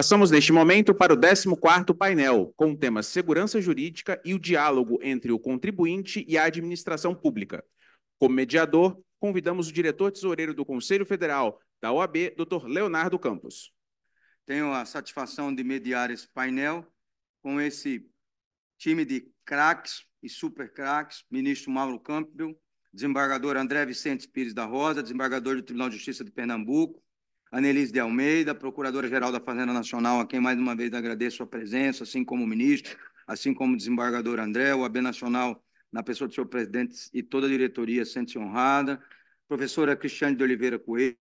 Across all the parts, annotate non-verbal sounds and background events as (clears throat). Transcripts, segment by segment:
Passamos neste momento para o 14º painel, com o tema Segurança Jurídica e o diálogo entre o contribuinte e a administração pública. Como mediador, convidamos o diretor tesoureiro do Conselho Federal da OAB, Dr. Leonardo Campos. Tenho a satisfação de mediar esse painel com esse time de craques e super craques, ministro Mauro Campbell, desembargador André Vicente Pires da Rosa, desembargador do Tribunal de Justiça de Pernambuco, Anelise de Almeida, Procuradora-Geral da Fazenda Nacional, a quem mais uma vez agradeço a presença, assim como o ministro, assim como o desembargador André, o AB Nacional, na pessoa do seu presidente e toda a diretoria, sente-se honrada. Professora Cristiane de Oliveira Coelho,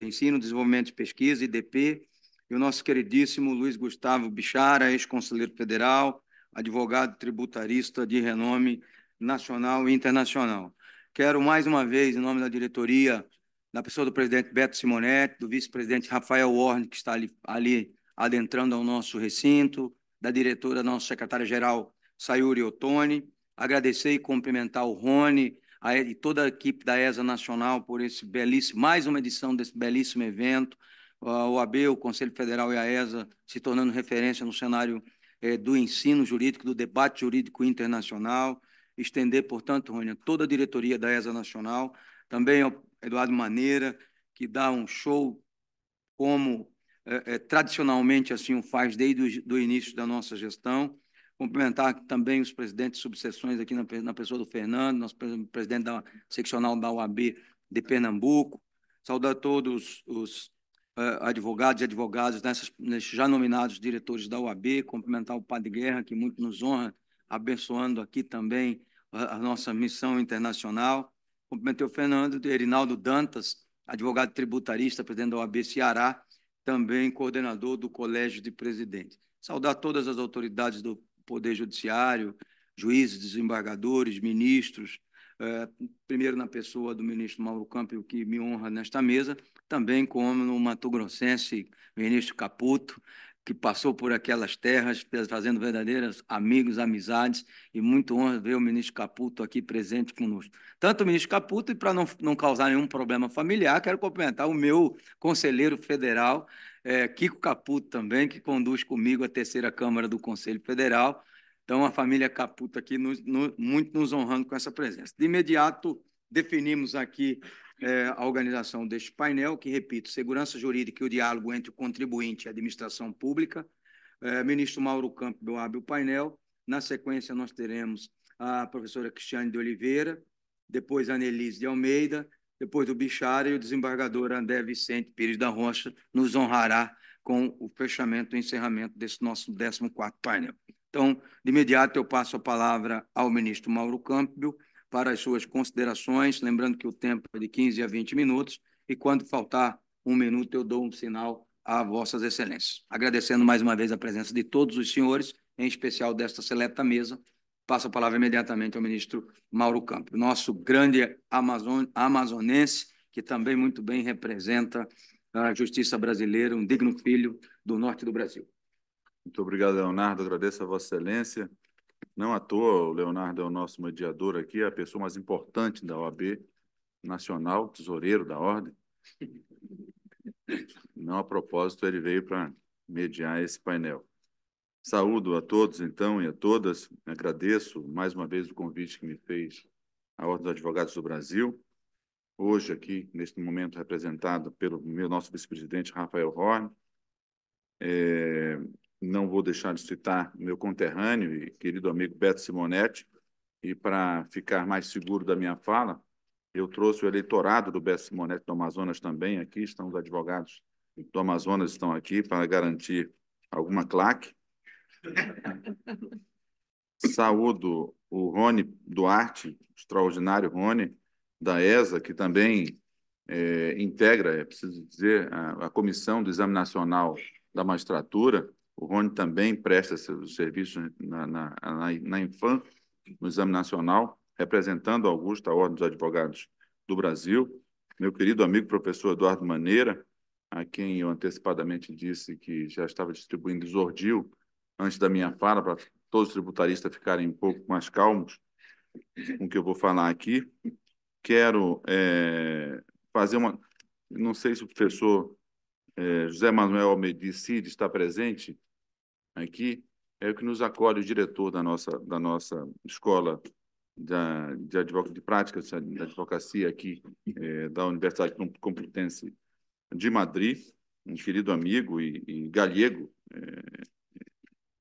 Ensino, Desenvolvimento e Pesquisa, IDP, e o nosso queridíssimo Luiz Gustavo Bichara, ex-conselheiro federal, advogado tributarista de renome nacional e internacional. Quero mais uma vez, em nome da diretoria, na pessoa do presidente Beto Simonetti, do vice-presidente Rafael Warren, que está ali, ali adentrando ao nosso recinto, da diretora, nossa secretária-geral, Sayuri Otoni. Agradecer e cumprimentar o Rony a, e toda a equipe da ESA Nacional por esse belíssimo, mais uma edição desse belíssimo evento. o AB, o Conselho Federal e a ESA se tornando referência no cenário é, do ensino jurídico, do debate jurídico internacional. Estender, portanto, Rony, toda a diretoria da ESA Nacional, também ao Eduardo é Maneira, que dá um show como é, é, tradicionalmente assim o faz desde o início da nossa gestão. Cumprimentar também os presidentes de subseções aqui na, na pessoa do Fernando, nosso presidente da seccional da UAB de Pernambuco. Saudar todos os uh, advogados e advogadas, nessas, nesses já nominados diretores da UAB. Cumprimentar o Padre Guerra, que muito nos honra, abençoando aqui também a, a nossa missão internacional. Cumprimentei o Fernando Erinaldo Dantas, advogado tributarista, presidente da OAB Ceará, também coordenador do Colégio de Presidentes. Saudar todas as autoridades do Poder Judiciário, juízes, desembargadores, ministros, eh, primeiro na pessoa do ministro Mauro Campos, que me honra nesta mesa, também como no Mato Grossense, ministro Caputo, que passou por aquelas terras, fazendo verdadeiras amigos, amizades, e muito honra ver o ministro Caputo aqui presente conosco. Tanto o ministro Caputo, e para não, não causar nenhum problema familiar, quero cumprimentar o meu conselheiro federal, é, Kiko Caputo também, que conduz comigo a terceira Câmara do Conselho Federal. Então, a família Caputo aqui no, muito nos honrando com essa presença. De imediato, definimos aqui é, a organização deste painel, que, repito, segurança jurídica e o diálogo entre o contribuinte e a administração pública. É, ministro Mauro Campbell abre o painel. Na sequência, nós teremos a professora Cristiane de Oliveira, depois a Nelise de Almeida, depois o Bichara e o desembargador André Vicente Pires da Rocha nos honrará com o fechamento e encerramento desse nosso 14 painel. Então, de imediato, eu passo a palavra ao ministro Mauro Campbell, para as suas considerações, lembrando que o tempo é de 15 a 20 minutos, e quando faltar um minuto, eu dou um sinal a Vossas Excelências. Agradecendo mais uma vez a presença de todos os senhores, em especial desta seleta mesa, passo a palavra imediatamente ao ministro Mauro Campos, nosso grande Amazon, amazonense, que também muito bem representa a justiça brasileira, um digno filho do norte do Brasil. Muito obrigado, Leonardo. Agradeço a Vossa Excelência não à toa, o Leonardo é o nosso mediador aqui, é a pessoa mais importante da OAB Nacional, tesoureiro da Ordem. Não a propósito, ele veio para mediar esse painel. Saúdo a todos, então, e a todas. Agradeço mais uma vez o convite que me fez a Ordem dos Advogados do Brasil. Hoje, aqui, neste momento, representado pelo meu, nosso vice-presidente, Rafael Horn. É, não vou deixar de citar meu conterrâneo e querido amigo Beto Simonetti, e para ficar mais seguro da minha fala, eu trouxe o eleitorado do Beto Simonetti do Amazonas também aqui, estão os advogados do Amazonas estão aqui para garantir alguma claque. (laughs) Saúdo o Rony Duarte, extraordinário Rony, da ESA, que também é, integra, é preciso dizer, a, a Comissão do Exame Nacional da Magistratura, o Rony também presta seus serviços na, na, na, na Infam, no Exame Nacional, representando a Augusta, a Ordem dos Advogados do Brasil. Meu querido amigo professor Eduardo Maneira, a quem eu antecipadamente disse que já estava distribuindo exordio antes da minha fala, para todos os tributaristas ficarem um pouco mais calmos com o que eu vou falar aqui. Quero é, fazer uma. Não sei se o professor é, José Manuel Almeida Cid está presente, aqui é o que nos acolhe o diretor da nossa, da nossa escola da, de, advoc... de prática da advocacia aqui é, da Universidade Complutense de Madrid, um querido amigo e, e galego, é,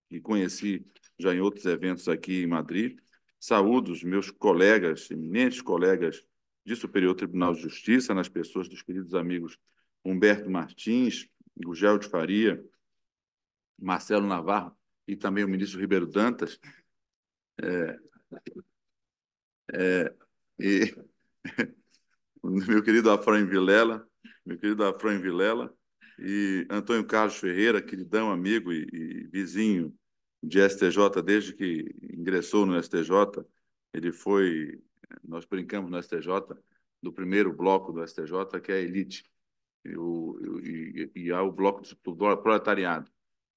que conheci já em outros eventos aqui em Madrid. Saúdo os meus colegas, eminentes colegas de Superior Tribunal de Justiça, nas pessoas dos queridos amigos Humberto Martins, Gugel de Faria, Marcelo Navarro e também o ministro Ribeiro Dantas, é, é, e (laughs) meu querido Afrânio Vilela, meu querido Afrânio Vilela, e Antônio Carlos Ferreira, queridão, amigo e, e, vizinho de STJ, desde que ingressou no STJ, ele foi, nós brincamos no STJ, do primeiro bloco do STJ, que é a elite, e, o, e, e há o bloco do proletariado.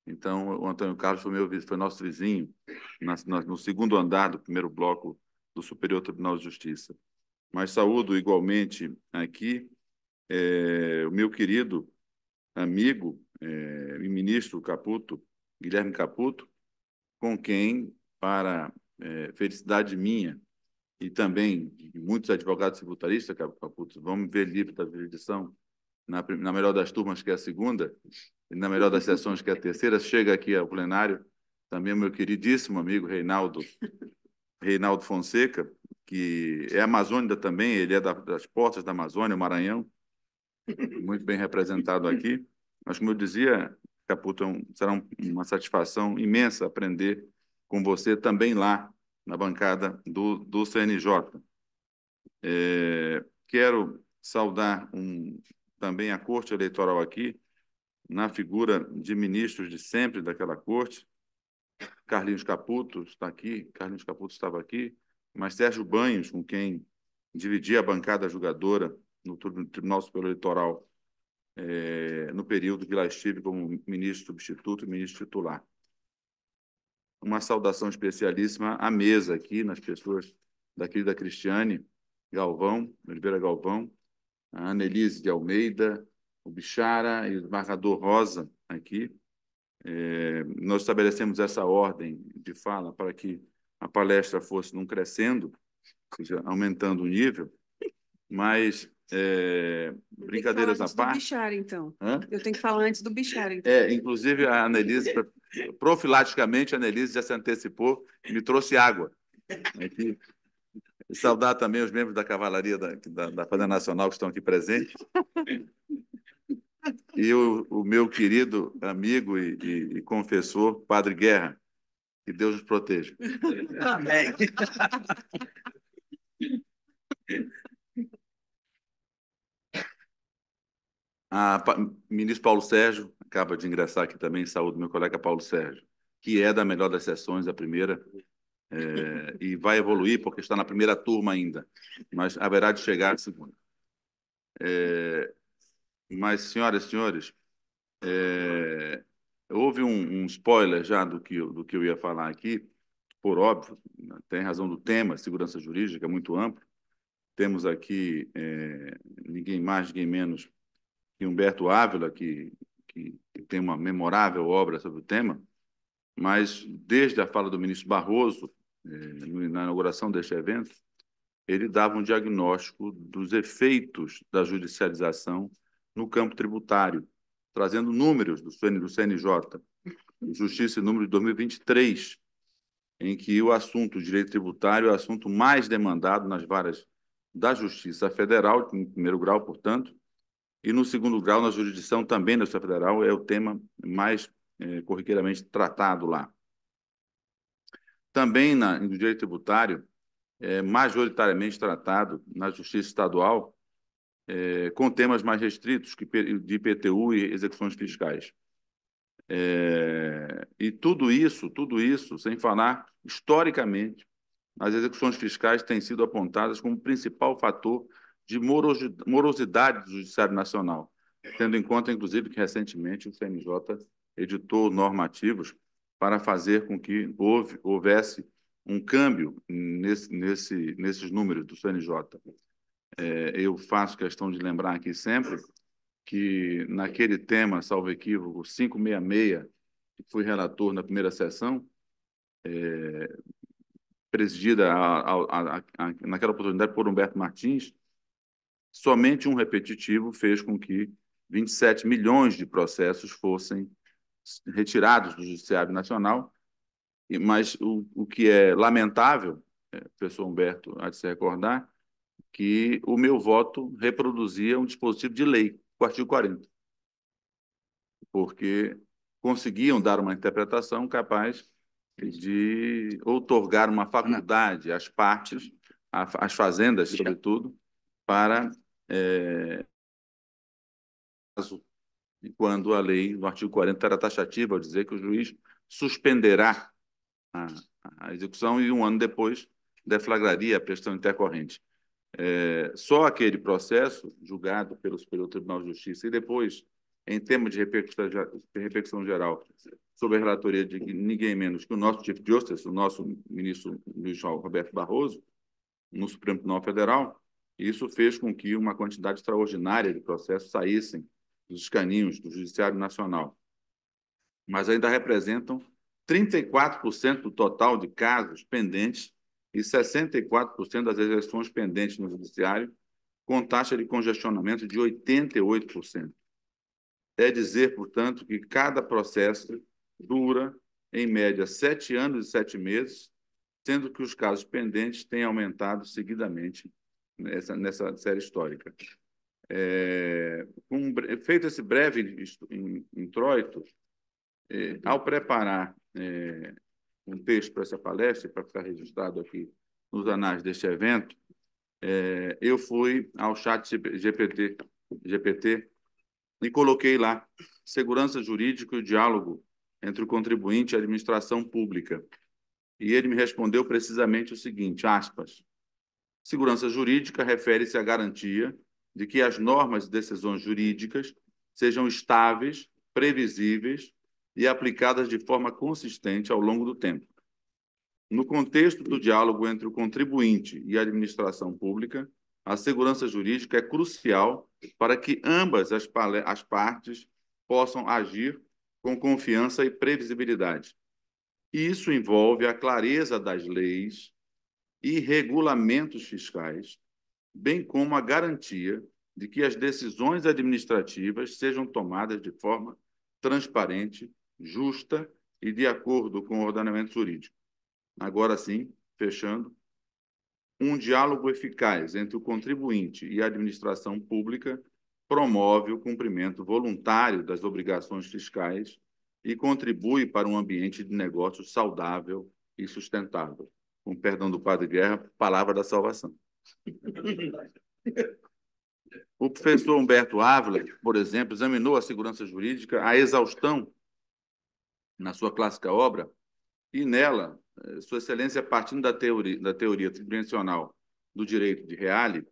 Então, o Antônio Carlos foi, meu, foi nosso vizinho na, na, no segundo andar do primeiro bloco do Superior Tribunal de Justiça. Mas saúdo igualmente aqui é, o meu querido amigo é, ministro Caputo, Guilherme Caputo, com quem, para é, felicidade minha e também de muitos advogados tributaristas, Caputo, vamos ver livre da jurisdição, na, na melhor das turmas, que é a segunda, na melhor das sessões, que é a terceira, chega aqui ao plenário também meu queridíssimo amigo Reinaldo, Reinaldo Fonseca, que é amazônida também, ele é das portas da Amazônia, Maranhão, muito bem representado aqui. Mas, como eu dizia, Caputo, é será uma satisfação imensa aprender com você também lá na bancada do, do CNJ. É, quero saudar um, também a Corte Eleitoral aqui, na figura de ministros de sempre daquela corte. Carlinhos Caputo está aqui, Carlinhos Caputo estava aqui, mas Sérgio Banhos, com quem dividia a bancada julgadora no Tribunal Superior Eleitoral é, no período que lá estive como ministro substituto e ministro titular. Uma saudação especialíssima à mesa aqui, nas pessoas da querida Cristiane Galvão, Oliveira Galvão, a Annelise de Almeida, o Bichara e o Marcador Rosa aqui. É, nós estabelecemos essa ordem de fala para que a palestra fosse num crescendo, ou seja, aumentando o nível, mas é, brincadeiras à parte. Bichara, então. Hã? Eu tenho que falar antes do Bichara, então. É, inclusive a Annelise, profilaticamente, a anelise já se antecipou e me trouxe água. Aqui. Saudar também os membros da Cavalaria da, da, da Fazenda Nacional que estão aqui presentes e o, o meu querido amigo e, e, e, confessor, Padre Guerra. Que Deus nos proteja. (laughs) Amém. A, (laughs) ah, pa, ministro Paulo Sérgio acaba de ingressar aqui também, saúde meu colega Paulo Sérgio, que é da melhor das sessões, a primeira, é, e vai evoluir porque está na primeira turma ainda, mas haverá de chegar à segunda. É, mas, senhoras e senhores, é, houve um, um, spoiler já do que, do que eu ia falar aqui, por óbvio, né, tem razão do tema, segurança jurídica, é muito amplo. Temos aqui é, ninguém mais, ninguém menos que Humberto Ávila, que, que, que tem uma memorável obra sobre o tema, mas desde a fala do ministro Barroso, é, na inauguração deste evento, ele dava um diagnóstico dos efeitos da judicialização no campo tributário, trazendo números do CNJ, Justiça e Número de 2023, em que o assunto direito tributário é o assunto mais demandado nas varas da Justiça Federal, em primeiro grau, portanto, e no segundo grau, na jurisdição também da Justiça Federal, é o tema mais eh, corriqueiramente tratado lá. Também na, no direito tributário, é majoritariamente tratado na Justiça Estadual, é, com temas mais restritos que, de IPTU e execuções fiscais. É, e tudo isso, tudo isso, sem falar, historicamente, as execuções fiscais têm sido apontadas como principal fator de morosidade do Judiciário Nacional, tendo em conta, inclusive, que recentemente o CNJ editou normativos para fazer com que houve, houvesse um câmbio nesse, nesse, nesses números do CNJ é, eu faço questão de lembrar aqui sempre que naquele tema, salvo equívoco, 566, que fui relator na primeira sessão, é, presidida a, a, a, naquela oportunidade por Humberto Martins, somente um repetitivo fez com que 27 milhões de processos fossem retirados do Judiciário Nacional, mas o, o que é lamentável, é, o professor Humberto há de se recordar, que o meu voto reproduzia um dispositivo de lei, o artigo 40. Porque conseguiam dar uma interpretação capaz de outorgar uma faculdade às partes, às fazendas, sobretudo, para é, quando a lei, no artigo 40, era taxativa, ao dizer que o juiz suspenderá a, a execução e um ano depois deflagraria a prestação intercorrente. É, só aquele processo, julgado pelo Superior Tribunal de Justiça, e depois, em tema de repercussão geral, sobre a relatoria de ninguém menos que o nosso Chief Justice, o nosso ministro Luiz Roberto Barroso, no Supremo Tribunal Federal, isso fez com que uma quantidade extraordinária de processos saíssem dos caninhos do Judiciário Nacional, mas ainda representam 34% do total de casos pendentes e 64% das execuções pendentes no judiciário, com taxa de congestionamento de 88%. É dizer, portanto, que cada processo dura, em média, sete anos e sete meses, sendo que os casos pendentes têm aumentado seguidamente nessa, nessa série histórica. É, um, feito esse breve introito, é, ao preparar é, um texto para essa palestra, para ficar registrado aqui nos anais deste evento, é, eu fui ao chat GPT, GPT e coloquei lá segurança jurídica e o diálogo entre o contribuinte e a administração pública. E ele me respondeu precisamente o seguinte, aspas, segurança jurídica refere-se à garantia de que as normas e decisões jurídicas sejam estáveis, previsíveis e aplicadas de forma consistente ao longo do tempo. No contexto do diálogo entre o contribuinte e a administração pública, a segurança jurídica é crucial para que ambas as, as partes possam agir com confiança e previsibilidade. E isso envolve a clareza das leis e regulamentos fiscais, bem como a garantia de que as decisões administrativas sejam tomadas de forma transparente justa e de acordo com o ordenamento jurídico. Agora sim, fechando, um diálogo eficaz entre o contribuinte e a administração pública promove o cumprimento voluntário das obrigações fiscais e contribui para um ambiente de negócios saudável e sustentável. Com perdão do Padre Guerra, palavra da salvação. O professor Humberto Ávila, por exemplo, examinou a segurança jurídica a exaustão na sua clássica obra, e nela, eh, Sua Excelência, partindo da teoria, da teoria tridimensional do direito de Reale,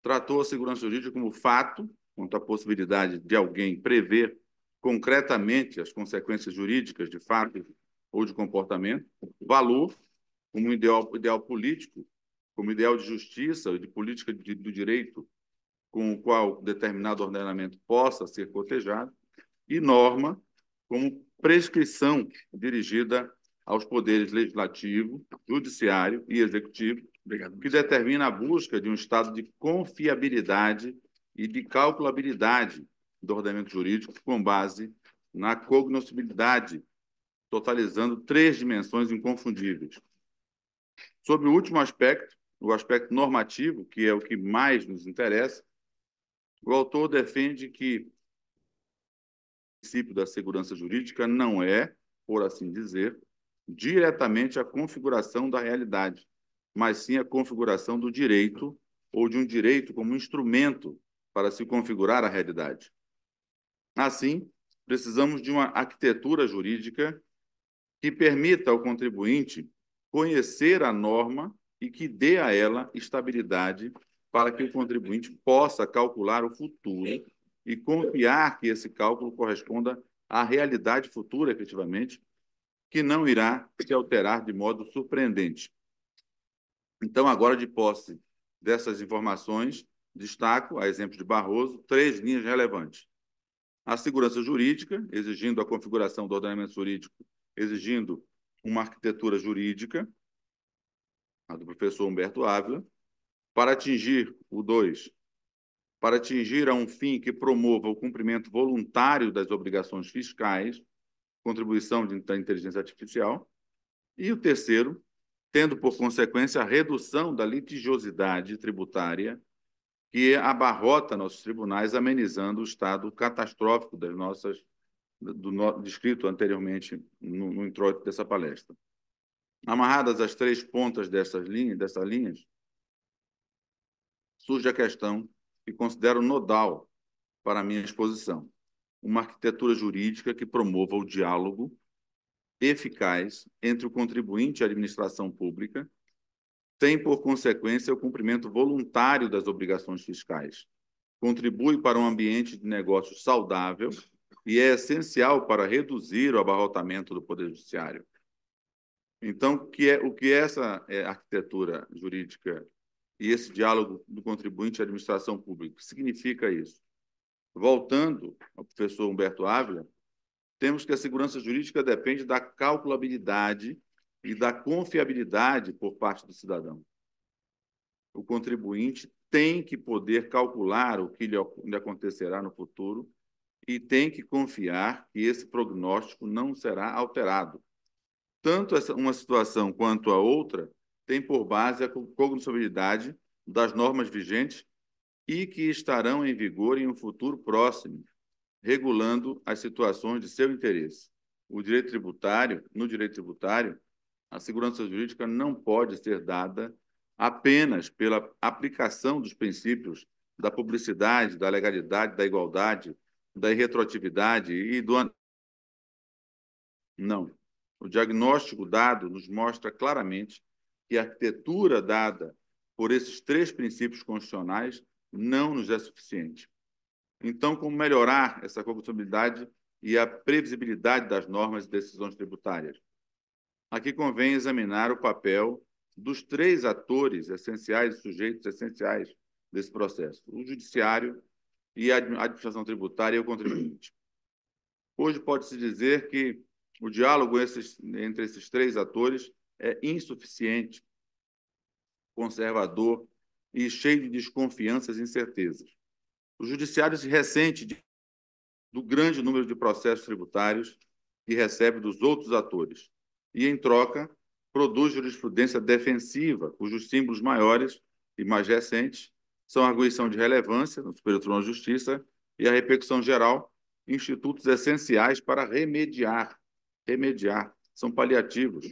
tratou a segurança jurídica como fato, quanto à possibilidade de alguém prever concretamente as consequências jurídicas de fato ou de comportamento, valor como ideal, ideal político, como ideal de justiça e de política de, do direito com o qual determinado ordenamento possa ser cotejado, e norma como prescrição dirigida aos poderes legislativo, judiciário e executivo, Obrigado. que determina a busca de um estado de confiabilidade e de calculabilidade do ordenamento jurídico com base na cognoscibilidade, totalizando três dimensões inconfundíveis. Sobre o último aspecto, o aspecto normativo, que é o que mais nos interessa, o autor defende que princípio da segurança jurídica não é, por assim dizer, diretamente a configuração da realidade, mas sim a configuração do direito ou de um direito como instrumento para se configurar a realidade. Assim, precisamos de uma arquitetura jurídica que permita ao contribuinte conhecer a norma e que dê a ela estabilidade para que o contribuinte possa calcular o futuro e confiar que esse cálculo corresponda à realidade futura, efetivamente, que não irá se alterar de modo surpreendente. Então, agora, de posse dessas informações, destaco, a exemplo de Barroso, três linhas relevantes. A segurança jurídica, exigindo a configuração do ordenamento jurídico, exigindo uma arquitetura jurídica, a do professor Humberto Ávila, para atingir o 2, para atingir a um fim que promova o cumprimento voluntário das obrigações fiscais, contribuição da inteligência artificial, e o terceiro, tendo por consequência a redução da litigiosidade tributária que abarrota nossos tribunais, amenizando o estado catastrófico das nossas do descrito anteriormente no, no introito dessa palestra. Amarradas as três pontas dessas linhas, dessas linhas, surge a questão que considero nodal para a minha exposição. Uma arquitetura jurídica que promova o diálogo eficaz entre o contribuinte e a administração pública tem por consequência o cumprimento voluntário das obrigações fiscais. Contribui para um ambiente de negócios saudável e é essencial para reduzir o abarrotamento do poder judiciário. Então, o que é, o que essa é, arquitetura jurídica e esse diálogo do contribuinte à administração pública. O que significa isso? Voltando ao professor Humberto Ávila, temos que a segurança jurídica depende da calculabilidade e da confiabilidade por parte do cidadão. O contribuinte tem que poder calcular o que lhe acontecerá no futuro e tem que confiar que esse prognóstico não será alterado. Tanto uma situação quanto a outra tem por base a cognoscibilidade das normas vigentes e que estarão em vigor em um futuro próximo, regulando as situações de seu interesse. O direito tributário, no direito tributário, a segurança jurídica não pode ser dada apenas pela aplicação dos princípios da publicidade, da legalidade, da igualdade, da irretroatividade e do não. O diagnóstico dado nos mostra claramente que a arquitetura dada por esses três princípios constitucionais não nos é suficiente. Então, como melhorar essa compatibilidade e a previsibilidade das normas e decisões tributárias? Aqui convém examinar o papel dos três atores essenciais, sujeitos essenciais desse processo: o judiciário e a administração tributária e o contribuinte. Hoje pode-se dizer que o diálogo entre esses três atores é, insuficiente, conservador e cheio de desconfianças e incertezas. O judiciário se ressente de, do grande número de processos tributários que recebe dos outros atores e, em troca, produz jurisprudência defensiva, cujos símbolos maiores e mais recentes são a arguição de relevância no Superior Tribunal de Justiça e a repercussão geral, institutos essenciais para remediar. Remediar são paliativos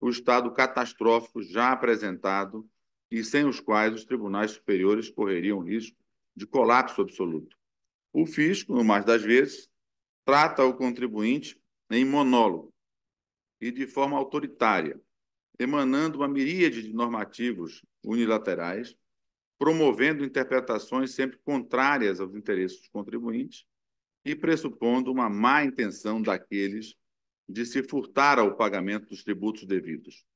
o estado catastrófico já apresentado e sem os quais os tribunais superiores correriam risco de colapso absoluto. O fisco, no mais das vezes, trata o contribuinte em monólogo e de forma autoritária, emanando uma miríade de normativos unilaterais, promovendo interpretações sempre contrárias aos interesses dos contribuintes e pressupondo uma má intenção daqueles de se furtar ao pagamento dos tributos devidos.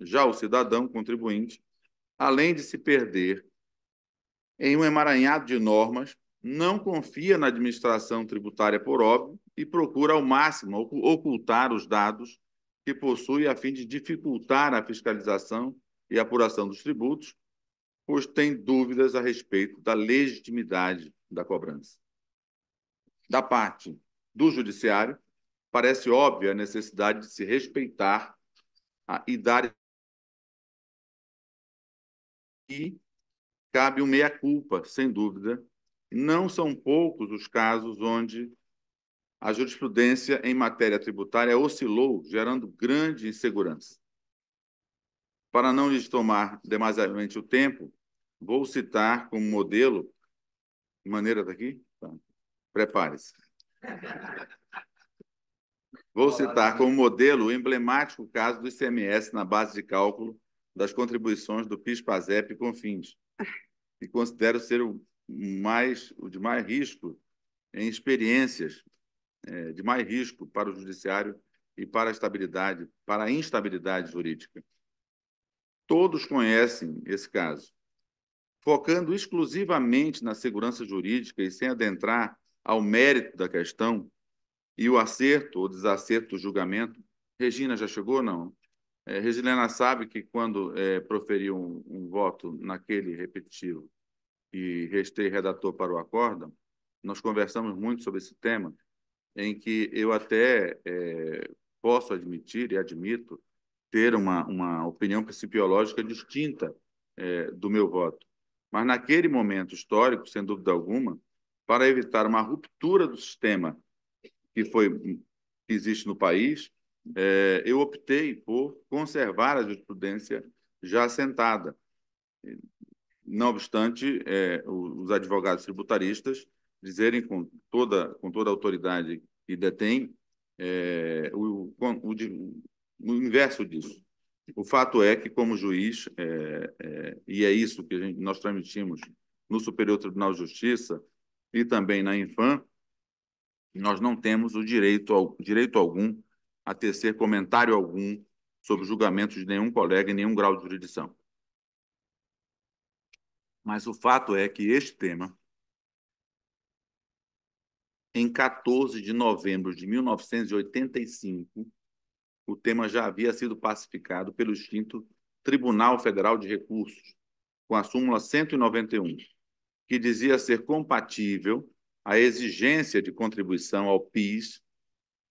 Já o cidadão contribuinte, além de se perder em um emaranhado de normas, não confia na administração tributária por óbvio e procura ao máximo ocultar os dados que possui a fim de dificultar a fiscalização e apuração dos tributos, pois tem dúvidas a respeito da legitimidade da cobrança. Da parte do judiciário, parece óbvia a necessidade de se respeitar ah, e dar. E cabe o um meia-culpa, sem dúvida. Não são poucos os casos onde a jurisprudência em matéria tributária oscilou, gerando grande insegurança. Para não lhes tomar demasiadamente o tempo, vou citar como modelo. Maneira daqui? Tá. Prepare-se. Vou citar né? como modelo o emblemático caso do ICMS na base de cálculo das contribuições do PIS-PASEP e CONFINS, que considero ser o, mais, o de mais risco em experiências, é, de mais risco para o judiciário e para a estabilidade, para a instabilidade jurídica. Todos conhecem esse caso. Focando exclusivamente na segurança jurídica e sem adentrar ao mérito da questão, e o acerto ou desacerto do julgamento, Regina já chegou não? É, Regina sabe que quando é, proferiu um, um, voto naquele repetitivo e restei redator para o acórdão, nós conversamos muito sobre esse tema, em que eu até é, posso admitir e admito ter uma, uma opinião principiológica distinta é, do meu voto. Mas naquele momento histórico, sem dúvida alguma, para evitar uma ruptura do sistema que foi que existe no país, é, eu optei por conservar a jurisprudência já assentada. Não obstante, é, os advogados tributaristas dizerem com toda com toda a autoridade que detém é, o, o, o, o, inverso disso. O fato é que, como juiz, e é isso que gente, nós transmitimos no Superior Tribunal de Justiça e também na Infam, nós não temos o direito, direito algum a tecer comentário algum sobre julgamentos de nenhum colega em nenhum grau de jurisdição. Mas o fato é que este tema, em 14 de novembro de 1985, o tema já havia sido pacificado pelo extinto Tribunal Federal de Recursos, com a súmula 191, que dizia ser compatível a exigência de contribuição ao PIS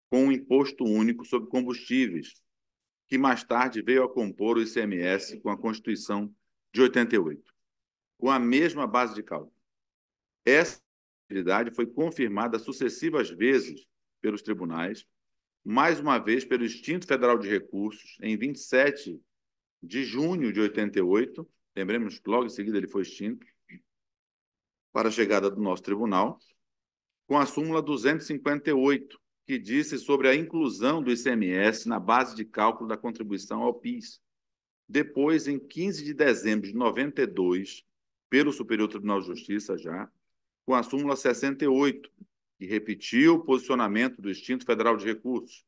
com o um imposto único sobre combustíveis, que mais tarde veio a compor o ICMS com a Constituição de 88, com a mesma base de cálculo. Essa atividade foi confirmada sucessivas vezes pelos tribunais, mais uma vez pelo Instinto Federal de Recursos, em 27 de junho de 88, lembremos que logo em seguida ele foi extinto, para a chegada do nosso tribunal, com a súmula 258, que disse sobre a inclusão do ICMS na base de cálculo da contribuição ao PIS. Depois, em 15 de dezembro de 92, pelo Superior Tribunal de Justiça já, com a súmula 68, que repetiu o posicionamento do Instinto Federal de Recursos.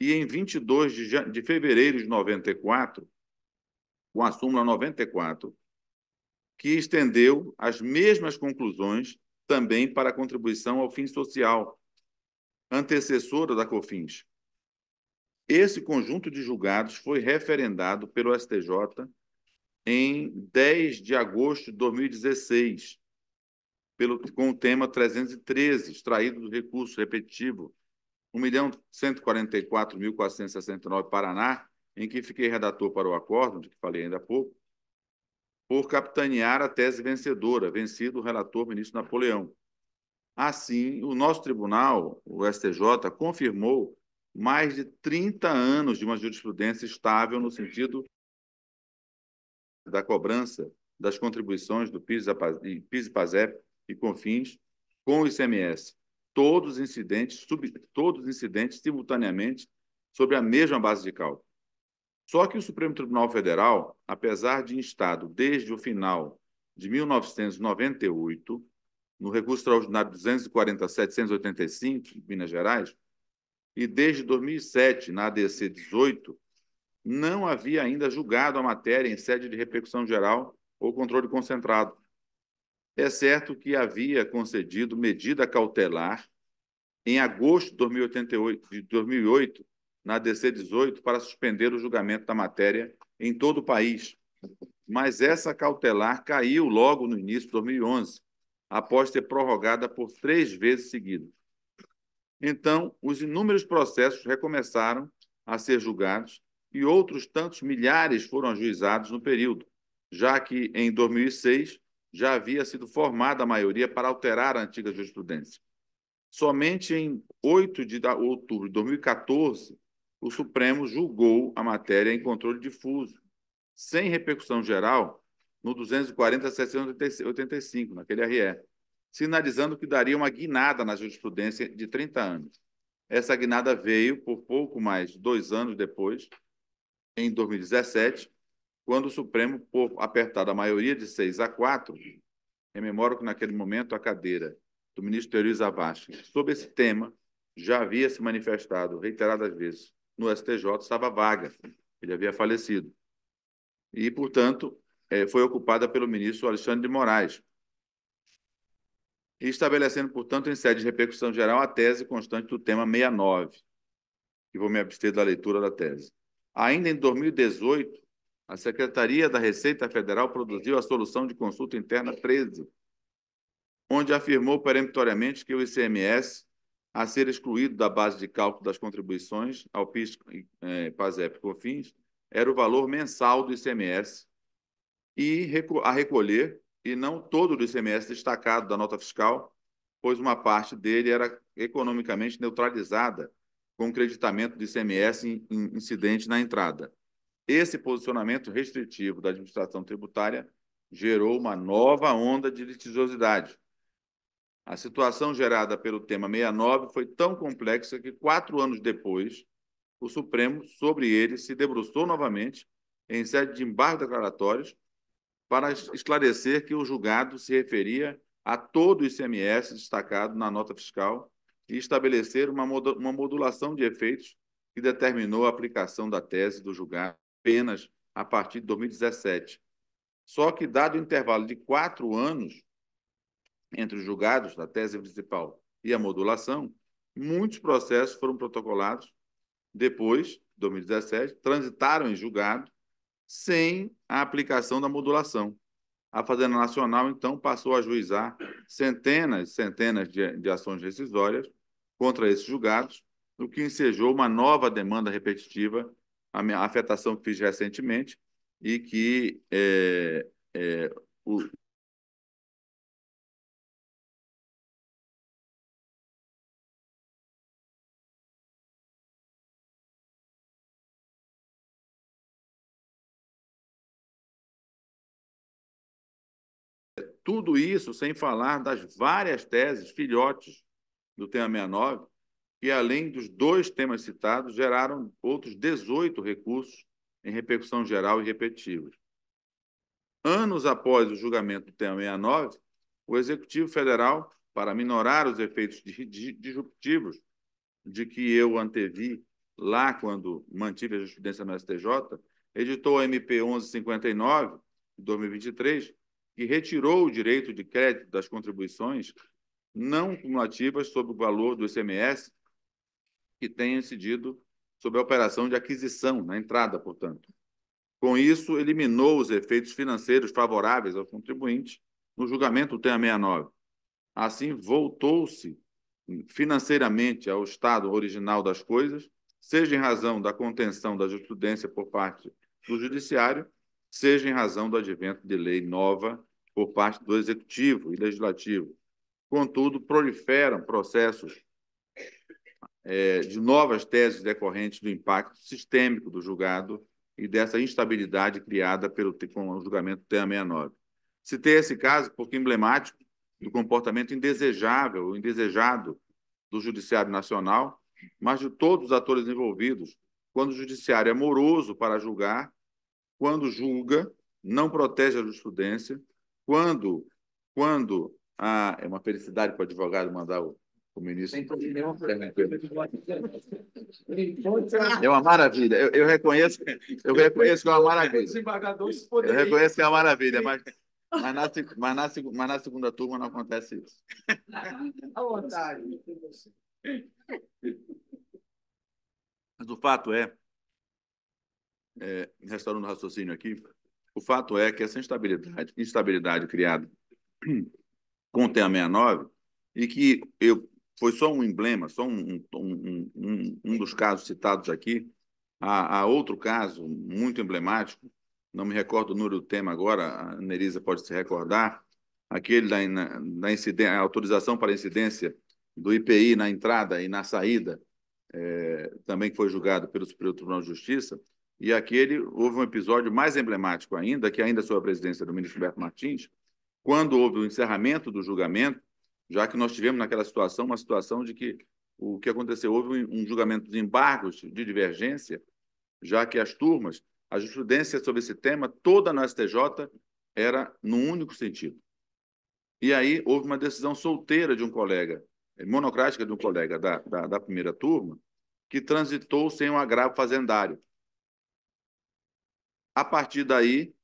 E em 22 de, de fevereiro de 94, com a súmula 94, que estendeu as mesmas conclusões também para a contribuição ao fim social, antecessora da COFINS. Esse conjunto de julgados foi referendado pelo STJ em 10 de agosto de 2016, pelo, com o tema 313, extraído do recurso repetitivo 1.144.469 Paraná, em que fiquei redator para o acordo, de que falei ainda há pouco, por capitanear a tese vencedora, vencido o relator ministro Napoleão. Assim, o nosso tribunal, o STJ, confirmou mais de 30 anos de uma jurisprudência estável no sentido da cobrança das contribuições do PIS e PASEP e CONFINS com o ICMS, todos incidentes, sub, todos incidentes simultaneamente sobre a mesma base de cálculo. Só que o Supremo Tribunal Federal, apesar de instado desde o final de 1998, no recurso extraordinário 240.785, Minas Gerais, e desde 2007, na ADC 18, não havia ainda julgado a matéria em sede de repercussão geral ou controle concentrado. É certo que havia concedido medida cautelar em agosto de 2008 na DC 18 para suspender o julgamento da matéria em todo o país. Mas essa cautelar caiu logo no início de 2011, após ser prorrogada por três vezes seguidas. Então, os inúmeros processos recomeçaram a ser julgados e outros tantos milhares foram ajuizados no período, já que em 2006 já havia sido formada a maioria para alterar a antiga jurisprudência. Somente em 8 de outubro de 2014 o Supremo julgou a matéria em controle difuso, sem repercussão geral, no 240 785, naquele RE, sinalizando que daria uma guinada na jurisprudência de 30 anos. Essa guinada veio por pouco mais de dois anos depois, em 2017, quando o Supremo, por apertada a maioria de 6 a 4, rememoro que naquele momento a cadeira do ministro Teori Zavascki, sobre esse tema, já havia se manifestado reiteradas vezes no STJ estava vaga, ele havia falecido. E, portanto, é, foi ocupada pelo ministro Alexandre de Moraes, estabelecendo, portanto, em sede de repercussão geral, a tese constante do tema 69, e vou me abster da leitura da tese. Ainda em 2018, a Secretaria da Receita Federal produziu a solução de consulta interna 13, onde afirmou peremptoriamente que o ICMS a ser excluído da base de cálculo das contribuições ao PIS, eh, PASEP e COFINS era o valor mensal do ICMS e a recolher, e não todo do ICMS destacado da nota fiscal, pois uma parte dele era economicamente neutralizada com o creditamento do ICMS incidente na entrada. Esse posicionamento restritivo da administração tributária gerou uma nova onda de litigiosidade, a situação gerada pelo tema 69 foi tão complexa que, quatro anos depois, o Supremo, sobre ele, se debruçou novamente em sede de embargos declaratórios para esclarecer que o julgado se referia a todo o ICMS destacado na nota fiscal e estabelecer uma, uma modulação de efeitos que determinou a aplicação da tese do julgado apenas a partir de 2017. Só que, dado o intervalo de quatro anos, entre os julgados da tese principal e a modulação, muitos processos foram protocolados depois, 2017, transitaram em julgado sem a aplicação da modulação. A Fazenda Nacional, então, passou a juizar centenas e centenas de, de ações rescisórias contra esses julgados, o que ensejou uma nova demanda repetitiva, a afetação que fiz recentemente, e que é, é, o, Tudo isso sem falar das várias teses filhotes do tema 69, que além dos dois temas citados, geraram outros 18 recursos em repercussão geral e repetitivos. Anos após o julgamento do tema 69, o Executivo Federal, para minorar os efeitos disruptivos de que eu antevi lá quando mantive a jurisprudência no STJ, editou a MP 1159 de 2023, que retirou o direito de crédito das contribuições não cumulativas sobre o valor do ICMS que tenha incidido sobre a operação de aquisição, na entrada, portanto. Com isso, eliminou os efeitos financeiros favoráveis ao contribuinte no julgamento do tema 69. Assim, voltou-se financeiramente ao estado original das coisas, seja em razão da contenção da jurisprudência por parte do judiciário, seja em razão do advento de lei nova por parte do executivo e legislativo. Contudo, proliferam processos é, de novas teses decorrentes do impacto sistêmico do julgado e dessa instabilidade criada pelo com o julgamento TEA69. Citei esse caso porque emblemático do comportamento indesejável ou indesejado do Judiciário Nacional, mas de todos os atores envolvidos, quando o Judiciário é moroso para julgar, quando julga, não protege a jurisprudência, quando, quando a, ah, é uma felicidade para o advogado mandar o, o ministro. É uma maravilha. Eu, eu, reconheço, eu reconheço que é uma maravilha. Eu reconheço que é uma maravilha, mas mas na, mas, na, mas na, segunda turma não acontece isso. A vontade. Mas o fato é, é restaurando o raciocínio aqui, o fato é que essa instabilidade, instabilidade criada (clears throat) com T69 e que eu, foi só um emblema, só um, um, um, um dos casos citados aqui, há, há outro caso muito emblemático, não me recordo o número do tema agora, a Nerisa pode se recordar, aquele da, da incidência, a autorização para incidência do IPI na entrada e na saída, é, também que foi julgado pelo Superior Tribunal de Justiça, e aquele houve um episódio mais emblemático ainda, que ainda é sob a presidência do ministro Gilberto Martins, quando houve o encerramento do julgamento, já que nós tivemos naquela situação uma situação de que o que aconteceu, houve um julgamento de embargos de divergência, já que as turmas, a jurisprudência sobre esse tema, toda na STJ, era num único sentido. E aí houve uma decisão solteira de um colega, eh, monocrática de um colega da, da, da primeira turma, que transitou sem um agravo fazendário. A partir daí,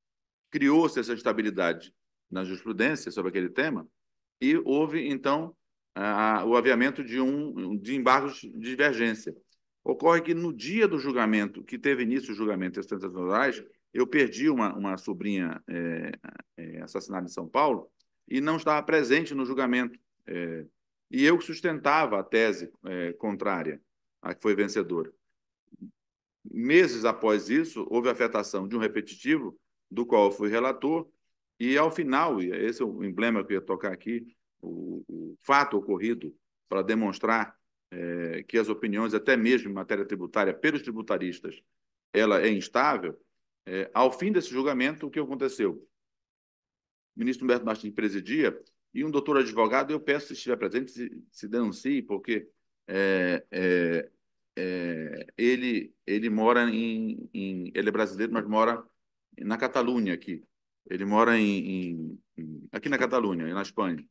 criou-se essa estabilidade na jurisprudência sobre aquele tema e houve, então, a, o aviamento de, um, de embargos de divergência. Ocorre que no dia do julgamento, que teve início o julgamento das tentativas eu perdi uma, uma sobrinha é, é, assassinada em São Paulo e não estava presente no julgamento. É, e eu sustentava a tese é, contrária a que foi vencedora. Meses após isso, houve afetação de um repetitivo, do qual eu fui relator, e ao final, e esse é o emblema que eu ia tocar aqui, o, o fato ocorrido para demonstrar é, que as opiniões, até mesmo em matéria tributária, pelos tributaristas, ela é instável, é, ao fim desse julgamento, o que aconteceu? O ministro Humberto Martins presidia e um doutor advogado, eu peço, se estiver presente, se, se denuncie, porque é, é é, ele ele mora em, em, ele é brasileiro mas mora na Catalunha aqui ele mora em, em aqui na Catalunha na Espanha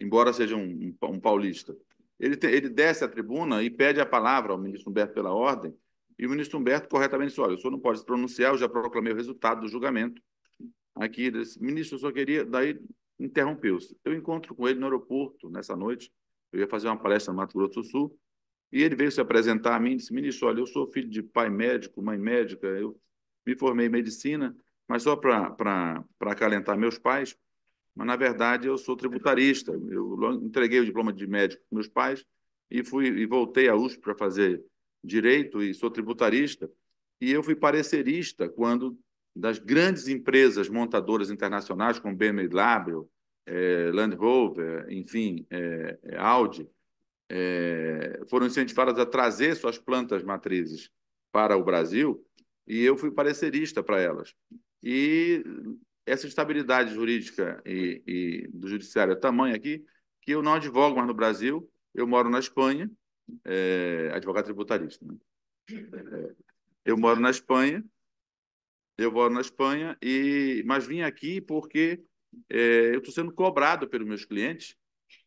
embora seja um, um, um paulista ele te, ele desce a tribuna e pede a palavra ao ministro Humberto pela ordem e o ministro Humberto corretamente disse olha o senhor não pode se pronunciar eu já proclamei o resultado do julgamento aqui disse, ministro eu só queria daí interrompeu-se eu encontro com ele no aeroporto nessa noite eu ia fazer uma palestra no Mato Grosso do Sul e ele veio se apresentar a mim e disse: Ministro, olha, eu sou filho de pai médico, mãe médica, eu me formei em medicina, mas só para acalentar meus pais, mas na verdade eu sou tributarista. Eu entreguei o diploma de médico para meus pais e fui e voltei à USP para fazer direito e sou tributarista. E eu fui parecerista quando das grandes empresas montadoras internacionais, como BMW, eh, Land Rover, enfim, eh, eh, Audi, é, foram incentivadas a trazer suas plantas matrizes para o Brasil e eu fui parecerista para elas. E essa estabilidade jurídica e, e, do judiciário é tamanha aqui que eu não advogo mais no Brasil, eu moro na Espanha, é, advogado tributarista. Né? É, eu moro na Espanha, eu moro na Espanha, e mas vim aqui porque é, eu estou sendo cobrado pelos meus clientes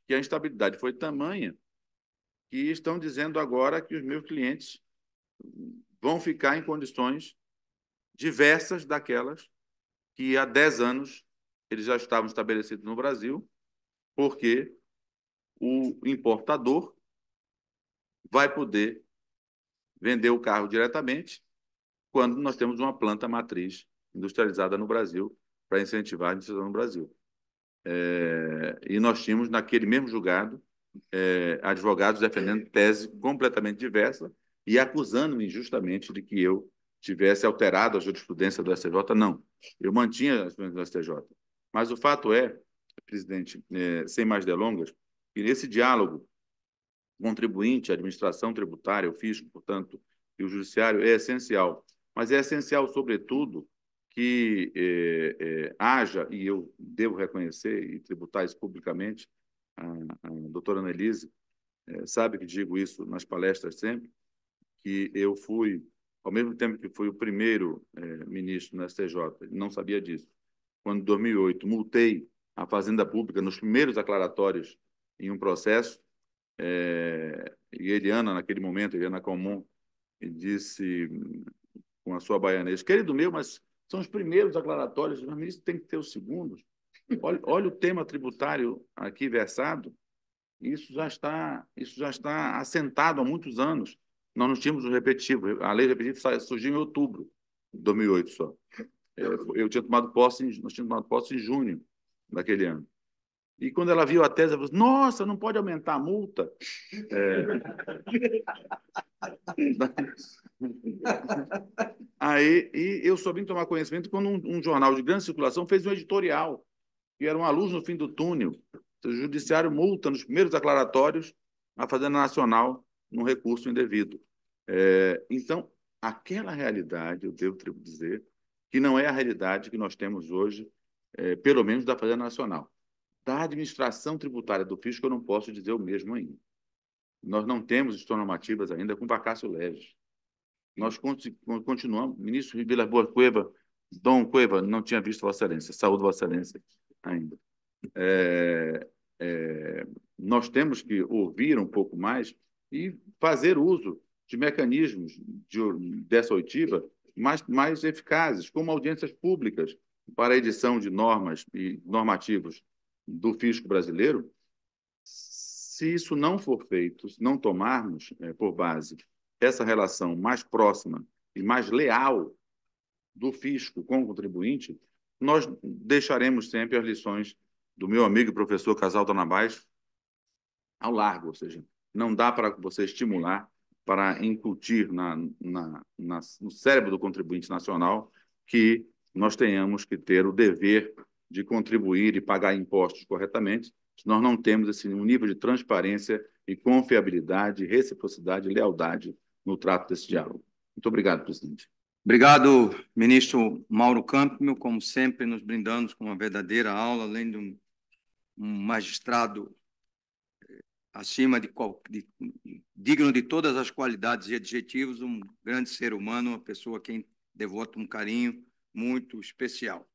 que a instabilidade foi tamanha que estão dizendo agora que os meus clientes vão ficar em condições diversas daquelas que há 10 anos eles já estavam estabelecidos no Brasil, porque o importador vai poder vender o carro diretamente quando nós temos uma planta matriz industrializada no Brasil para incentivar a indústria no Brasil. É, e nós tínhamos, naquele mesmo julgado, é, advogados defendendo tese completamente diversa e acusando-me injustamente de que eu tivesse alterado a jurisprudência do STJ. Não, eu mantinha a jurisprudência do STJ. Mas o fato é, presidente, é, sem mais delongas, que nesse diálogo contribuinte, administração tributária, o fisco, portanto, e o judiciário é essencial. Mas é essencial, sobretudo, que é, é, haja, e eu devo reconhecer e tributar isso publicamente, a, a doutora Annelise é, sabe que digo isso nas palestras sempre, que eu fui, ao mesmo tempo que fui o primeiro é, ministro na STJ, não sabia disso, quando em 2008 multei a Fazenda Pública nos primeiros aclaratórios em um processo, é, e Eliana, naquele momento, Eliana Comum, disse com a sua baianês, querido meu, mas são os primeiros aclaratórios, o ministro tem que ter os segundos. Olha, olha o tema tributário aqui versado, isso já está, isso já está assentado há muitos anos. Nós não tínhamos o um repetitivo, a lei repetitiva surgiu em outubro de 2008 só. Eu, é, eu tinha tomado posse, em, nós tínhamos tomado posse em junho daquele ano. E quando ela viu a tese, ela falou: assim, Nossa, não pode aumentar a multa. É... (laughs) Aí e eu só vim tomar conhecimento quando um, um jornal de grande circulação fez um editorial que era uma luz no fim do túnel. O judiciário multa nos primeiros declaratórios a Fazenda Nacional num recurso indevido. É, então, aquela realidade, eu devo dizer, que não é a realidade que nós temos hoje, é, pelo menos da Fazenda Nacional. Da administração tributária do fisco, eu não posso dizer o mesmo ainda. Nós não temos estornomativas ainda com Vacácio Leves. Nós continuamos, ministro Vila Boa Cueva, Dom Cueva, não tinha visto Vossa Excelência, saúde Vossa Excelência ainda. É, é, nós temos que ouvir um pouco mais e fazer uso de mecanismos de, dessa oitiva mais, mais eficazes, como audiências públicas para a edição de normas e normativos do fisco brasileiro. Se isso não for feito, se não tomarmos é, por base essa relação mais próxima e mais leal do fisco com o contribuinte, nós deixaremos sempre as lições do meu amigo e professor Casal Donabás ao largo, ou seja, não dá para você estimular, para incutir na, na, na, no cérebro do contribuinte nacional que nós tenhamos que ter o dever de contribuir e pagar impostos corretamente, se nós não temos esse um nível de transparência e confiabilidade, reciprocidade e lealdade no trato desse diálogo. Muito obrigado, presidente. Obrigado, ministro Mauro Campmio, como sempre, nos brindando com uma verdadeira aula, além de um, magistrado eh, acima de, qual, de, digno de todas as qualidades e adjetivos, um grande ser humano, uma pessoa a quem devoto um carinho muito especial.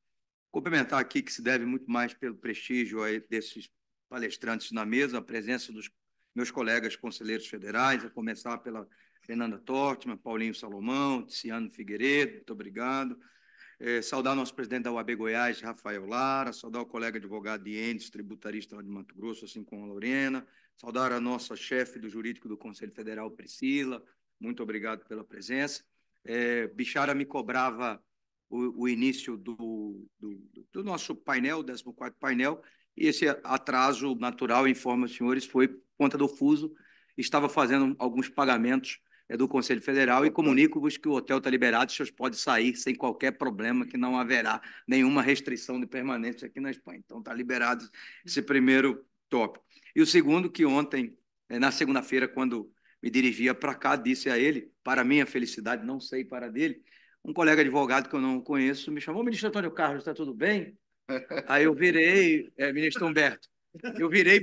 Complementar aqui que se deve muito mais pelo prestígio desses palestrantes na mesa, a presença dos meus colegas conselheiros federais, a começar pela Fernanda Tortman, Paulinho Salomão, Tiziano Figueiredo, muito obrigado. É, saudar nosso presidente da UAB Goiás, Rafael Lara, saudar o colega advogado de Endes, tributarista lá de Mato Grosso, assim como a Lorena, saudar a nossa chefe do jurídico do Conselho Federal, Priscila, muito obrigado pela presença. É, Bichara me cobrava o, o início do, do, do, nosso painel, 14 painel, e esse atraso natural, informa os senhores, foi por conta do fuso, estava fazendo alguns pagamentos é do Conselho Federal e comunico-vos que o hotel está liberado, vocês podem sair sem qualquer problema, que não haverá nenhuma restrição de permanência aqui na Espanha. Então, está liberado esse primeiro tópico. E o segundo, que ontem, é, na segunda-feira, quando me dirigia para cá, disse a ele, para minha felicidade, não sei para dele, um colega advogado que eu não conheço me chamou, ministro Antônio Carlos, está tudo bem? (laughs) Aí eu virei, é, ministro Humberto, eu virei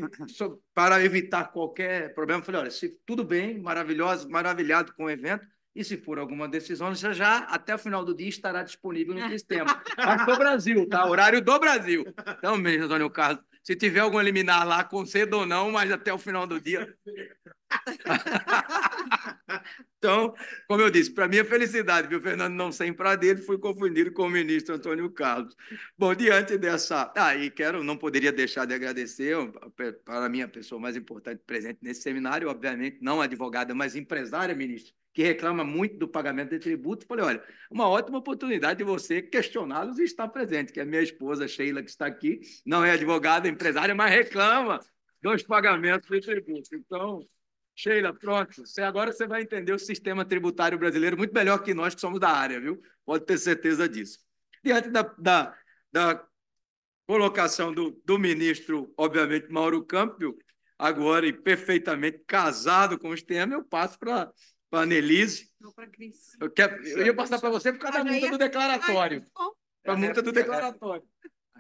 para evitar qualquer problema. Falei, olha, se tudo bem, maravilhoso, maravilhado com o evento, e se for alguma decisão, já, já até o final do dia estará disponível no (laughs) sistema. Mas do Brasil, tá? Horário do Brasil. Então, mesmo, Antônio Carlos. Se tiver algum eliminar lá, concedo ou não, mas até o final do dia. (laughs) então, como eu disse, para minha é felicidade, viu, Fernando não sem pradeiro, fui confundido com o ministro Antônio Carlos. Bom, diante dessa. Ah, e quero, não poderia deixar de agradecer para mim, a pessoa mais importante presente nesse seminário, obviamente, não advogada, mas empresária, ministro que reclama muito do pagamento de tributos, falei, olha, uma ótima oportunidade de você questioná-los e estar presente, que a minha esposa Sheila, que está aqui, não é advogada, é empresária, mas reclama dos pagamentos de tributos. Então, Sheila, pronto, você, agora você vai entender o sistema tributário brasileiro muito melhor que nós que somos da área, viu? Pode ter certeza disso. Diante da, da, da colocação do, do ministro, obviamente, Mauro Câmpio, agora e perfeitamente casado com os temas, eu passo para para a Anelise. Eu, eu ia passar para você por causa da multa é do declaratório. Para a multa do é declaratório.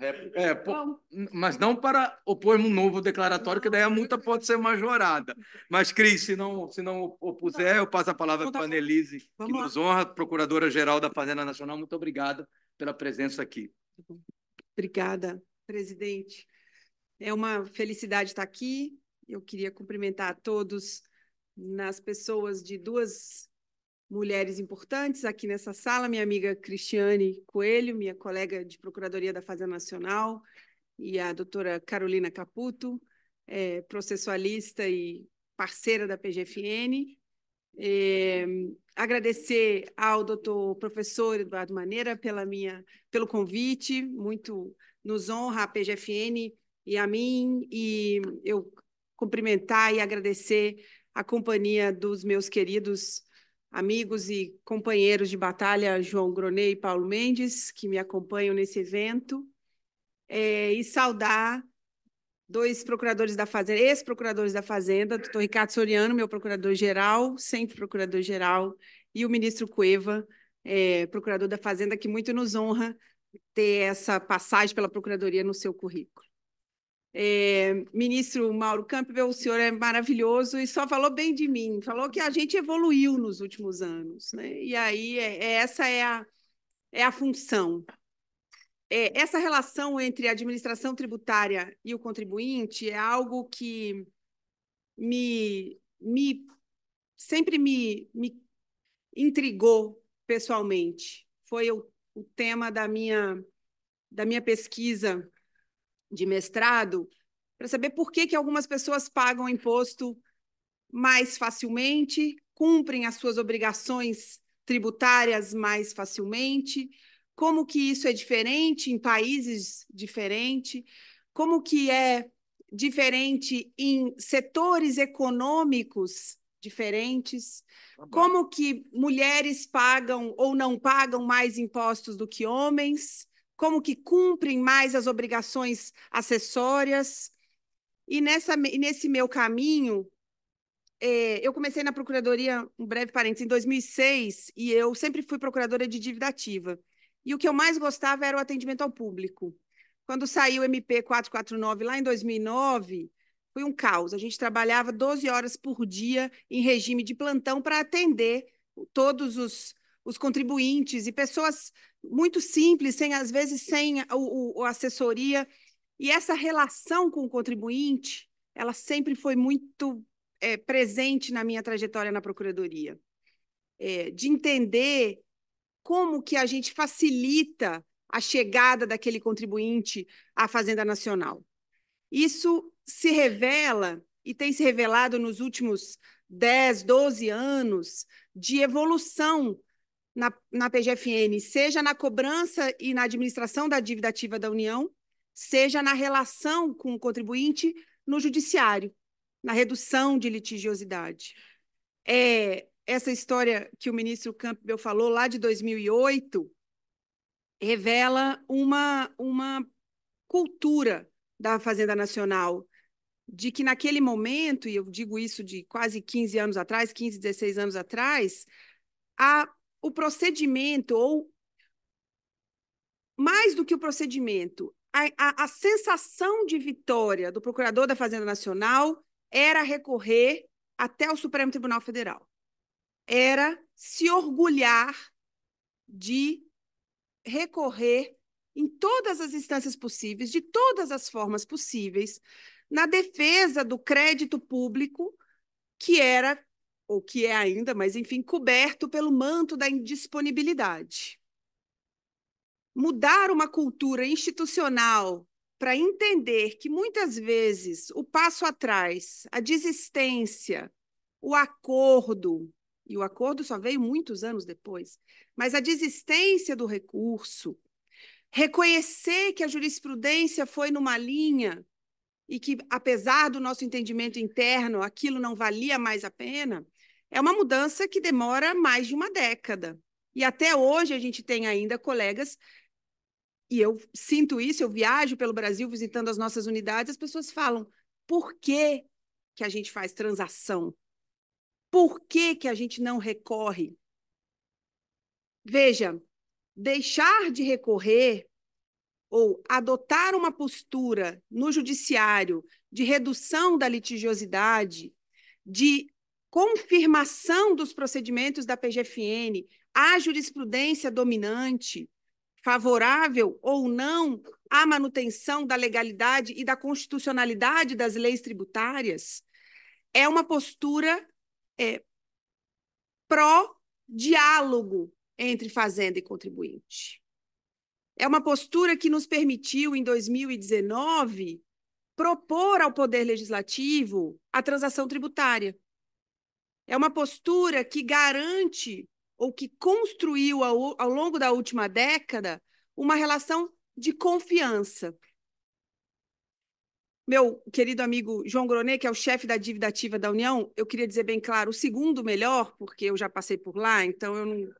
É, é tá mas não para opor um novo declaratório, que daí a multa pode ser majorada. Mas, Cris, se não, se não opuser, eu passo a palavra então tá para a Anelise, que nos honra, Procuradora-Geral da Fazenda Nacional. Muito obrigada pela presença aqui. Tá obrigada, presidente. É uma felicidade estar aqui. Eu queria cumprimentar a todos nas pessoas de duas mulheres importantes aqui nessa sala, minha amiga Cristiane Coelho, minha colega de Procuradoria da Fazenda Nacional, e a doutora Carolina Caputo, é, processualista e parceira da PGFN. É, agradecer ao doutor professor Eduardo Maneira pela minha, pelo convite, muito nos honra a PGFN e a mim, e eu cumprimentar e agradecer a companhia dos meus queridos amigos e companheiros de batalha, João Gronê e Paulo Mendes, que me acompanham nesse evento, é, e saudar dois procuradores da Fazenda, ex-procuradores da Fazenda, doutor Ricardo Soriano, meu procurador-geral, sempre procurador-geral, e o ministro Cueva, é, procurador da Fazenda, que muito nos honra ter essa passagem pela Procuradoria no seu currículo. É, ministro Mauro Campbell, o senhor é maravilhoso e só falou bem de mim, falou que a gente evoluiu nos últimos anos, né? E aí é, é, essa é a, é a função. É, essa relação entre a administração tributária e o contribuinte é algo que me, me sempre me, me intrigou pessoalmente. Foi o, o tema da minha, da minha pesquisa de mestrado para saber por que, que algumas pessoas pagam imposto mais facilmente, cumprem as suas obrigações tributárias mais facilmente, como que isso é diferente em países diferentes, como que é diferente em setores econômicos diferentes, tá como que mulheres pagam ou não pagam mais impostos do que homens, como que cumprem mais as obrigações acessórias. E nessa, nesse meu caminho, é, eu comecei na procuradoria, um breve parênteses, em 2006, e eu sempre fui procuradora de dívida ativa. E o que eu mais gostava era o atendimento ao público. Quando saiu o MP 449, lá em 2009, foi um caos. A gente trabalhava 12 horas por dia em regime de plantão para atender todos os os contribuintes e pessoas muito simples, sem às vezes sem o, a assessoria. E essa relação com o contribuinte, ela sempre foi muito é, presente na minha trajetória na procuradoria, é, de entender como que a gente facilita a chegada daquele contribuinte à Fazenda Nacional. Isso se revela e tem se revelado nos últimos 10, 12 anos de evolução na, na PGFN, seja na cobrança e na administração da dívida ativa da União, seja na relação com o contribuinte no judiciário, na redução de litigiosidade. É, essa história que o ministro Campbell falou lá de 2008 revela uma, uma cultura da Fazenda Nacional, de que naquele momento, e eu digo isso de quase 15 anos atrás, 15, 16 anos atrás, a o procedimento, ou mais do que o procedimento, a, a, a sensação de vitória do procurador da Fazenda Nacional era recorrer até o Supremo Tribunal Federal. Era se orgulhar de recorrer em todas as instâncias possíveis, de todas as formas possíveis, na defesa do crédito público que era ou que é ainda, mas enfim, coberto pelo manto da indisponibilidade. Mudar uma cultura institucional para entender que muitas vezes o passo atrás, a desistência, o acordo, e o acordo só veio muitos anos depois, mas a desistência do recurso, reconhecer que a jurisprudência foi numa linha e que, apesar do nosso entendimento interno, aquilo não valia mais a pena, é uma mudança que demora mais de uma década. E até hoje a gente tem ainda colegas, e eu sinto isso, eu viajo pelo Brasil visitando as nossas unidades, as pessoas falam: por que, que a gente faz transação? Por que, que a gente não recorre? Veja, deixar de recorrer ou adotar uma postura no judiciário de redução da litigiosidade, de confirmação dos procedimentos da PGFN à jurisprudência dominante, favorável ou não à manutenção da legalidade e da constitucionalidade das leis tributárias, é uma postura é, pró-diálogo entre fazenda e contribuinte. É uma postura que nos permitiu, em 2019, propor ao Poder Legislativo a transação tributária. É uma postura que garante ou que construiu ao, ao longo da última década uma relação de confiança. Meu querido amigo João Gronet, que é o chefe da dívida ativa da União, eu queria dizer bem claro, o segundo melhor, porque eu já passei por lá, então eu não.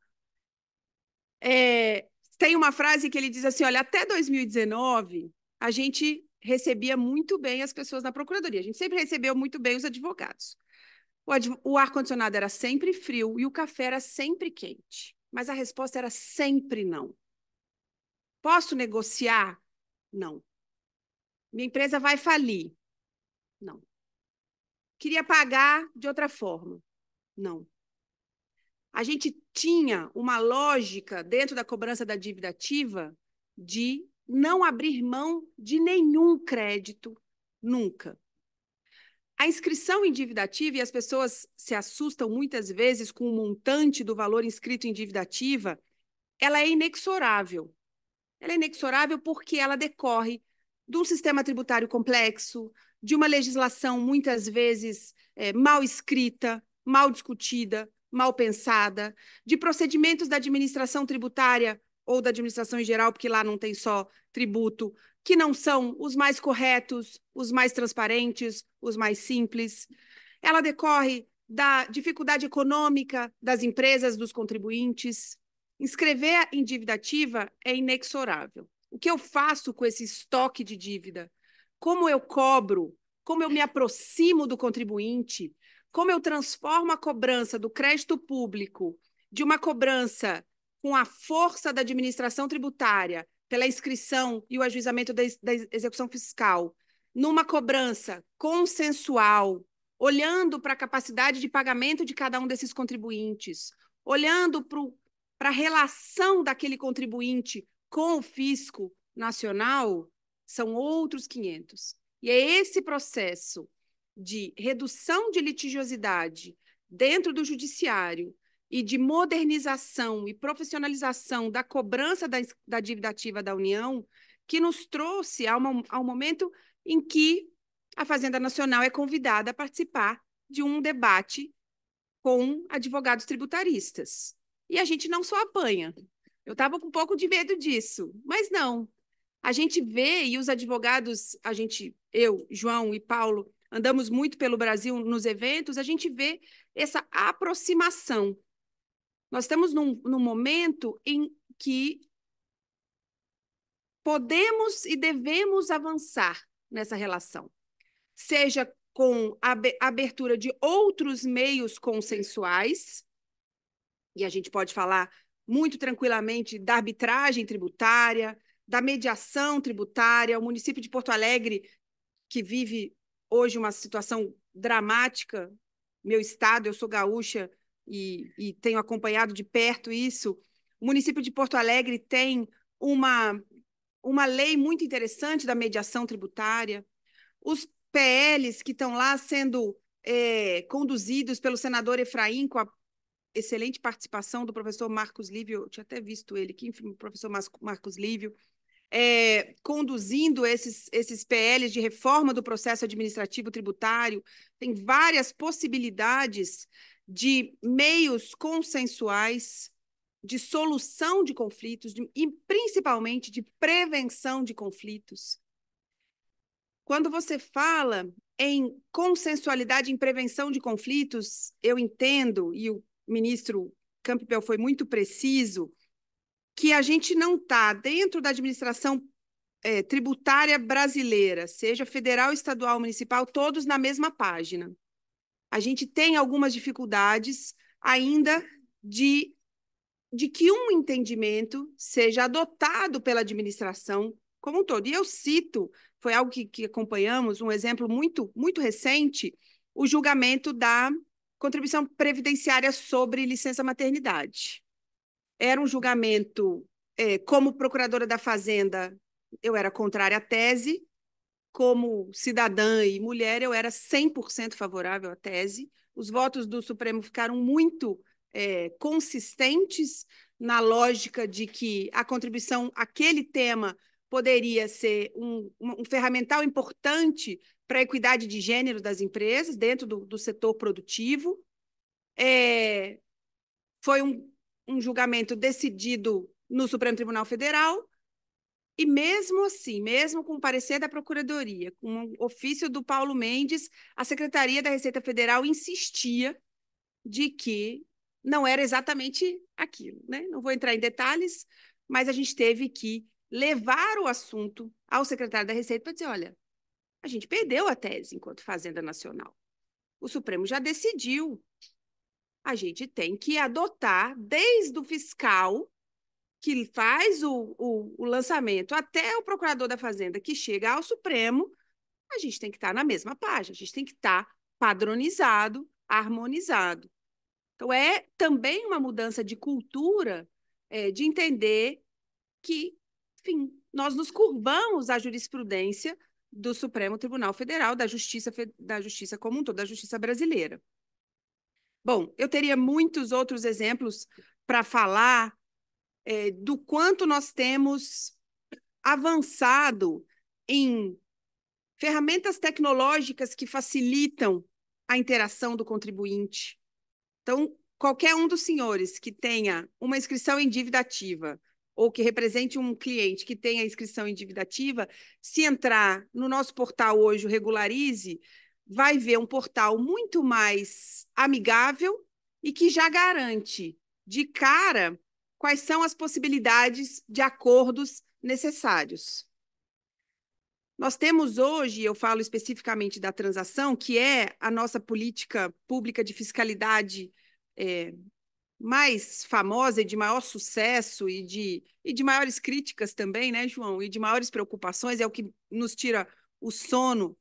É, tem uma frase que ele diz assim: olha, até 2019, a gente recebia muito bem as pessoas na procuradoria, a gente sempre recebeu muito bem os advogados. O, o ar-condicionado era sempre frio e o café era sempre quente. Mas a resposta era sempre não. Posso negociar? Não. Minha empresa vai falir? Não. Queria pagar de outra forma? Não. A gente tinha uma lógica dentro da cobrança da dívida ativa de não abrir mão de nenhum crédito nunca. A inscrição em dívida ativa, e as pessoas se assustam muitas vezes com o montante do valor inscrito em dívida ativa, ela é inexorável. Ela é inexorável porque ela decorre de um sistema tributário complexo, de uma legislação muitas vezes é, mal escrita, mal discutida, mal pensada, de procedimentos da administração tributária ou da administração em geral, porque lá não tem só tributo, que não são os mais corretos, os mais transparentes, os mais simples. Ela decorre da dificuldade econômica das empresas, dos contribuintes. Inscrever em dívida ativa é inexorável. O que eu faço com esse estoque de dívida? Como eu cobro? Como eu me aproximo do contribuinte? Como eu transformo a cobrança do crédito público de uma cobrança com a força da administração tributária pela inscrição e o ajuizamento da, da execução fiscal, numa cobrança consensual, olhando para a capacidade de pagamento de cada um desses contribuintes, olhando para a relação daquele contribuinte com o fisco nacional, são outros 500. E é esse processo de redução de litigiosidade dentro do judiciário, e de modernização e profissionalização da cobrança da, da dívida ativa da União que nos trouxe ao, ao momento em que a Fazenda Nacional é convidada a participar de um debate com advogados tributaristas. E a gente não só apanha. Eu estava com um pouco de medo disso, mas não. A gente vê e os advogados, a gente, eu, João e Paulo, andamos muito pelo Brasil nos eventos, a gente vê essa aproximação nós estamos num, num momento em que podemos e devemos avançar nessa relação, seja com a abertura de outros meios consensuais, e a gente pode falar muito tranquilamente da arbitragem tributária, da mediação tributária. O município de Porto Alegre, que vive hoje uma situação dramática, meu estado, eu sou gaúcha, e, e tenho acompanhado de perto isso, o município de Porto Alegre tem uma, uma lei muito interessante da mediação tributária. Os PLs que estão lá sendo é, conduzidos pelo senador Efraim, com a excelente participação do professor Marcos Lívio, eu tinha até visto ele aqui, o professor Marcos Lívio, é, conduzindo esses, esses PLs de reforma do processo administrativo tributário, tem várias possibilidades de meios consensuais de solução de conflitos de, e principalmente de prevenção de conflitos. Quando você fala em consensualidade em prevenção de conflitos, eu entendo e o ministro Campbell foi muito preciso que a gente não está dentro da administração é, tributária brasileira, seja federal, estadual, municipal, todos na mesma página a gente tem algumas dificuldades ainda de, de que um entendimento seja adotado pela administração como um todo. E eu cito, foi algo que, que acompanhamos, um exemplo muito, muito recente, o julgamento da contribuição previdenciária sobre licença maternidade. Era um julgamento, é, como procuradora da Fazenda, eu era contrária à tese, como cidadã e mulher, eu era 100% favorável à tese. Os votos do Supremo ficaram muito é, consistentes na lógica de que a contribuição àquele tema poderia ser um, um ferramental importante para a equidade de gênero das empresas dentro do, do setor produtivo. É, foi um, um julgamento decidido no Supremo Tribunal Federal e mesmo assim, mesmo com o parecer da Procuradoria, com o ofício do Paulo Mendes, a Secretaria da Receita Federal insistia de que não era exatamente aquilo. Né? Não vou entrar em detalhes, mas a gente teve que levar o assunto ao secretário da Receita para dizer: olha, a gente perdeu a tese enquanto Fazenda Nacional. O Supremo já decidiu. A gente tem que adotar, desde o fiscal que faz o, o, o lançamento até o procurador da Fazenda que chega ao Supremo, a gente tem que estar tá na mesma página, a gente tem que estar tá padronizado, harmonizado. Então, é também uma mudança de cultura, é, de entender que, enfim, nós nos curvamos à jurisprudência do Supremo Tribunal Federal, da Justiça, da justiça como um todo, da Justiça brasileira. Bom, eu teria muitos outros exemplos para falar é, do quanto nós temos avançado em ferramentas tecnológicas que facilitam a interação do contribuinte. Então, qualquer um dos senhores que tenha uma inscrição em dívida ativa ou que represente um cliente que tenha inscrição em dívida ativa, se entrar no nosso portal hoje, o Regularize, vai ver um portal muito mais amigável e que já garante de cara quais são as possibilidades de acordos necessários. Nós temos hoje, eu falo especificamente da transação, que é a nossa política pública de fiscalidade é, mais famosa e de maior sucesso e de, e de maiores críticas também, né, João? E de maiores preocupações, é o que nos tira o sono.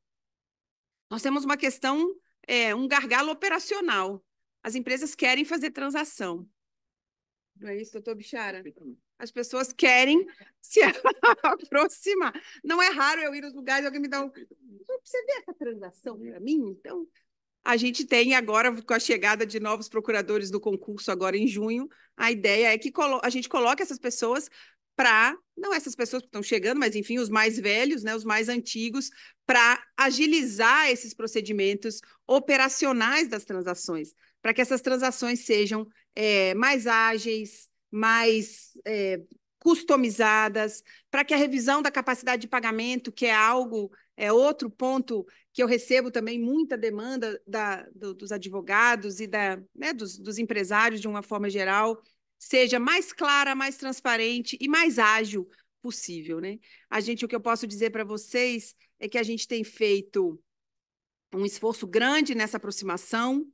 Nós temos uma questão, é, um gargalo operacional. As empresas querem fazer transação. Não é isso, doutor Bichara? As pessoas querem se (laughs) aproximar. Não é raro eu ir aos lugares e alguém me dá um. Você vê essa transação para mim? Então, a gente tem agora, com a chegada de novos procuradores do concurso, agora em junho, a ideia é que a gente coloque essas pessoas para, não essas pessoas que estão chegando, mas enfim, os mais velhos, né, os mais antigos, para agilizar esses procedimentos operacionais das transações, para que essas transações sejam é, mais ágeis, mais é, customizadas, para que a revisão da capacidade de pagamento, que é algo, é outro ponto que eu recebo também muita demanda da, do, dos advogados e da, né, dos, dos empresários de uma forma geral, seja mais clara, mais transparente e mais ágil possível, né? A gente, o que eu posso dizer para vocês é que a gente tem feito um esforço grande nessa aproximação.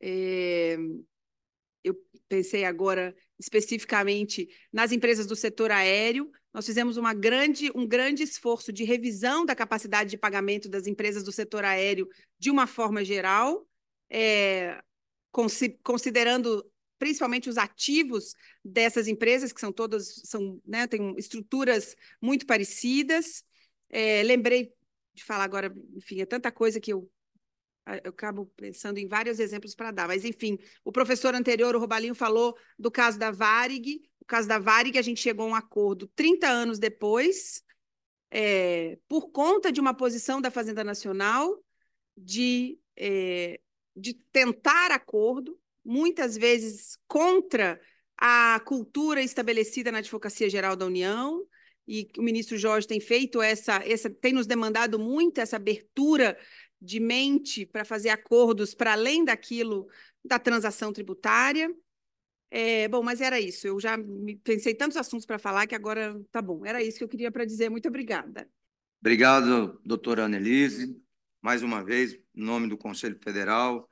É, eu pensei agora especificamente nas empresas do setor aéreo, nós fizemos uma grande, um grande esforço de revisão da capacidade de pagamento das empresas do setor aéreo de uma forma geral, é, considerando principalmente os ativos dessas empresas, que são todas, são, né, têm estruturas muito parecidas. É, lembrei de falar agora, enfim, é tanta coisa que eu ah, eu acabo pensando em vários exemplos para dar, mas enfim, o professor anterior, o Robalinho, falou do caso da Varig. O caso da Varig, a gente chegou a um acordo 30 anos depois, é, por conta de uma posição da Fazenda Nacional de, é, de tentar acordo, muitas vezes contra a cultura estabelecida na Advocacia Geral da União, e o ministro Jorge tem feito essa, essa tem nos demandado muito essa abertura de mente para fazer acordos para além daquilo da transação tributária. É, bom, mas era isso. Eu já pensei tantos assuntos para falar que agora tá bom. Era isso que eu queria para dizer. Muito obrigada. Obrigado, doutora Annelise. Mais uma vez, em nome do Conselho Federal,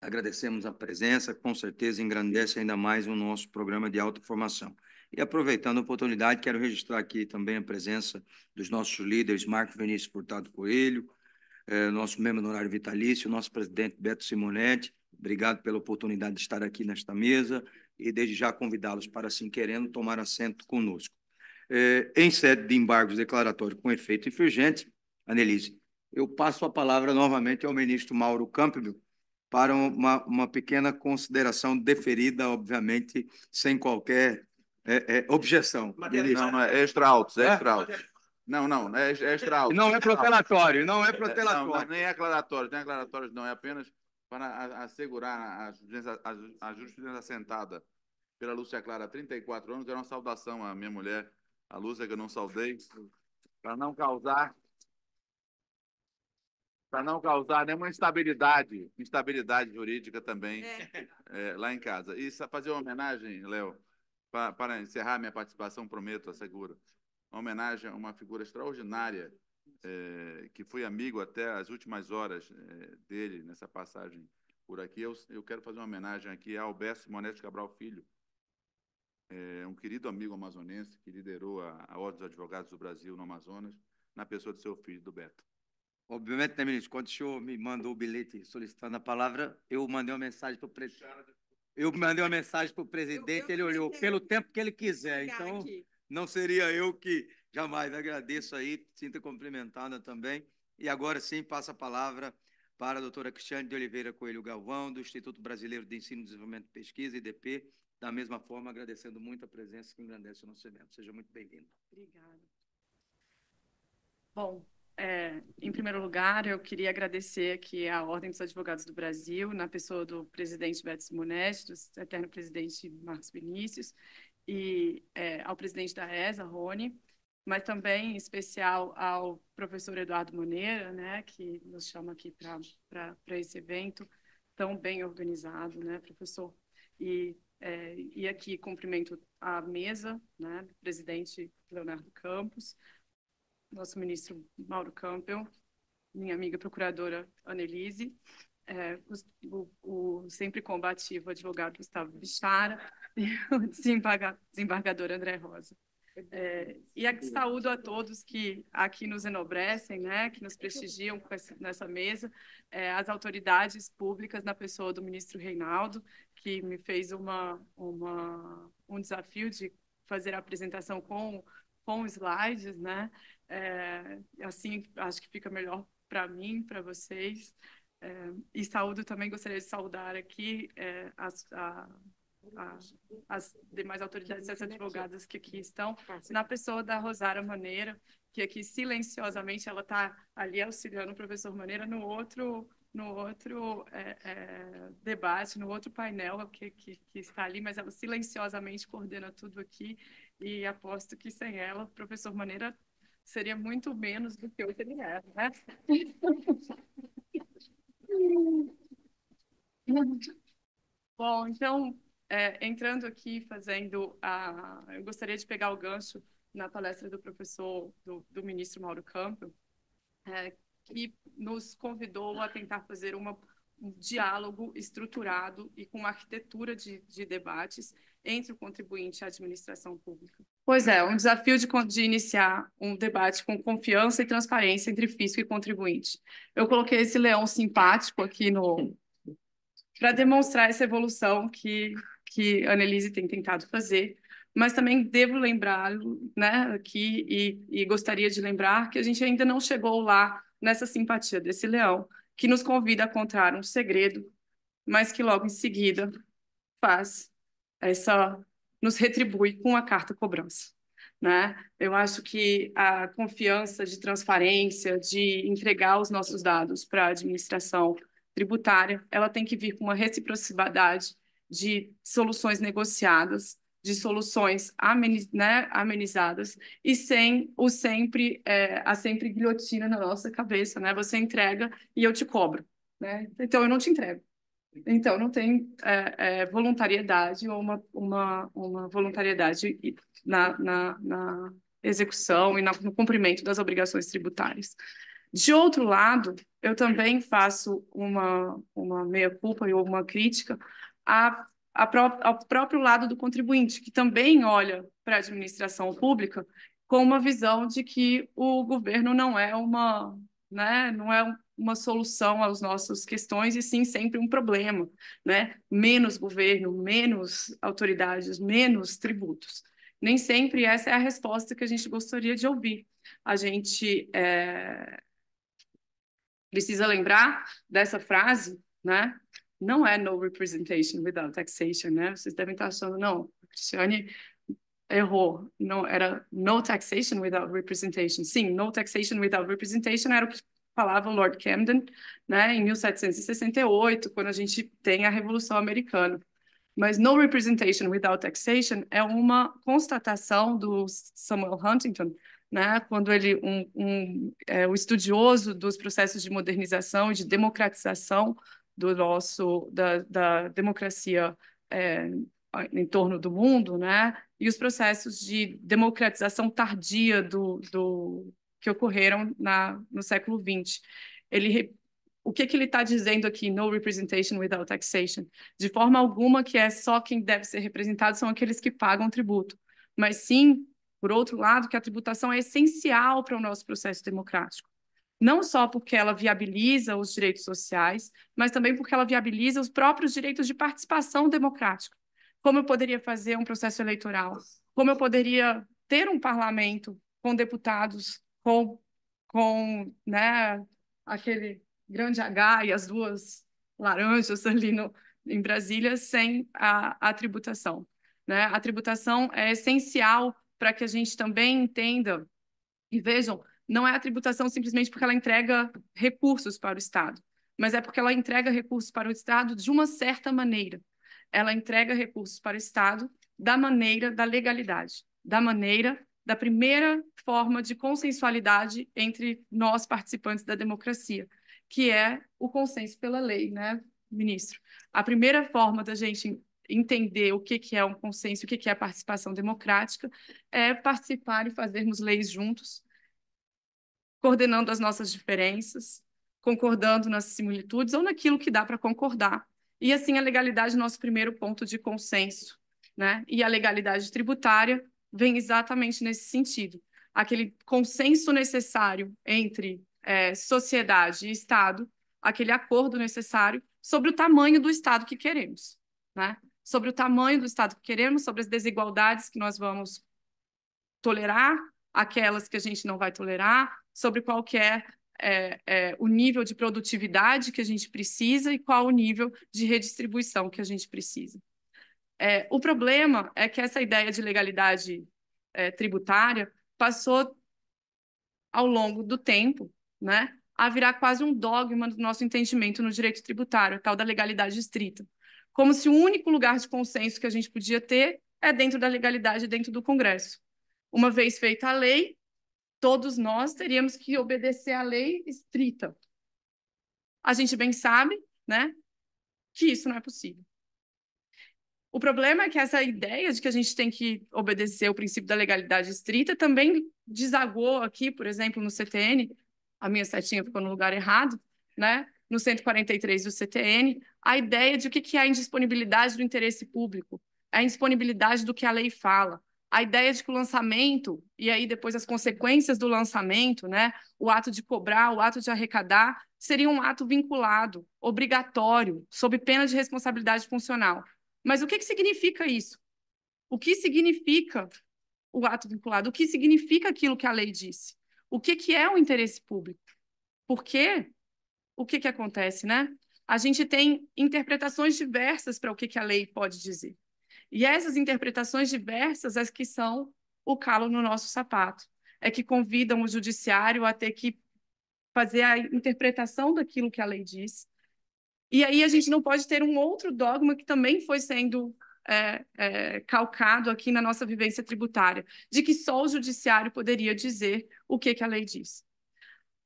agradecemos a presença. Com certeza engrandece ainda mais o nosso programa de autoformação E aproveitando a oportunidade, quero registrar aqui também a presença dos nossos líderes, Marco Vinícius Furtado Coelho, é, nosso membro honorário vitalício, nosso presidente Beto Simonetti. Obrigado pela oportunidade de estar aqui nesta mesa e desde já convidá-los para, assim querendo, tomar assento conosco. É, em sede de embargos declaratórios com efeito emergente, Anelise, eu passo a palavra novamente ao ministro Mauro Campbell para uma, uma pequena consideração deferida, obviamente, sem qualquer é, é, objeção. Não, não, é extra autos é ah, extra autos não, não, é, é extra é é é, Não é protelatório, não é protelatório. Não, nem é aclaratório, não é aclaratório, não, é apenas para assegurar a justiça a jurisprudência assentada pela Lúcia Clara há 34 anos, era uma saudação à minha mulher, a Lúcia, que eu não saudei, para não causar para não causar nenhuma instabilidade, instabilidade jurídica também é. É, lá em casa. E fazer uma homenagem, Léo, para encerrar minha participação, prometo, asseguro uma homenagem a uma figura extraordinária, é, que foi amigo até as últimas horas é, dele nessa passagem por aqui. Eu, eu quero fazer uma homenagem aqui a Alberto Monete Cabral Filho, é, um querido amigo amazonense que liderou a, a Ordem dos Advogados do Brasil no Amazonas, na pessoa do seu filho, do Beto. Obviamente, né, ministro? Quando o senhor me mandou o bilhete solicitando a palavra, eu mandei uma mensagem para o presidente. Eu mandei uma mensagem para o presidente, eu, eu, ele olhou pelo tempo que ele quiser. Então, não seria eu que jamais agradeço aí, sinta cumprimentada também. E agora sim, passa a palavra para a doutora Cristiane de Oliveira Coelho Galvão, do Instituto Brasileiro de Ensino, Desenvolvimento e Pesquisa, IDP. Da mesma forma, agradecendo muito a presença que engrandece o nosso evento. Seja muito bem-vinda. Obrigada. Bom, é, em primeiro lugar, eu queria agradecer aqui à Ordem dos Advogados do Brasil, na pessoa do presidente Beto Simonetti, do eterno presidente Marcos Vinícius, e é, ao presidente da ESA, Rony, mas também em especial ao professor Eduardo Moneira, né, que nos chama aqui para esse evento tão bem organizado, né, professor? E, é, e aqui cumprimento a mesa, né, presidente Leonardo Campos, nosso ministro Mauro Campbell, minha amiga procuradora Annelise, é, o, o, sempre combativo advogado Gustavo Bichara, o (laughs) desembargador André Rosa. É, e né? saúdo a todos que aqui nos enobrecem, né, que nos prestigiam essa, nessa mesa, é, as autoridades públicas, na pessoa do ministro Reinaldo, que me fez uma, uma, um desafio de fazer a apresentação com, com slides, né? É, assim, acho que fica melhor para mim, para vocês. É, e saúdo também, gostaria de saudar aqui é, a, a a, as demais autoridades e as né, advogadas que aqui estão, tá, na pessoa da Rosara Maneira que aqui silenciosamente ela está ali auxiliando o professor Maneira no outro no outro é, é, debate, no outro painel que, que, que, está ali, mas ela silenciosamente coordena tudo aqui e aposto que sem ela, o professor Maneira seria muito menos do que hoje ele é, né? (laughs) Bom, então, é, entrando aqui, fazendo a... Eu gostaria de pegar o gancho na palestra do professor, do, do ministro Mauro Campo, é, que nos convidou a tentar fazer uma, um diálogo estruturado e com uma arquitetura de, de debates entre o contribuinte e a administração pública. Pois é, um desafio de, de, iniciar um debate com confiança e transparência entre fisco e contribuinte. Eu coloquei esse leão simpático aqui no para demonstrar essa evolução que que a Annelise tem tentado fazer, mas também devo lembrá-lo né, aqui e, e gostaria de lembrar que a gente ainda não chegou lá nessa simpatia desse leão, que nos convida a contar um segredo, mas que logo em seguida faz essa nos retribui com a carta cobrança. Né? Eu acho que a confiança de transparência, de entregar os nossos dados para a administração tributária, ela tem que vir com uma reciprocidade de soluções negociadas, de soluções ameniz, né, amenizadas e sem o sempre é, a sempre guilhotina na nossa cabeça, né? Você entrega e eu te cobro, né? Então eu não te entrego. Então não tem é, é, voluntariedade ou uma, uma, uma voluntariedade na, na, na execução e no cumprimento das obrigações tributárias. De outro lado, eu também faço uma, uma meia-culpa e uma crítica a, a pró ao próprio lado do contribuinte, que também olha para a administração pública com uma visão de que o governo não é uma, né, não é uma solução às nossas questões e sim sempre um problema, né? Menos governo, menos autoridades, menos tributos. Nem sempre essa é a resposta que a gente gostaria de ouvir. A gente é, precisa lembrar dessa frase, né? não é no representation without taxation, né? Vocês devem estar achando, não, a Cristiane errou, não era no taxation without representation. Sim, no taxation without representation era o que falava o Lord Camden, né, em 1768, quando a gente tem a Revolução Americana. Mas no representation without taxation é uma constatação do Samuel Huntington, né, quando ele um, um é, o estudioso dos processos de modernização e de democratização do nosso da, da democracia é, em torno do mundo, né? E os processos de democratização tardia do, do que ocorreram na, no século XX. Ele o que, que ele está dizendo aqui, no representation without taxation? De forma alguma que é só quem deve ser representado são aqueles que pagam tributo, mas sim, por outro lado, que a tributação é essencial para o nosso processo democrático não só porque ela viabiliza os direitos sociais, mas também porque ela viabiliza os próprios direitos de participação democrática. Como eu poderia fazer um processo eleitoral? Como eu poderia ter um parlamento com deputados, com, com né, aquele grande H e as duas laranjas ali no, em Brasília sem a, a tributação. Né? A tributação é essencial para que a gente também entenda e vejam não é a tributação simplesmente porque ela entrega recursos para o Estado, mas é porque ela entrega recursos para o Estado de uma certa maneira. Ela entrega recursos para o Estado da maneira da legalidade, da maneira da primeira forma de consensualidade entre nós participantes da democracia, que é o consenso pela lei, né, ministro? A primeira forma da gente entender o que, que é um consenso, o que, que é participação democrática, é participar e fazermos leis juntos, coordenando as nossas diferenças, concordando nas similitudes ou naquilo que dá para concordar. E assim a legalidade é nosso primeiro ponto de consenso, né? E a legalidade tributária vem exatamente nesse sentido, aquele consenso necessário entre é, sociedade e Estado, aquele acordo necessário sobre o tamanho do Estado que queremos, né? Sobre o tamanho do Estado que queremos, sobre as desigualdades que nós vamos tolerar, aquelas que a gente não vai tolerar, sobre qual que é, é, é, o nível de produtividade que a gente precisa e qual o nível de redistribuição que a gente precisa. É, o problema é que essa ideia de legalidade é, tributária passou ao longo do tempo, né, a virar quase um dogma do nosso entendimento no direito tributário, a tal da legalidade estrita. Como se o único lugar de consenso que a gente podia ter é dentro da legalidade, dentro do Congresso. Uma vez feita a lei, todos nós teríamos que obedecer à lei estrita. A gente bem sabe, né, que isso não é possível. O problema é que essa ideia de que a gente tem que obedecer o princípio da legalidade estrita também desagou aqui, por exemplo, no CTN, a minha setinha ficou no lugar errado, né? No 143 do CTN, a ideia de o que é a indisponibilidade do interesse público, é a indisponibilidade do que a lei fala a ideia de que o lançamento, e aí depois as consequências do lançamento, né, o ato de cobrar, o ato de arrecadar, seria um ato vinculado, obrigatório, sob pena de responsabilidade funcional. Mas o que, que significa isso? O que significa o ato vinculado? O que significa aquilo que a lei disse? O que, que é o interesse público? Porque o que, que acontece, né? A gente tem interpretações diversas para o que, que a lei pode dizer. E essas interpretações diversas as que são o calo no nosso sapato, é que convidam o judiciário a ter que fazer a interpretação daquilo que a lei diz. E aí a gente não pode ter um outro dogma que também foi sendo é, é, calcado aqui na nossa vivência tributária, de que só o judiciário poderia dizer o que, que a lei diz.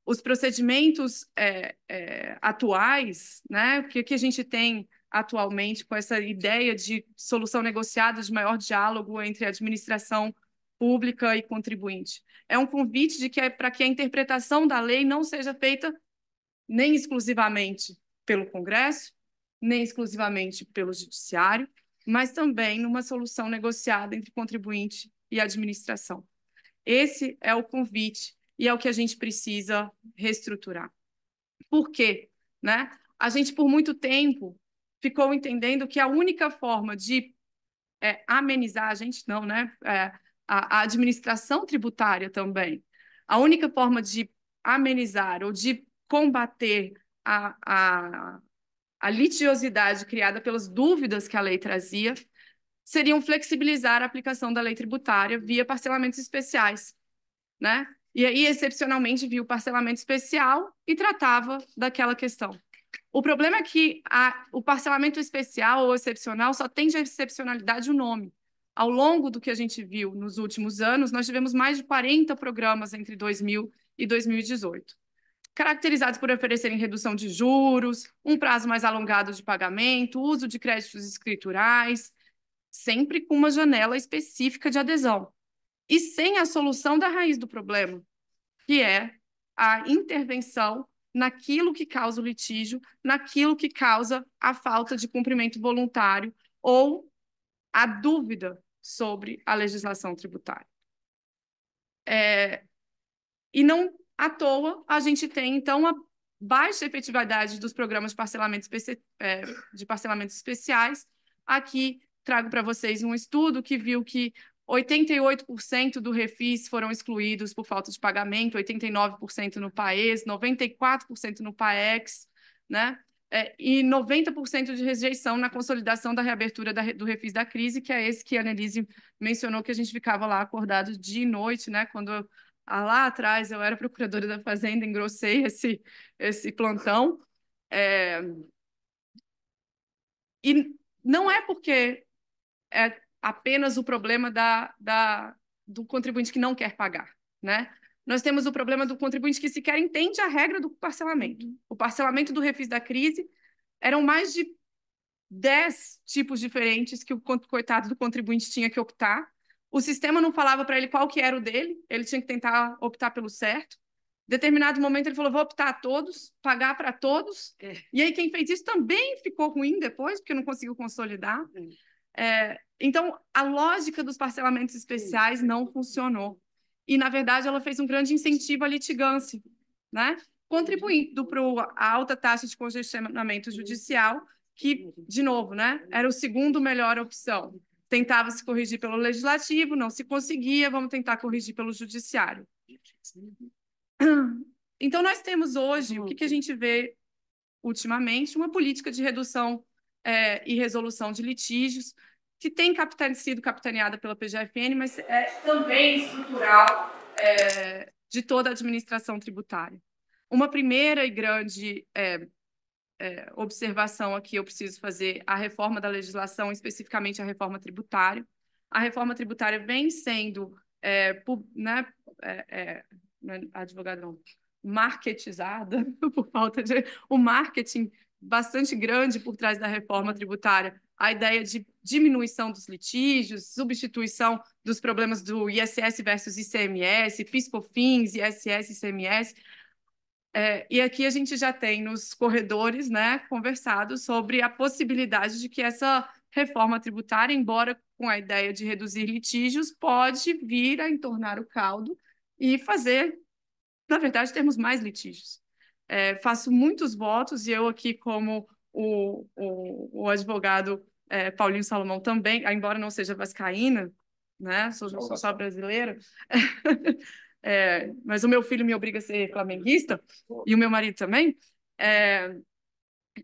Os procedimentos é, é atuais, né, que aqui a gente tem atualmente com essa ideia de solução negociada de maior diálogo entre a administração pública e contribuinte. É um convite de que é para que a interpretação da lei não seja feita nem exclusivamente pelo Congresso, nem exclusivamente pelo Judiciário, mas também numa solução negociada entre contribuinte e administração. Esse é o convite e é o que a gente precisa reestruturar. Por quê? Né? A gente, por muito tempo, ficou entendendo que a única forma de é, amenizar, a gente não, né? É, a, a administração tributária também. A única forma de amenizar ou de combater a, a, a, litigiosidade criada pelas dúvidas que a lei trazia seriam flexibilizar a aplicação da lei tributária via parcelamentos especiais, né? E aí, excepcionalmente, viu o parcelamento especial e tratava daquela questão. O problema é que a, o parcelamento especial ou excepcional só tem de excepcionalidade o nome. Ao longo do que a gente viu nos últimos anos, nós tivemos mais de 40 programas entre 2000 e 2018, caracterizados por oferecerem redução de juros, um prazo mais alongado de pagamento, uso de créditos escriturais, sempre com uma janela específica de adesão, e sem a solução da raiz do problema, que é a intervenção naquilo que causa o litígio, naquilo que causa a falta de cumprimento voluntário ou a dúvida sobre a legislação tributária. É, e não à toa a gente tem, então, a baixa efetividade dos programas de parcelamento, é, de parcelamentos especiais. Aqui trago para vocês um estudo que viu que 88% do refis foram excluídos por falta de pagamento, 89% no PAES, 94% no PAEX, né? É, e 90% de rejeição na consolidação da reabertura da, do refis da crise, que é esse que a Annelise mencionou, que a gente ficava lá acordado dia e noite, né? Quando eu, ah, lá atrás eu era procuradora da Fazenda, engrossei esse, esse plantão. É... E não é porque é apenas o problema da, da, do contribuinte que não quer pagar. Né? Nós temos o problema do contribuinte que sequer entende a regra do parcelamento. O parcelamento do refis da crise eram mais de 10 tipos diferentes que o coitado do contribuinte tinha que optar. O sistema não falava para ele qual que era o dele, ele tinha que tentar optar pelo certo. Determinado momento ele falou, vou optar a todos, pagar para todos. É. E aí quem fez isso também ficou ruim depois, porque não conseguiu consolidar. É. É, então, a lógica dos parcelamentos especiais não funcionou. E, na verdade, ela fez um grande incentivo à litigância, né? contribuindo para a alta taxa de congestionamento judicial, que, de novo, né, era o segundo melhor opção. Tentava se corrigir pelo legislativo, não se conseguia, vamos tentar corrigir pelo judiciário. Então, nós temos hoje, o que, que a gente vê ultimamente? Uma política de redução é, e resolução de litígios, que tem capitane, sido capitaneada pela PGFN, mas é também estrutural é, de toda a administração tributária. Uma primeira e grande é, é, observação aqui eu preciso fazer a reforma da legislação, especificamente a reforma tributária. A reforma tributária vem sendo é, né, é, é, é advogado não, marketizada (laughs) por falta de o marketing bastante grande por trás da reforma tributária, a ideia de diminuição dos litígios, substituição dos problemas do ISS versus ICMS, PIS/COFINS, ISS, ICMS. É, e aqui a gente já tem nos corredores, né, conversado sobre a possibilidade de que essa reforma tributária, embora com a ideia de reduzir litígios, pode vir a entornar o caldo e fazer, na verdade, termos mais litígios. É, faço muitos votos e eu aqui como o, o, o advogado é, Paulinho Salomão também, embora não seja vascaína, né? Sou, sou só brasileiro. (laughs) é, mas o meu filho me obriga a ser flamenguista e o meu marido também. É,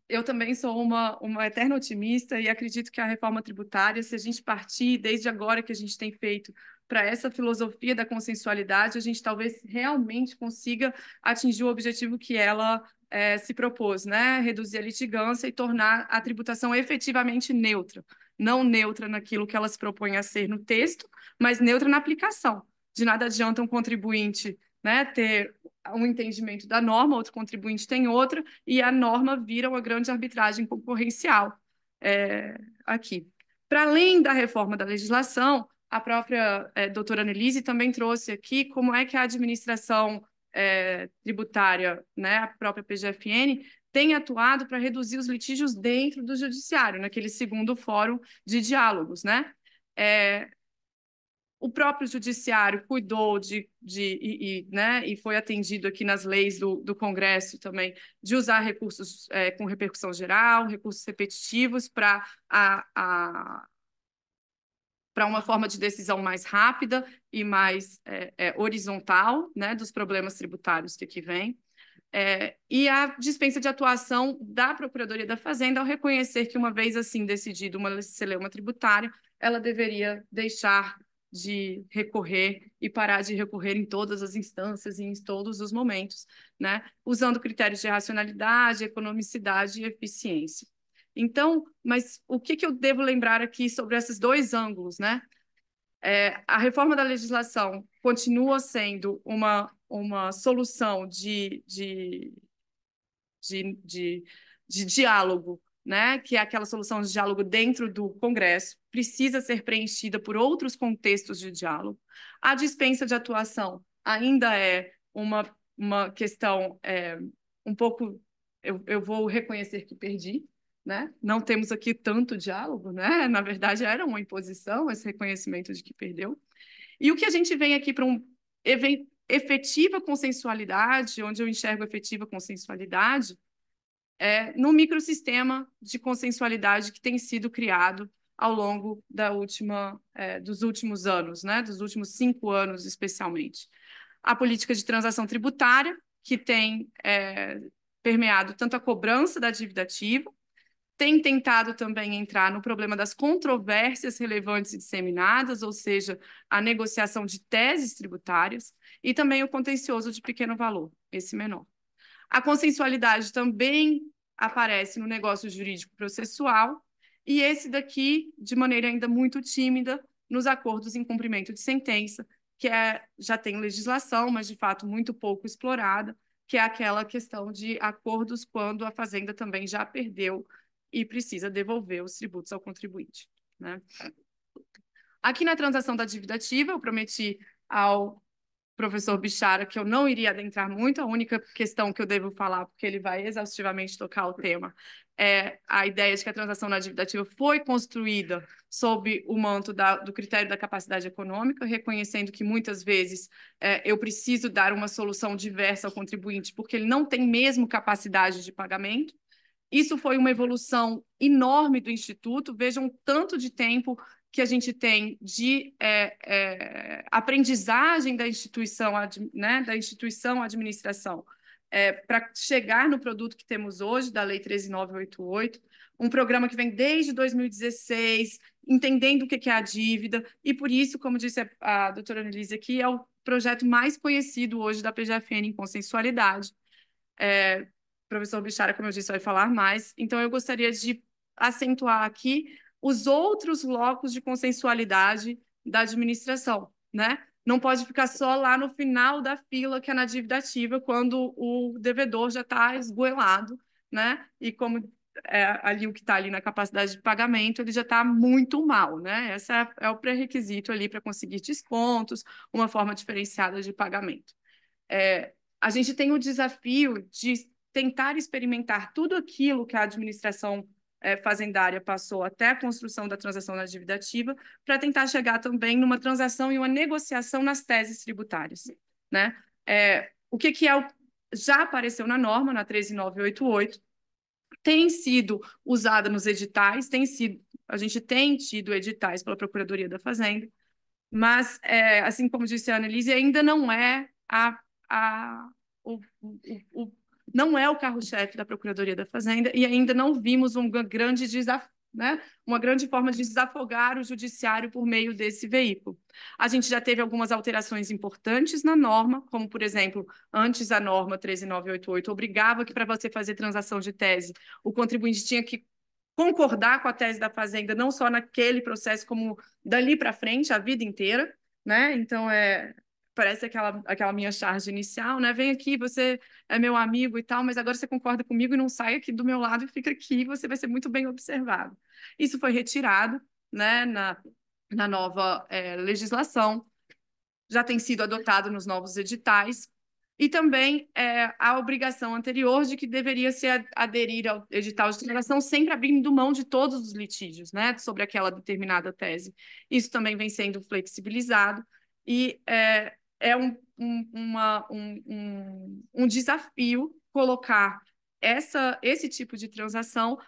eu também sou uma, uma eterna otimista e acredito que a reforma tributária, se a gente partir desde agora que a gente tem feito para essa filosofia da consensualidade, a gente talvez realmente consiga atingir o objetivo que ela é, se propôs, né? Reduzir a litigância e tornar a tributação efetivamente neutra. Não neutra naquilo que ela se propõe a ser no texto, mas neutra na aplicação. De nada adianta um contribuinte né, ter um entendimento da norma, outro contribuinte tem outra, e a norma vira uma grande arbitragem concorrencial é, aqui. Para além da reforma da legislação, a própria é, doutora Annelise também trouxe aqui como é que a administração é, tributária, né, a própria PGFN, tem atuado para reduzir os litígios dentro do judiciário, naquele segundo fórum de diálogos, né? É, o próprio judiciário cuidou de, de e, e, né, e foi atendido aqui nas leis do, do Congresso também, de usar recursos é, com repercussão geral, recursos repetitivos para a, a, para uma forma de decisão mais rápida e mais é, é, horizontal né, dos problemas tributários que aqui vêm. É, e a dispensa de atuação da Procuradoria da Fazenda ao reconhecer que, uma vez assim decidido uma celeuma tributária, ela deveria deixar de recorrer e parar de recorrer em todas as instâncias e em todos os momentos, né? usando critérios de racionalidade, economicidade e eficiência. Então, mas o que, que eu devo lembrar aqui sobre esses dois ângulos, né? É, a reforma da legislação continua sendo uma, uma solução de, de, de, de, de diálogo né, que é aquela solução de diálogo dentro do Congresso, precisa ser preenchida por outros contextos de diálogo. A dispensa de atuação ainda é uma, uma questão é, um pouco. Eu, eu vou reconhecer que perdi, né? Não temos aqui tanto diálogo, né? Na verdade, era uma imposição esse reconhecimento de que perdeu. E o que a gente vem aqui para um efetiva consensualidade, onde eu enxergo efetiva consensualidade, é no microsistema de consensualidade que tem sido criado ao longo da última, é, dos últimos anos, né? Dos últimos cinco anos, especialmente. A política de transação tributária, que tem é, permeado tanto a cobrança da dívida ativa, tem tentado também entrar no problema das controvérsias relevantes e disseminadas, ou seja, a negociação de teses tributárias e também o contencioso de pequeno valor, esse menor. A consensualidade também aparece no negócio jurídico processual e esse daqui, de maneira ainda muito tímida, nos acordos em cumprimento de sentença, que é, já tem legislação, mas de fato muito pouco explorada, que é aquela questão de acordos quando a fazenda também já perdeu e precisa devolver os tributos ao contribuinte. Né? Aqui na transação da dívida ativa, eu prometi ao professor Bichara que eu não iria adentrar muito, a única questão que eu devo falar, porque ele vai exaustivamente tocar o tema, é a ideia de que a transação na dívida ativa foi construída sob o manto da, do critério da capacidade econômica, reconhecendo que muitas vezes é, eu preciso dar uma solução diversa ao contribuinte, porque ele não tem mesmo capacidade de pagamento, isso foi uma evolução enorme do Instituto. Vejam tanto de tempo que a gente tem de é, é, aprendizagem da instituição, né, da instituição administração, é, para chegar no produto que temos hoje, da Lei 13988, um programa que vem desde 2016, entendendo o que é a dívida, e por isso, como disse a, a doutora Annelise aqui, é o projeto mais conhecido hoje da PGFN em consensualidade. É, professor Bichara, como eu disse, vai falar mais. Então, eu gostaria de acentuar aqui os outros blocos de consensualidade da administração, né? Não pode ficar só lá no final da fila, que é na dívida ativa, quando o devedor já está esgoelado, né? E como é, ali o que está ali na capacidade de pagamento, ele já está muito mal, né? Esse é, é o pré-requisito ali para conseguir descontos, uma forma diferenciada de pagamento. É, a gente tem o desafio de tentar experimentar tudo aquilo que a administração é, fazendária passou até a construção da transação na dívida ativa, para tentar chegar também numa transação e uma negociação nas teses tributárias. Né? É, o que, que é o, já apareceu na norma, na 13988, tem sido usada nos editais, tem sido, a gente tem tido editais pela Procuradoria da Fazenda, mas, é, assim como disse a Annelise, ainda não é a, a, o, o, o não é o carro-chefe da Procuradoria da Fazenda e ainda não vimos um grande desafio. Né? uma grande forma de desafogar o judiciário por meio desse veículo. A gente já teve algumas alterações importantes na norma, como, por exemplo, antes a norma 13988 obrigava que para você fazer transação de tese, o contribuinte tinha que concordar com a tese da fazenda, não só naquele processo, como dali para frente, a vida inteira. Né? Então, é, parece aquela, aquela minha charge inicial, né? Vem aqui, você é meu amigo e tal, mas agora você concorda comigo e não sai aqui do meu lado e fica aqui, você vai ser muito bem observado. Isso foi retirado, né, na, na nova é, legislação, já tem sido adotado nos novos editais, e também é, a obrigação anterior de que deveria se aderir ao edital de declaração sempre abrindo mão de todos os litígios, né, sobre aquela determinada tese. Isso também vem sendo flexibilizado e é, é um, um, uma, um, um, um desafio colocar essa, esse tipo de transação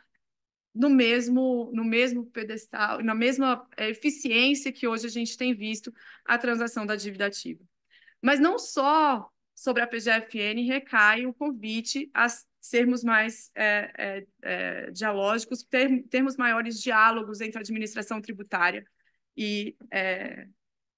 no mesmo, no mesmo pedestal, na mesma é, eficiência que hoje a gente tem visto a transação da dívida ativa. Mas não só sobre a PGFN recai o convite a sermos mais é, é, é, dialógicos, ter, termos maiores diálogos entre a administração tributária e, é,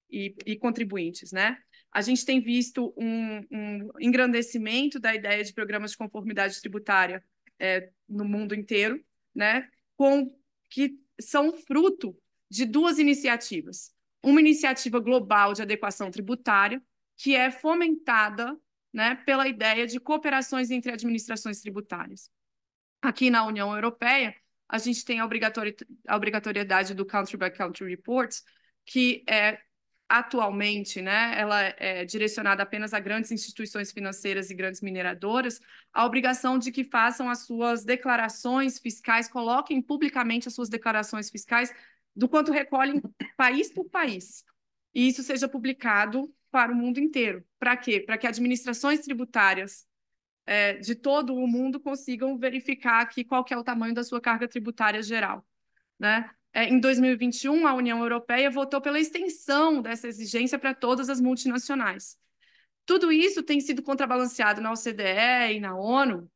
e, e contribuintes, né? A gente tem visto um, um engrandecimento da ideia de programas de conformidade tributária é, no mundo inteiro, né? Com que são fruto de duas iniciativas. Uma iniciativa global de adequação tributária, que é fomentada né, pela ideia de cooperações entre administrações tributárias. Aqui na União Europeia, a gente tem a, a obrigatoriedade do Country by Country Reports, que é atualmente, né, ela é direcionada apenas a grandes instituições financeiras e grandes mineradoras, a obrigação de que façam as suas declarações fiscais, coloquem publicamente as suas declarações fiscais do quanto recolhem país por país. E isso seja publicado para o mundo inteiro. Para quê? Para que administrações tributárias é, de todo o mundo consigam verificar aqui qual é o tamanho da sua carga tributária geral. Né? É, em 2021, a União Europeia votou pela extensão dessa exigência para todas as multinacionais. Tudo isso tem sido contrabalanceado na OCDE e na ONU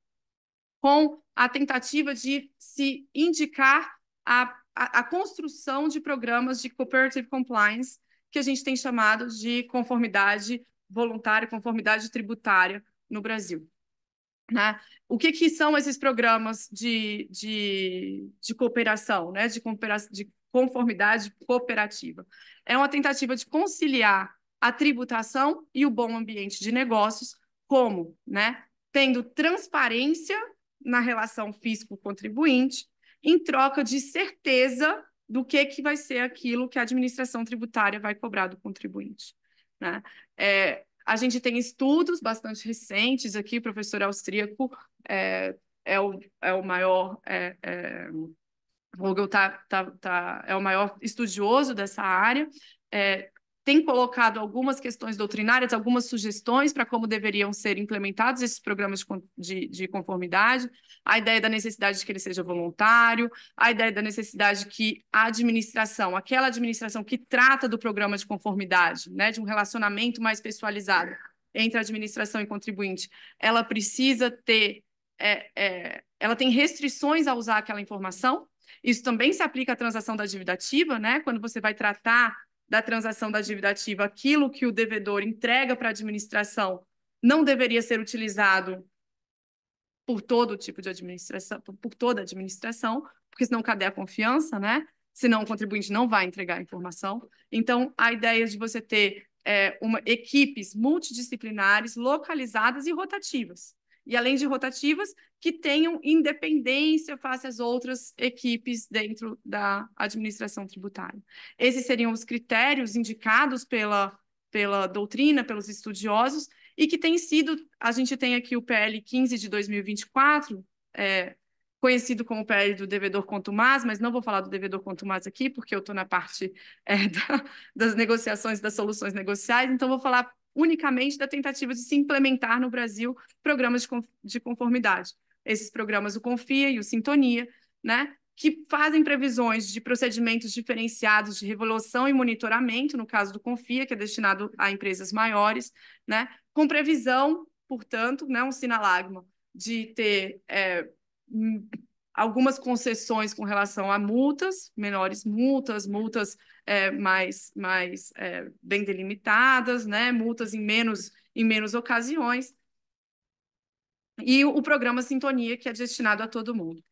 com a tentativa de se indicar a, a, a construção de programas de cooperative compliance, que a gente tem chamado de conformidade voluntária, conformidade tributária no Brasil. Né? O que, que são esses programas de, de, de cooperação, né? de, cooperação, de conformidade cooperativa? É uma tentativa de conciliar a tributação e o bom ambiente de negócios, como né? tendo transparência na relação fisco-contribuinte, em troca de certeza do que, que vai ser aquilo que a administração tributária vai cobrar do contribuinte. Né? É, a gente tem estudos bastante recentes aqui, o professor austríaco é, é, o, é o maior. É, é, Vogel tá, tá, tá, é o maior estudioso dessa área, é, tem colocado algumas questões doutrinárias, algumas sugestões para como deveriam ser implementados esses programas de, de, conformidade, a ideia da necessidade de que ele seja voluntário, a ideia da necessidade que a administração, aquela administração que trata do programa de conformidade, né, de um relacionamento mais pessoalizado entre administração e contribuinte, ela precisa ter, é, é, ela tem restrições a usar aquela informação, isso também se aplica à transação da dívida ativa, né? Quando você vai tratar da transação da dívida ativa, aquilo que o devedor entrega para a administração não deveria ser utilizado por todo tipo de administração, por toda a administração, porque senão cadê a confiança, né? Senão o contribuinte não vai entregar a informação. Então, a ideia de você ter é, uma, equipes multidisciplinares, localizadas e rotativas e além de rotativas, que tenham independência face às outras equipes dentro da administração tributária. Esses seriam os critérios indicados pela, pela doutrina, pelos estudiosos, e que tem sido, a gente tem aqui o PL 15 de 2024, é, conhecido como PL do devedor contumaz, mas não vou falar do devedor contumaz aqui, porque eu estou na parte é, (laughs) da, das negociações, das soluções negociais, então vou falar unicamente da tentativa de se implementar no Brasil programas de conformidade. Esses programas, o Confia e o Sintonia, né, que fazem previsões de procedimentos diferenciados de revolução e monitoramento, no caso do Confia, que é destinado a empresas maiores, né, com previsão, portanto, né, um sinalagma de ter é, algumas concessões com relação a multas, menores multas, multas é, mais, mais é, bem delimitadas, né? multas em menos, em menos ocasiões, e o programa Sintonia, que é destinado a todo mundo.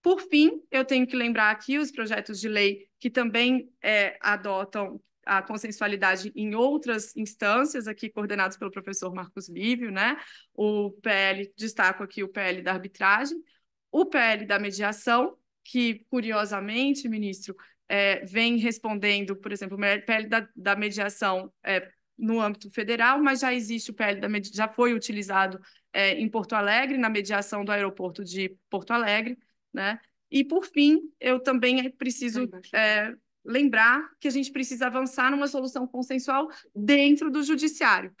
Por fim, eu tenho que lembrar aqui os projetos de lei que também é, adotam a consensualidade em outras instâncias, aqui coordenados pelo professor Marcos Lívio, né? O PL, destaco aqui o PL da arbitragem, o PL da mediação, que, curiosamente, ministro, é, vem respondendo, por exemplo, o PL da, da mediação é, no âmbito federal, mas já existe o PL da já foi utilizado é, em Porto Alegre, na mediação do aeroporto de Porto Alegre, né? E por fim, eu também preciso tá é, lembrar que a gente precisa avançar numa solução consensual dentro do judiciário.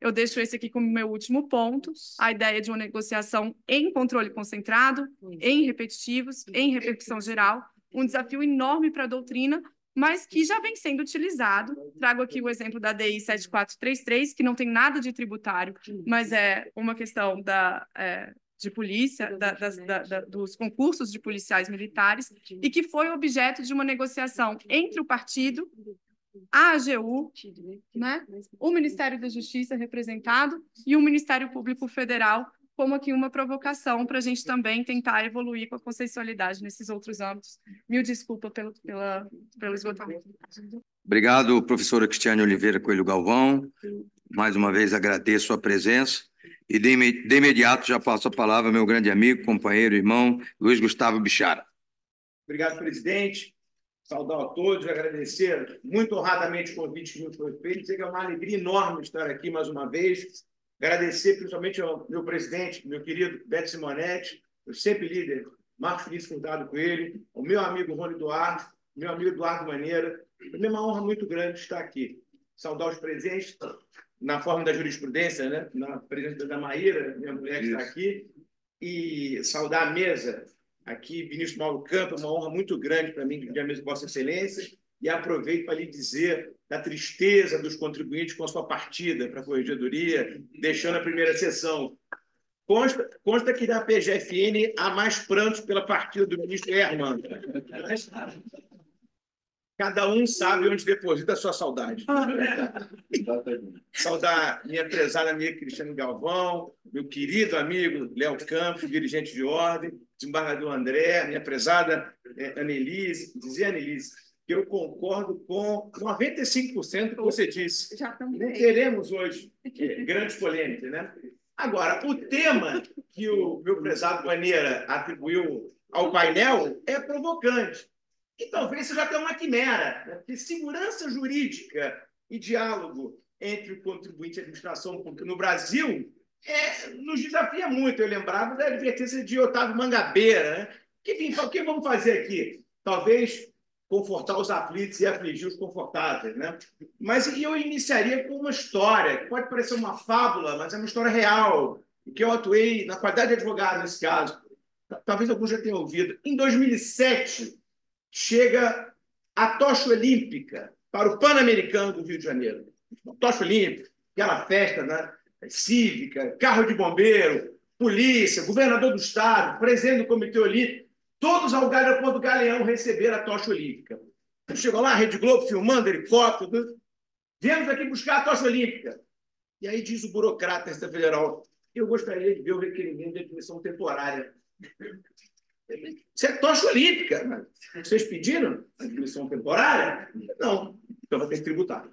Eu deixo esse aqui como meu último ponto, a ideia de uma negociação em controle concentrado, em repetitivos, em repercussão geral, um desafio enorme para a doutrina, mas que já vem sendo utilizado. Trago aqui o exemplo da DI 7433, que não tem nada de tributário, mas é uma questão da é, de polícia, da, das, da, dos concursos de policiais militares, e que foi objeto de uma negociação entre o partido, a AGU, né, né? o Ministério da Justiça representado e o Ministério Público Federal como aqui uma provocação para a gente também tentar evoluir com a consensualidade nesses outros âmbitos. Mil desculpa pelo, pela, pelo esgotamento. Obrigado, professora Cristiane Oliveira Coelho Galvão. Mais uma vez agradeço a presença. E de, imediato já passo a palavra ao meu grande amigo, companheiro, irmão, Luiz Gustavo Bichara. Obrigado, presidente. Saudar a todos, agradecer muito honradamente o convite que nos foi feito. Dizer que é uma alegria enorme estar aqui mais uma vez, Agradecer principalmente ao meu presidente, meu querido Beto Simonetti, eu sempre líder, Marcos Feliz Fundado com ele, o meu amigo Rony Duarte, meu amigo Eduardo Maneira. Para mim é uma honra muito grande estar aqui. Saudar os presentes, na forma da jurisprudência, né? na presença da Maíra, minha mulher que está aqui, e saudar a mesa aqui, Vinícius Mauro é uma honra muito grande para mim dividir a mesa de Vossa Excelência, e aproveito para lhe dizer da tristeza dos contribuintes com a sua partida para a corregedoria, deixando a primeira sessão. Consta, consta que da PGFN há mais prantos pela partida do ministro Herman. Cada um sabe onde deposita a sua saudade. Saudar minha prezada amiga Cristiano Galvão, meu querido amigo Léo Campos, dirigente de ordem, desembargador André, minha prezada eh, Anelise, dizer Anelise, eu concordo com 95% do que você disse. Já Não teremos hoje é, (laughs) grandes polêmicas, né? Agora, o tema que o meu prezado Baneira atribuiu ao painel é provocante. E talvez seja até uma quimera, né? porque segurança jurídica e diálogo entre o contribuinte e a administração pública no Brasil é, nos desafia muito. Eu lembrava da advertência de Otávio Mangabeira, né? Que, enfim, o que vamos fazer aqui? Talvez confortar os aflitos e afligir os confortáveis, né? Mas eu iniciaria com uma história, que pode parecer uma fábula, mas é uma história real, que eu atuei na qualidade de advogado nesse caso. Talvez alguns já tenham ouvido. Em 2007, chega a tocha olímpica para o Pan-Americano do Rio de Janeiro. Tocha olímpica, aquela festa né? cívica, carro de bombeiro, polícia, governador do estado, presidente do Comitê Olímpico, todos ao galho quando o Galeão receber a tocha olímpica. Chegou lá, a Rede Globo filmando helicóptero. Viemos aqui buscar a tocha olímpica. E aí diz o burocrata esta federal, eu gostaria de ver o requerimento de admissão temporária. (laughs) Isso é tocha olímpica. Vocês pediram admissão temporária? Não. Então vai ter que tributar.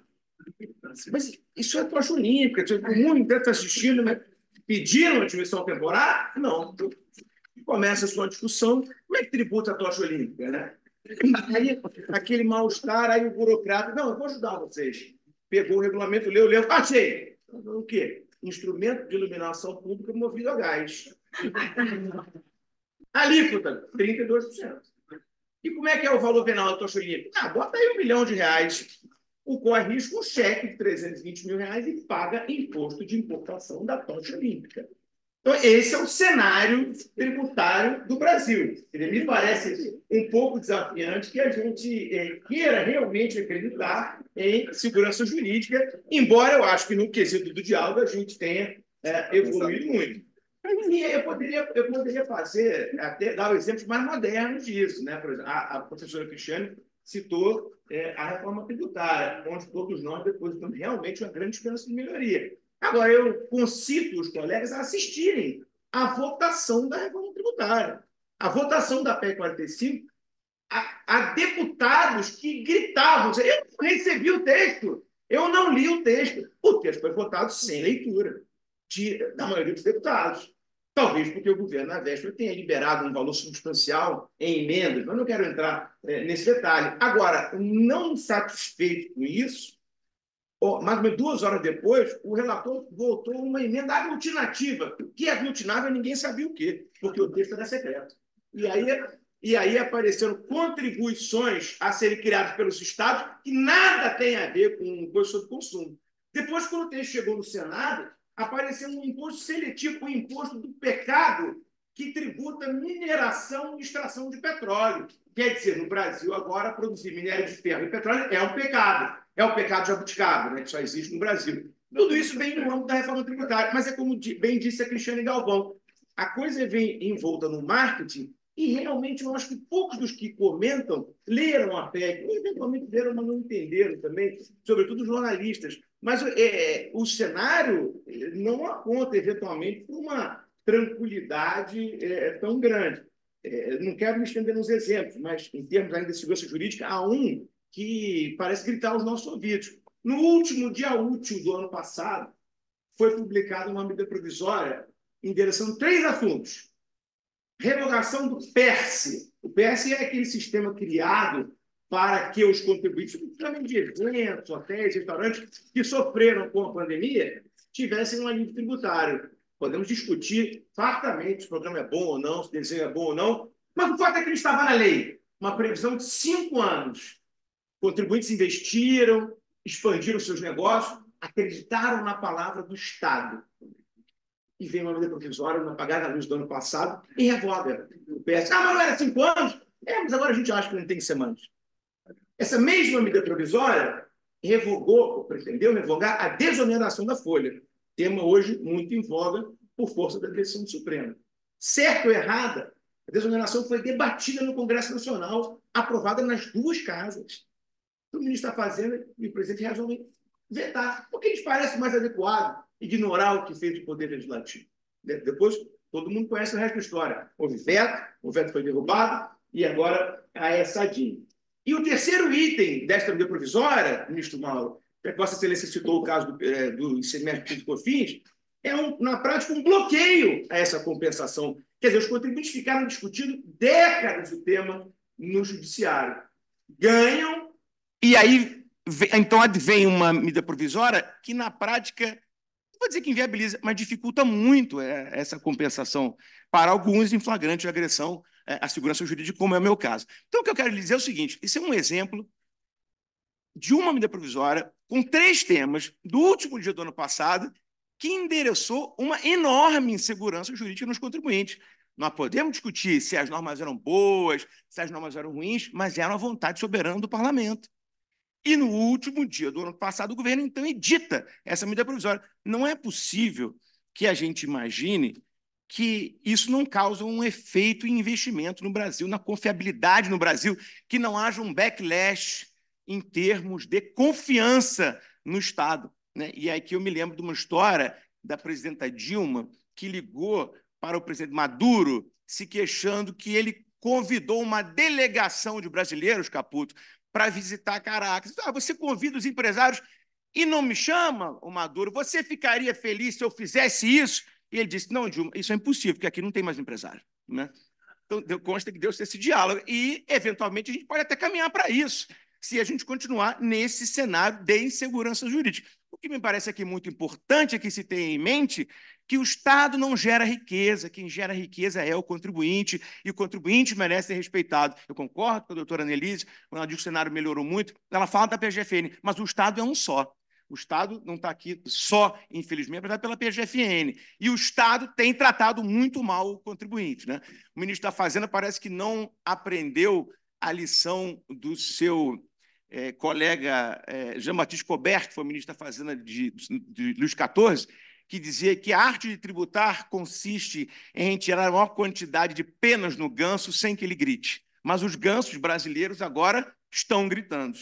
Mas isso é tocha olímpica. O mundo inteiro está assistindo, mas pediram admissão temporária? Não começa a sua discussão, como é que tributa a tocha olímpica, né? Aí, aquele mal-estar, aí o burocrata, não, eu vou ajudar vocês. Pegou o regulamento, leu, leu, passei! Então, o quê? Instrumento de iluminação pública movido a gás. Alíquota, 32%. E como é que é o valor penal da tocha olímpica? Ah, bota aí um milhão de reais. O corre risco um cheque de 320 mil reais e paga imposto de importação da tocha olímpica. Então, esse é o cenário tributário do Brasil. Me parece um pouco desafiante que a gente é, queira realmente acreditar em segurança jurídica, embora eu acho que no quesito do diálogo a gente tenha é, evoluído muito. Eu poderia, eu poderia fazer, até dar exemplos mais modernos disso. Né? Por exemplo, a, a professora Cristiane citou é, a reforma tributária, onde todos nós depositamos realmente uma grande esperança de melhoria. Agora, eu concito os colegas a assistirem à votação da reforma tributária. A votação da PEC 45 a, a deputados que gritavam. Eu não recebi o texto, eu não li o texto. O texto foi votado sem leitura de, da maioria dos deputados. Talvez porque o governo, na véspera, tenha liberado um valor substancial em emendas, mas não quero entrar é, nesse detalhe. Agora, não satisfeito com isso, mais ou menos duas horas depois, o relator voltou uma emenda aglutinativa. que aglutinava ninguém sabia o quê, porque o texto era secreto. E aí, e aí apareceram contribuições a serem criadas pelos estados que nada tem a ver com imposto sobre consumo. Depois, quando o texto chegou no Senado, apareceu um imposto seletivo, um imposto do pecado, que tributa mineração e extração de petróleo. Quer dizer, no Brasil, agora, produzir minério de ferro e petróleo é um pecado. É o pecado jabuticaba, né, que só existe no Brasil. Tudo isso vem no âmbito da reforma tributária, mas é como bem disse a Cristiane Galvão, a coisa vem envolta no marketing e realmente eu acho que poucos dos que comentam leram a PEC, ou eventualmente leram, mas não entenderam também, sobretudo os jornalistas. Mas é, o cenário eh, não aponta, eventualmente, para uma tranquilidade é, tão grande. É, não quero me estender nos exemplos, mas em termos ainda de segurança jurídica, há um que parece gritar aos nossos ouvidos. No último dia útil do ano passado, foi publicada uma medida provisória endereçando três assuntos. Revogação do PERSE. O PERSE é aquele sistema criado para que os contribuintes, também de eventos, hotéis, restaurantes, que sofreram com a pandemia, tivessem um alívio tributário. Podemos discutir fartamente se o programa é bom ou não, se o desenho é bom ou não, mas o fato é que ele estava na lei. Uma previsão de cinco anos Contribuintes investiram, expandiram seus negócios, acreditaram na palavra do Estado. E vem uma medida provisória não pagar a luz do ano passado e revoga o PS. Ah, mas não era cinco anos? É, mas agora a gente acha que não tem semanas. Essa mesma medida provisória revogou, pretendeu revogar, a desoneração da Folha. Tema hoje muito em voga por força da decisão do Supremo. Certo ou errada, a desoneração foi debatida no Congresso Nacional, aprovada nas duas casas o ministro da Fazenda e o presidente resolvem vetar, porque eles parece mais adequado ignorar o que fez o Poder Legislativo. Né? depois, todo mundo conhece o resto da história. Houve veto, o veto foi derrubado e agora a é Sadinho. E o terceiro item desta medida provisória, ministro Mauro, é que Vossa Excelência citou o caso do, é, do semestre de COFINS, é, um, na prática, um bloqueio a essa compensação. Quer dizer, os contribuintes ficaram discutindo décadas o tema no judiciário. Ganham e aí, então, vem uma medida provisória que, na prática, não vou dizer que inviabiliza, mas dificulta muito é, essa compensação para alguns em flagrante de agressão é, à segurança jurídica, como é o meu caso. Então, o que eu quero lhe dizer é o seguinte: esse é um exemplo de uma medida provisória com três temas do último dia do ano passado que endereçou uma enorme insegurança jurídica nos contribuintes. Nós podemos discutir se as normas eram boas, se as normas eram ruins, mas era a vontade soberana do parlamento. E no último dia do ano passado, o governo então edita essa medida provisória. Não é possível que a gente imagine que isso não causa um efeito em investimento no Brasil, na confiabilidade no Brasil, que não haja um backlash em termos de confiança no Estado. Né? E aqui é eu me lembro de uma história da presidenta Dilma, que ligou para o presidente Maduro se queixando que ele convidou uma delegação de brasileiros, Caputo, para visitar Caracas. Ah, você convida os empresários e não me chama, o Maduro. Você ficaria feliz se eu fizesse isso? E ele disse: Não, Dilma, isso é impossível, porque aqui não tem mais empresário. Né? Então, consta que deu se esse diálogo. E, eventualmente, a gente pode até caminhar para isso, se a gente continuar nesse cenário de insegurança jurídica. O que me parece aqui muito importante é que se tenha em mente que o Estado não gera riqueza, quem gera riqueza é o contribuinte, e o contribuinte merece ser respeitado. Eu concordo com a doutora Annelise, quando ela diz que o cenário melhorou muito, ela fala da PGFN, mas o Estado é um só. O Estado não está aqui só, infelizmente, mas está pela PGFN. E o Estado tem tratado muito mal o contribuinte. Né? O ministro da Fazenda parece que não aprendeu a lição do seu eh, colega eh, Jean-Baptiste Cobert, que foi ministro da Fazenda de, de Luiz XIV, que dizia que a arte de tributar consiste em tirar a maior quantidade de penas no ganso sem que ele grite. Mas os gansos brasileiros agora estão gritando.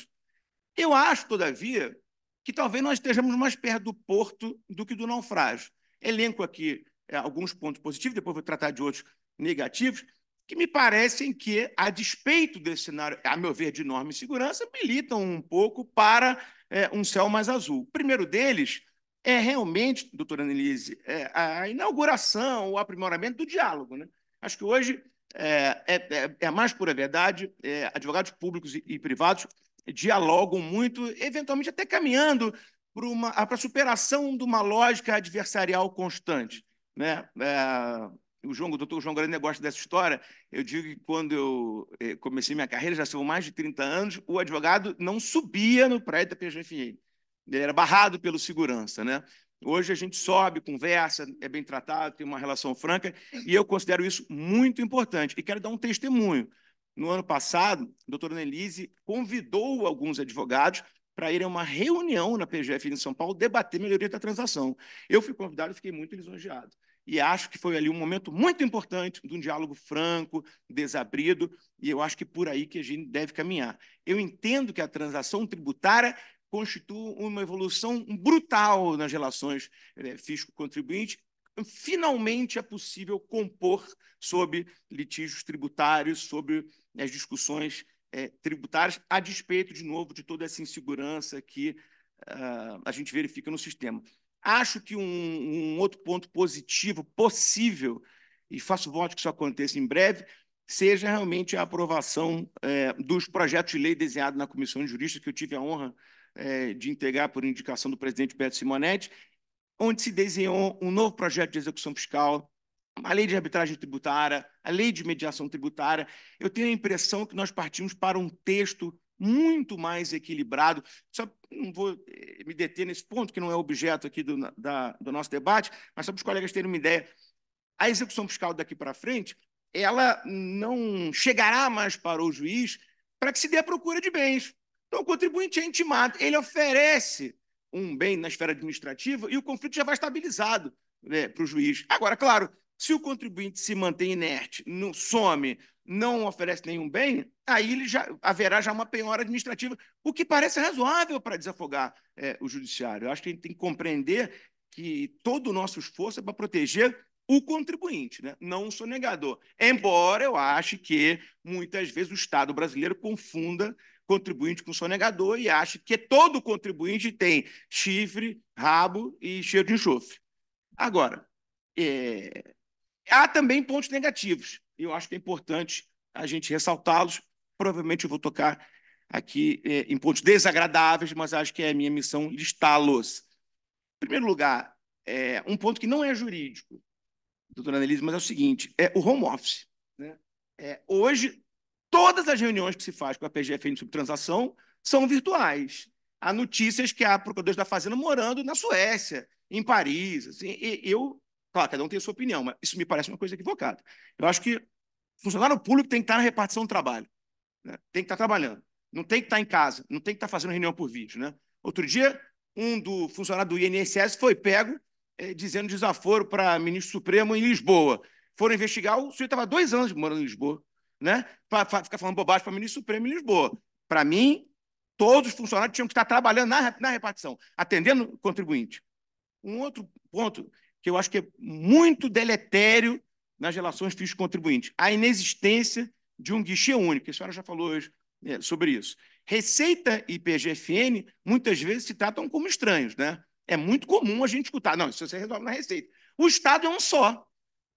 Eu acho, todavia, que talvez nós estejamos mais perto do porto do que do naufrágio. Elenco aqui é, alguns pontos positivos, depois vou tratar de outros negativos, que me parecem que, a despeito desse cenário, a meu ver, de enorme segurança, militam um pouco para é, um céu mais azul. O primeiro deles é realmente, doutora Annelise, é a inauguração, o aprimoramento do diálogo. Né? Acho que hoje é, é, é a é mais pura verdade, é, advogados públicos e, e, privados dialogam muito, eventualmente até caminhando para a superação de uma lógica adversarial constante. Né? É, o João, o doutor João Grande gosta dessa história. Eu digo que quando eu comecei minha carreira, já são mais de 30 anos, o advogado não subia no prédio da PGFN. Ele era barrado pelo segurança, né? Hoje a gente sobe, conversa, é bem tratado, tem uma relação franca, e eu considero isso muito importante. E quero dar um testemunho. No ano passado, a doutora Nelise convidou alguns advogados para ir a uma reunião na PGF em São Paulo debater melhoria da transação. Eu fui convidado e fiquei muito lisonjeado. E acho que foi ali um momento muito importante de um diálogo franco, desabrido, e eu acho que por aí que a gente deve caminhar. Eu entendo que a transação tributária constitui uma evolução brutal nas relações eh, fisco-contribuinte. Finalmente é possível compor sobre litígios tributários, sobre né, as discussões eh, tributárias, a despeito, de novo, de toda essa insegurança que ah, a gente verifica no sistema. Acho que um, um outro ponto positivo possível, e faço voto que isso aconteça em breve, seja realmente a aprovação é, dos projetos de lei desenhados na Comissão de Juristas, que eu tive a honra eh, de entregar por indicação do presidente Beto Simonetti, onde se desenhou um novo projeto de execução fiscal, a lei de arbitragem tributária, a lei de mediação tributária. Eu tenho a impressão que nós partimos para um texto muito mais equilibrado. Só não vou eh, me deter nesse ponto, que não é objeto aqui do, da, do nosso debate, mas só para os colegas terem uma ideia. A execução fiscal daqui para frente, ela não chegará mais para o juiz para que se dê a procura de bens. Então, o contribuinte é intimado, ele oferece um bem na esfera administrativa e o conflito já vai estabilizado né, para o juiz. Agora, claro, se o contribuinte se mantém inerte, não some, não oferece nenhum bem, aí ele já, haverá já uma penhora administrativa, o que parece razoável para desafogar é, o judiciário. Eu acho que a gente tem que compreender que todo o nosso esforço é para proteger o contribuinte, né? não o sonegador. Embora eu ache que muitas vezes o Estado brasileiro confunda contribuinte com sonegador e acha que todo contribuinte tem chifre, rabo e cheiro de enxofre. Agora, é... há também pontos negativos, e eu acho que é importante a gente ressaltá-los. Provavelmente eu vou tocar aqui é, em pontos desagradáveis, mas acho que é a minha missão listá-los. Em primeiro lugar, é, um ponto que não é jurídico, doutora Annelise, mas é o seguinte: é o home office. Né? É, hoje, Todas as reuniões que se faz com a PGFN em subtransação são virtuais. Há notícias que há procuradores da Fazenda morando na Suécia, em Paris. Assim, eu, claro, cada um tem a sua opinião, mas isso me parece uma coisa equivocada. Eu acho que funcionário público tem que estar na repartição do trabalho, né? tem que estar trabalhando, não tem que estar em casa, não tem que estar fazendo reunião por vídeo. Né? Outro dia, um do funcionário do INSS foi pego é, dizendo desaforo para ministro Supremo em Lisboa. Foram investigar, o senhor estava dois anos morando em Lisboa né? Para ficar falando bobagem para o ministro Supremo em Lisboa. Para mim, todos os funcionários tinham que estar trabalhando na, na repartição, atendendo o contribuinte. Um outro ponto que eu acho que é muito deletério nas relações fisco-contribuinte, a inexistência de um guichê único. A senhora já falou hoje né, sobre isso. Receita e PGFN muitas vezes se tratam como estranhos, né? É muito comum a gente escutar, não, isso você resolve na Receita. O Estado é um só.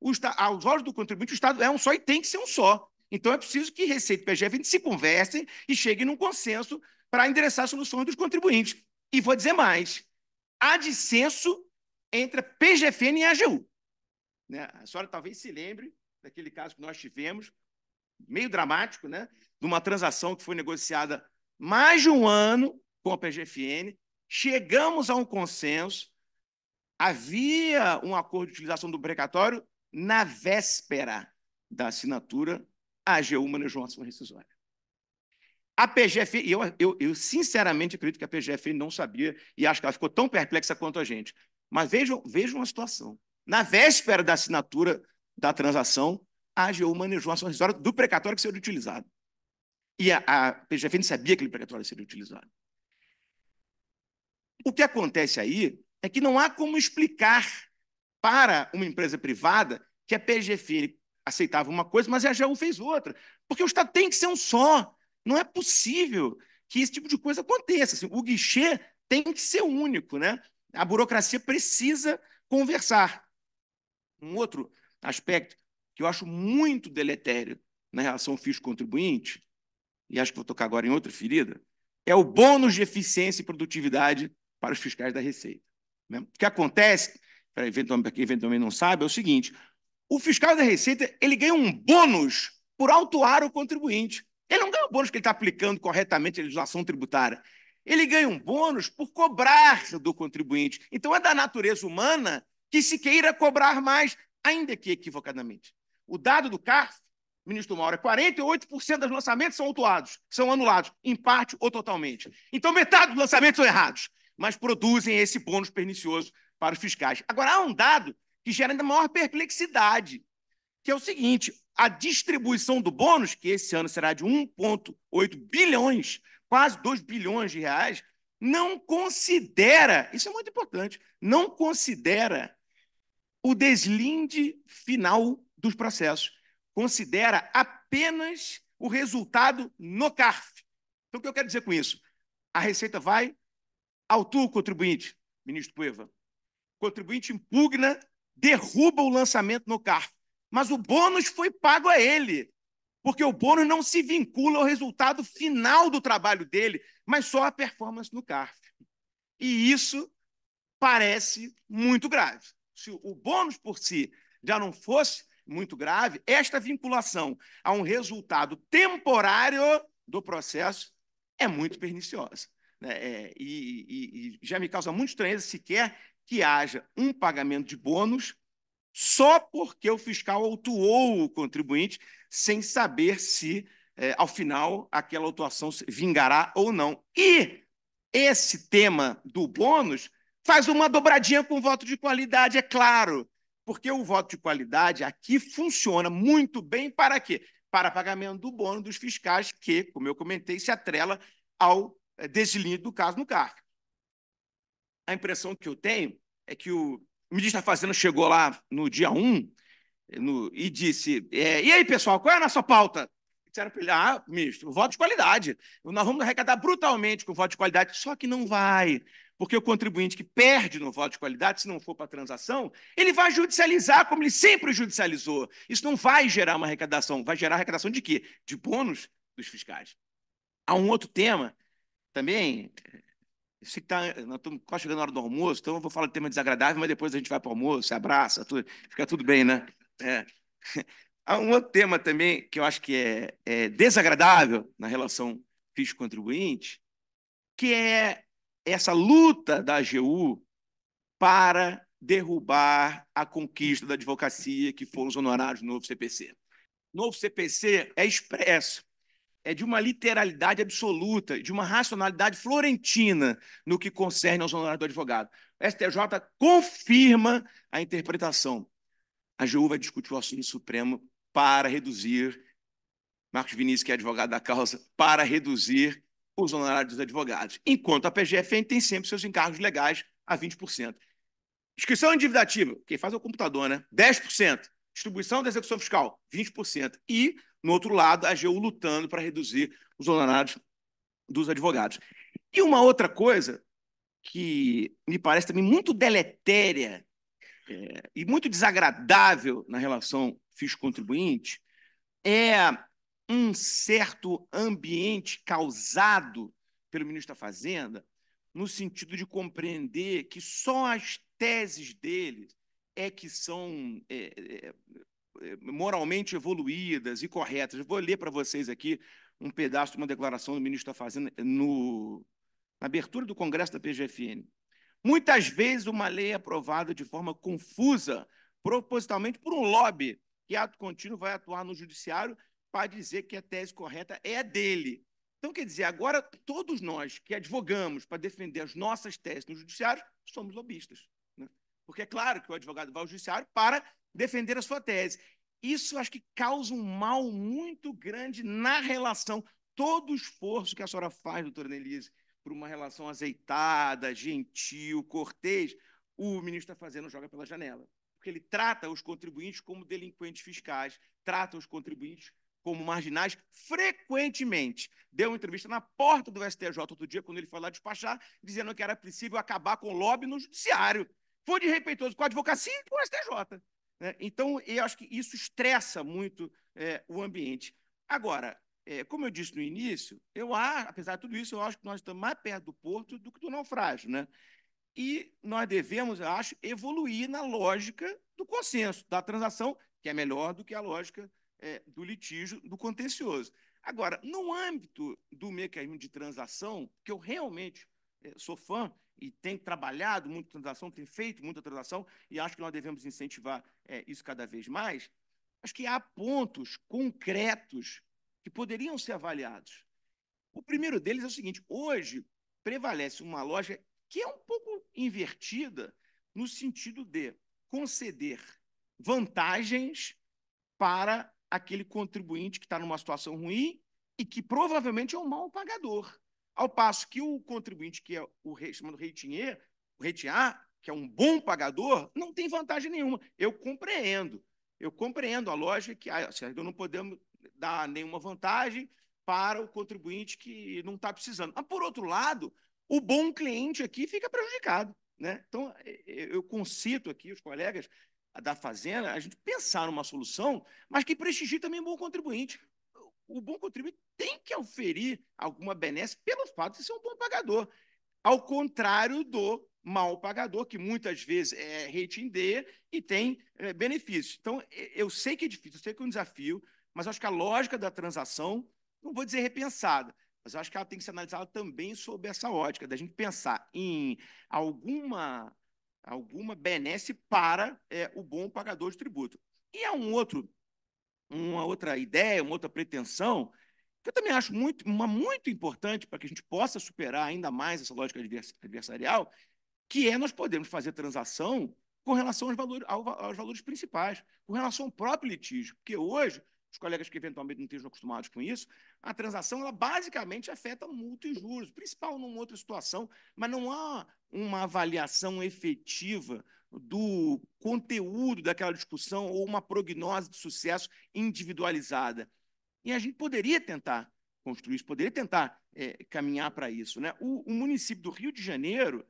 O, aos olhos do contribuinte, o Estado é um só e tem que ser um só. Então é preciso que Receita e PGF se conversem e cheguem num consenso para endereçar soluções dos contribuintes. E vou dizer mais: há dissenso entre a PGFN e a AGU. Né? A senhora talvez se lembre daquele caso que nós tivemos, meio dramático, né? de uma transação que foi negociada mais de um ano com a PGFN. Chegamos a um consenso, havia um acordo de utilização do precatório na véspera da assinatura a AGU manejou uma ação rescisória. A PGF, eu, eu, eu sinceramente acredito que a PGF não sabia e acho que ela ficou tão perplexa quanto a gente. Mas vejam, vejam a situação. Na véspera da assinatura da transação, a AGU manejou uma ação rescisória do precatório que seria utilizado. E a, a PGF não sabia que aquele precatório seria utilizado. O que acontece aí é que não há como explicar para uma empresa privada que a PGFN aceitava uma coisa, mas a AGU fez outra. Porque o Estado tem que ser um só. Não é possível que esse tipo de coisa aconteça. Assim, o guichê tem que ser único, né? A burocracia precisa conversar. Um outro aspecto que eu acho muito deletério na relação fisco-contribuinte, e acho que vou tocar agora em outra ferida, é o bônus de eficiência e produtividade para os fiscais da Receita. Né? O que acontece, para quem eventualmente não sabe, é o seguinte: o fiscal da Receita ele ganha um bônus por autuar o contribuinte. Ele não ganha um bônus porque ele está aplicando corretamente a legislação tributária. Ele ganha um bônus por cobrar do contribuinte. Então é da natureza humana que se queira cobrar mais, ainda que equivocadamente. O dado do CARF, ministro Mauro, é 48% dos lançamentos são autuados, são anulados, em parte ou totalmente. Então metade dos lançamentos são errados, mas produzem esse bônus pernicioso para os fiscais. Agora, há um dado que gera ainda maior perplexidade, que é o seguinte: a distribuição do bônus, que esse ano será de 1,8 bilhões, quase 2 bilhões de reais, não considera, isso é muito importante, não considera o deslinde final dos processos, considera apenas o resultado no CARF. Então, o que eu quero dizer com isso? A receita vai ao tu, contribuinte, ministro Cueva. O contribuinte impugna derruba o lançamento no CARF. Mas o bônus foi pago a ele, porque o bônus não se vincula ao resultado final do trabalho dele, mas só à performance no CARF. E isso parece muito grave. Se o bônus por si já não fosse muito grave, esta vinculação a um resultado temporário do processo é muito perniciosa. Né? É, e, e, e, já me causa muito estranheza sequer que haja um pagamento de bônus só porque o fiscal autuou o contribuinte sem saber se, é, ao final, aquela autuação vingará ou não. E esse tema do bônus faz uma dobradinha com o voto de qualidade, é claro, porque o voto de qualidade aqui funciona muito bem para quê? Para pagamento do bônus dos fiscais que, como eu comentei, se atrela ao é, deslinde do caso no CARF. A impressão que eu tenho é que o ministro da Fazenda chegou lá no dia 1 no, e disse: é, E aí, pessoal, qual é a nossa pauta? Disseram para ele: Ah, ministro, voto de qualidade. Nós vamos arrecadar brutalmente com voto de qualidade, só que não vai. Porque o contribuinte que perde no voto de qualidade, se não for para transação, ele vai judicializar como ele sempre judicializou. Isso não vai gerar uma arrecadação. Vai gerar arrecadação de quê? De bônus dos fiscais. Há um outro tema também isso que tá, nós estamos quase chegando na hora do almoço, então eu vou falar de tema desagradável, mas depois a gente vai para o almoço, se abraça, tudo, fica tudo bem, né? É. (laughs) Há um outro tema também que eu acho que é, é desagradável na relação fisco-contribuinte, que é essa luta da AGU para derrubar a conquista da advocacia, que foram os honorários do novo CPC. O novo CPC é expresso é de uma literalidade absoluta, de uma racionalidade florentina no que concerne aos honorários do advogado. O STJ confirma a interpretação. A AGU vai discutir o assunto Supremo para reduzir, Marcos Vinícius, que é advogado da causa, para reduzir os honorários dos advogados, enquanto a PGFN tem sempre seus encargos legais a 20%. Inscrição ativa, quem faz é o computador, né? 10% distribuição da execução fiscal, 20%. E, no outro lado, a AGU lutando para reduzir os honorários dos advogados. E uma outra coisa que me parece também muito deletéria é, e muito desagradável na relação fisco-contribuinte é um certo ambiente causado pelo ministro da Fazenda no sentido de compreender que só as teses dele é que são é, é, é, moralmente evoluídas e corretas. vou ler para vocês aqui um pedaço de uma declaração do ministro da Fazenda é, no, na abertura do Congresso da PGFN. Muitas vezes uma lei é aprovada de forma confusa, propositalmente por um lobby que ato contínuo vai atuar no judiciário para dizer que a tese correta é a dele. Então, quer dizer, agora todos nós que advogamos para defender as nossas teses no judiciário somos lobistas porque é claro que o advogado vai ao judiciário para defender a sua tese. Isso acho que causa um mal muito grande na relação. Todo o esforço que a senhora faz, doutora Nelise, por uma relação azeitada, gentil, cortês, o ministro está fazendo joga pela janela. Porque ele trata os contribuintes como delinquentes fiscais, trata os contribuintes como marginais frequentemente. Deu uma entrevista na porta do STJ outro dia, quando ele foi lá despachar, dizendo que era possível acabar com o lobby no judiciário for desrespeitoso com a advocacia e com o STJ. Né? Então, eu acho que isso estressa muito é, o ambiente. Agora, é, como eu disse no início, eu apesar de tudo isso, eu acho que nós estamos mais perto do porto do que do naufrágio. Né? E nós devemos, eu acho, evoluir na lógica do consenso, da transação, que é melhor do que a lógica é, do litígio, do contencioso. Agora, no âmbito do mecanismo de transação, que eu realmente é, sou fã, e tem trabalhado muita transação, tem feito muita transação, e acho que nós devemos incentivar é, isso cada vez mais. Acho que há pontos concretos que poderiam ser avaliados. O primeiro deles é o seguinte: hoje prevalece uma lógica que é um pouco invertida no sentido de conceder vantagens para aquele contribuinte que está numa situação ruim e que provavelmente é um mau pagador. Ao passo que o contribuinte, que é o rei, chamado reitinheiro, o reitear, que é um bom pagador, não tem vantagem nenhuma. Eu compreendo. Eu compreendo a lógica que ah, assim, não podemos dar nenhuma vantagem para o contribuinte que não está precisando. Mas, por outro lado, o bom cliente aqui fica prejudicado. Né? Então, eu concito aqui os colegas da Fazenda, a gente pensar numa solução, mas que prestigie também o bom contribuinte o bom contribuinte tem que oferir alguma benesse pelo fato de ser um bom pagador. Ao contrário do mal pagador, que muitas vezes é rating D e tem é, benefícios. Então, eu sei que é difícil, eu sei que é um desafio, mas acho que a lógica da transação, não vou dizer repensada, mas acho que ela tem que ser analisada também sob essa ótica, da gente pensar em alguma, alguma benesse para é, o bom pagador de tributo. E é um outro uma outra ideia, uma outra pretensão, que eu também acho muito, uma muito importante para que a gente possa superar ainda mais essa lógica adversarial, que é nós podemos fazer transação com relação aos valores, aos valores principais, com relação ao próprio litígio, porque hoje os colegas que eventualmente não estejam acostumados com isso, a transação ela basicamente afeta multa e juros, principal numa outra situação, mas não há uma avaliação efetiva do conteúdo daquela discussão ou uma prognose de sucesso individualizada. E a gente poderia tentar construir isso, poderia tentar é, caminhar para isso. Né? O, o, município do Rio de Janeiro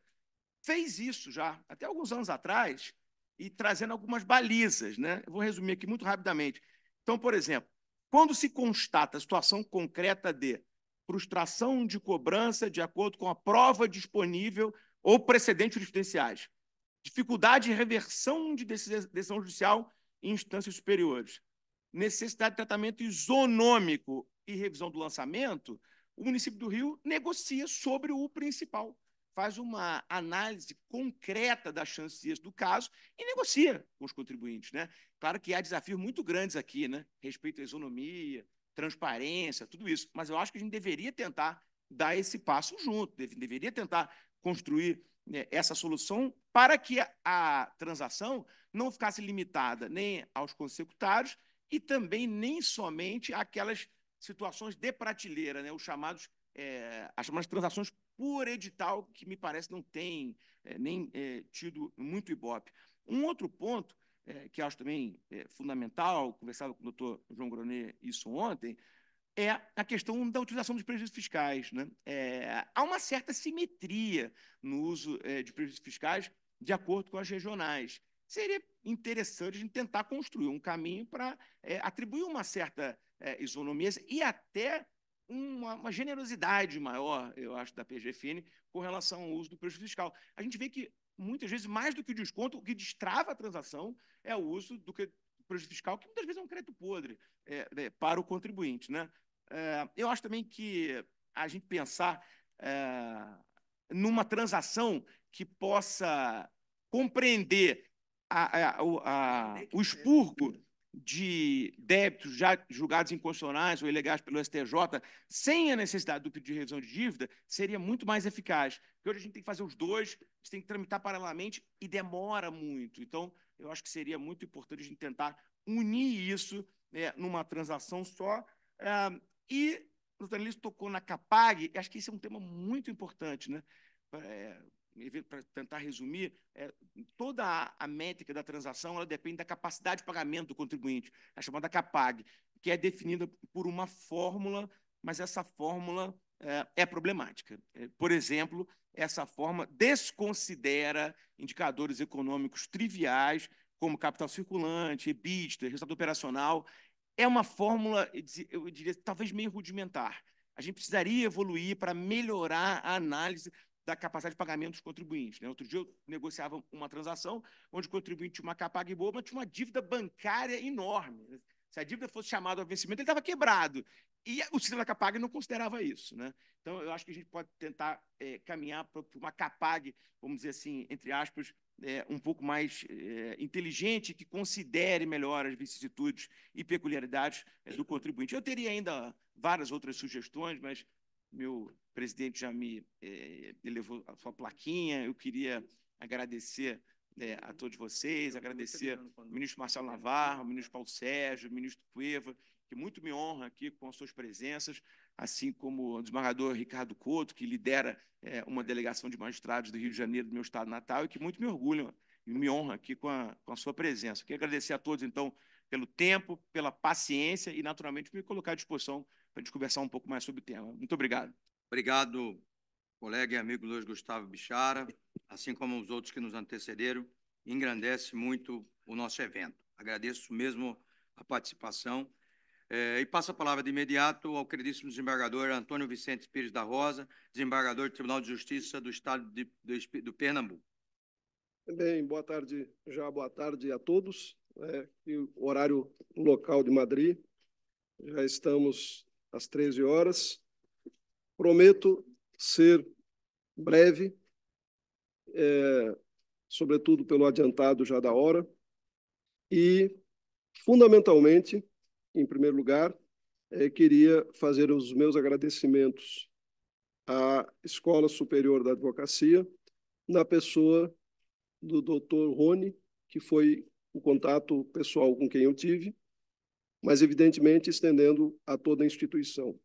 fez isso já, até alguns anos atrás, e trazendo algumas balizas. Né? Eu vou resumir aqui muito rapidamente. Então, por exemplo, quando se constata a situação concreta de frustração de cobrança de acordo com a prova disponível ou precedentes jurisprudenciais dificuldade de reversão de decisão judicial em instâncias superiores, necessidade de tratamento isonômico e revisão do lançamento, o município do Rio negocia sobre o principal, faz uma análise concreta das chances do caso e negocia com os contribuintes. Né? Claro que há desafios muito grandes aqui, né? respeito à isonomia, transparência, tudo isso, mas eu acho que a gente deveria tentar dar esse passo junto, deveria tentar construir né, essa solução para que a transação não ficasse limitada nem aos consecutários e também nem somente àquelas situações de prateleira, né, os chamados, é, as chamadas transações por edital, que me parece não tem é, nem é, tido muito ibope. Um outro ponto, é, que acho também é, fundamental, conversava com o doutor João Gronet isso ontem, é a questão da utilização dos prejuízos fiscais. Né? É, há uma certa simetria no uso é, de prejuízos fiscais de acordo com as regionais. Seria interessante a gente tentar construir um caminho para é, atribuir uma certa é, isonomia e até uma, uma, generosidade maior, eu acho, da PGFN com relação ao uso do prejuízo fiscal. A gente vê que, muitas vezes, mais do que o desconto, o que destrava a transação é o uso do que prejuízo fiscal, que muitas vezes é um crédito podre é, é, para o contribuinte. Né? É, eu acho também que a gente pensar é, numa transação que possa compreender a, a, a, o expurgo de débitos já julgados inconstitucionais ou ilegais pelo STJ, sem a necessidade do pedido de revisão de dívida, seria muito mais eficaz. Porque hoje a gente tem que fazer os dois, a gente tem que tramitar paralelamente e demora muito. Então, eu acho que seria muito importante a gente tentar unir isso né, numa transação só. É, e o Danilo tocou na Capag, acho que esse é um tema muito importante, né? É, para tentar resumir, é, toda a, a, métrica da transação ela depende da capacidade de pagamento do contribuinte, a chamada CAPAG, que é definida por uma fórmula, mas essa fórmula é, é problemática. É, por exemplo, essa forma desconsidera indicadores econômicos triviais, como capital circulante, EBITDA, resultado operacional. É uma fórmula, eu diria, talvez meio rudimentar. A gente precisaria evoluir para melhorar a análise da capacidade de pagamento dos contribuintes. Né? Outro dia eu negociava uma transação onde o contribuinte tinha uma capag boa, mas tinha uma dívida bancária enorme. Se a dívida fosse chamada ao vencimento, ele estava quebrado. E o sistema da CAPAG não considerava isso. Né? Então, eu acho que a gente pode tentar é, caminhar para uma CAPAG, vamos dizer assim, entre aspas, é, um pouco mais é, inteligente, que considere melhor as vicissitudes e peculiaridades é, do contribuinte. Eu teria ainda várias outras sugestões, mas meu presidente já me é, levou a sua plaquinha. Eu queria agradecer é, a todos vocês, agradecer ao ministro Marcelo Navarro, ao ministro Paulo Sérgio, ao ministro Cueva que muito me honra aqui com as suas presenças, assim como o desembargador Ricardo Couto, que lidera é, uma delegação de magistrados do Rio de Janeiro, do meu estado natal, e que muito me orgulham e me honra aqui com a, com a sua presença. Quero agradecer a todos, então, pelo tempo, pela paciência e, naturalmente, me colocar à disposição para a gente conversar um pouco mais sobre o tema. Muito obrigado. Obrigado, colega e amigo Luiz Gustavo Bichara, assim como os outros que nos antecederam, engrandece muito o nosso evento. Agradeço mesmo a participação é, e passo a palavra de imediato ao queridíssimo desembargador Antônio Vicente Pires da Rosa, desembargador do Tribunal de Justiça do Estado de, do, do, Pernambuco. Bem, boa tarde, já boa tarde a todos. É, horário local de Madrid, já estamos às 13 horas. Prometo ser breve, é, sobretudo pelo adiantado já da hora, e, fundamentalmente, em primeiro lugar, eh, queria fazer os meus agradecimentos à Escola Superior da Advocacia, na pessoa do doutor Rony, que foi o contato pessoal com quem eu tive, mas evidentemente estendendo a toda a instituição.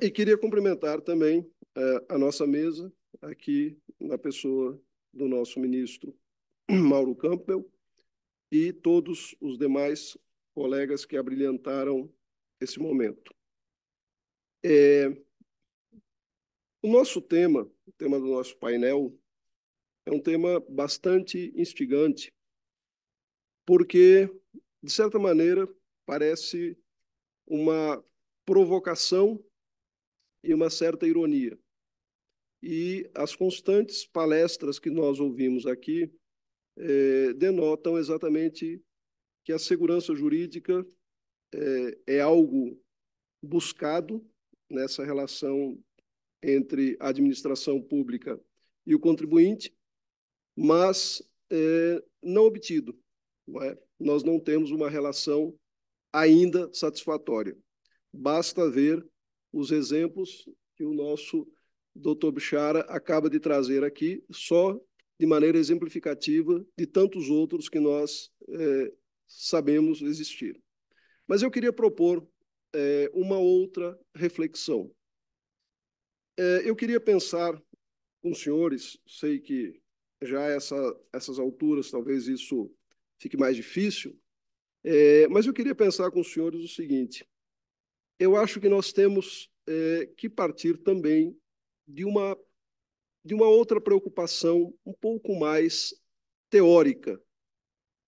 E queria cumprimentar também eh, a nossa mesa, aqui na pessoa do nosso ministro Mauro Campbell e todos os demais colegas que abrilhantaram esse momento. É, o nosso tema, o tema do nosso painel, é um tema bastante instigante, porque, de certa maneira, parece uma provocação e uma certa ironia. E as constantes palestras que nós ouvimos aqui é, denotam exatamente que a segurança jurídica é, é algo buscado nessa relação entre a administração pública e o contribuinte, mas é, não obtido. Não é? Nós não temos uma relação ainda satisfatória. Basta ver os exemplos que o nosso doutor Bichara acaba de trazer aqui, só de maneira exemplificativa de tantos outros que nós é, sabemos existir. Mas eu queria propor é, uma outra reflexão. É, eu queria pensar com os senhores, sei que já essa, essas alturas talvez isso fique mais difícil, é, mas eu queria pensar com os senhores o seguinte: eu acho que nós temos é, que partir também de uma de uma outra preocupação um pouco mais teórica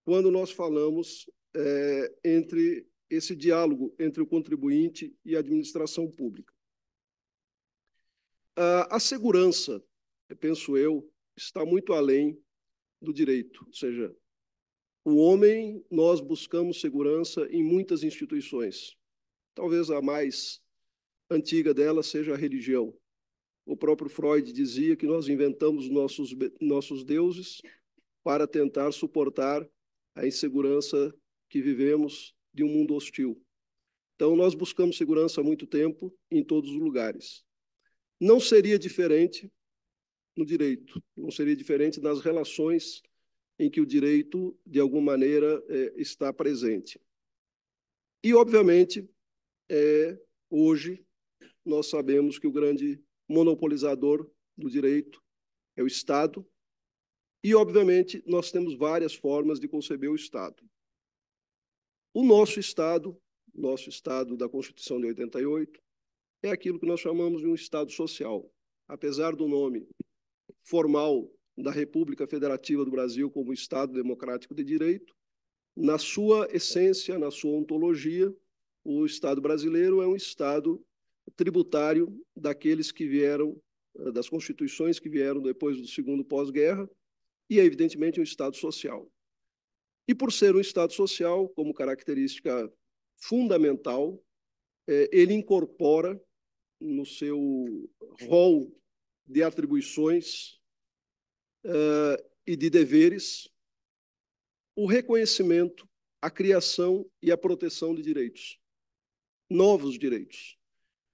quando nós falamos é, entre esse diálogo entre o contribuinte e a administração pública. A, segurança, penso eu, está muito além do direito, ou seja, o homem, nós buscamos segurança em muitas instituições. Talvez a mais antiga delas seja a religião. O próprio Freud dizia que nós inventamos nossos, nossos deuses para tentar suportar a insegurança que vivemos de um mundo hostil. Então, nós buscamos segurança há muito tempo, em todos os lugares. Não seria diferente no direito, não seria diferente nas relações em que o direito, de alguma maneira, é, está presente. E, obviamente, é, hoje, nós sabemos que o grande monopolizador do direito é o Estado, e, obviamente, nós temos várias formas de conceber o Estado. O nosso Estado, nosso Estado da Constituição de 88, é aquilo que nós chamamos de um Estado social. Apesar do nome formal da República Federativa do Brasil como Estado Democrático de Direito, na sua essência, na sua ontologia, o Estado brasileiro é um Estado tributário daqueles que vieram, eh, das constituições que vieram depois do segundo pós-guerra, e, evidentemente, um Estado social. E por ser um Estado social, como característica fundamental, eh, ele incorpora no seu rol de atribuições eh, e de deveres o reconhecimento, a criação e a proteção de direitos, novos direitos.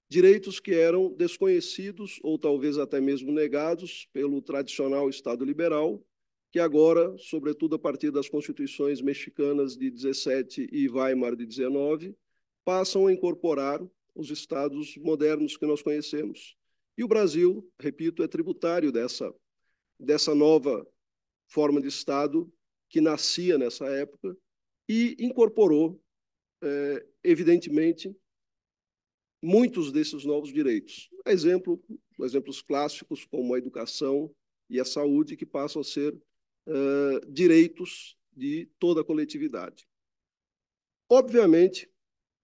Direitos que eram desconhecidos ou talvez até mesmo negados pelo tradicional Estado liberal, que agora, sobretudo a partir das constituições mexicanas de 17 e Weimar de 19, passam a incorporar os estados modernos que nós conhecemos. E o Brasil, repito, é tributário dessa, dessa nova forma de Estado que nascia nessa época e incorporou, é, evidentemente, muitos desses novos direitos. Exemplo, exemplos clássicos como a educação e a saúde, que passam a ser direitos de toda a coletividade. Obviamente,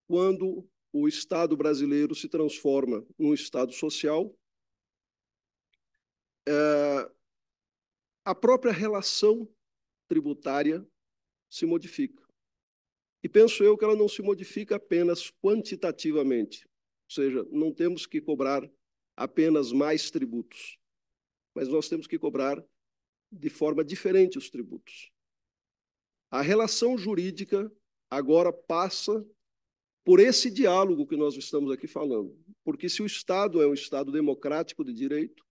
quando o Estado brasileiro se transforma num Estado social, a própria relação tributária se modifica. E penso eu que ela não se modifica apenas quantitativamente, ou seja, não temos que cobrar apenas mais tributos, mas nós temos que cobrar de forma diferente os tributos. A relação jurídica agora passa por esse diálogo que nós estamos aqui falando. Porque se o Estado é um Estado democrático de direito,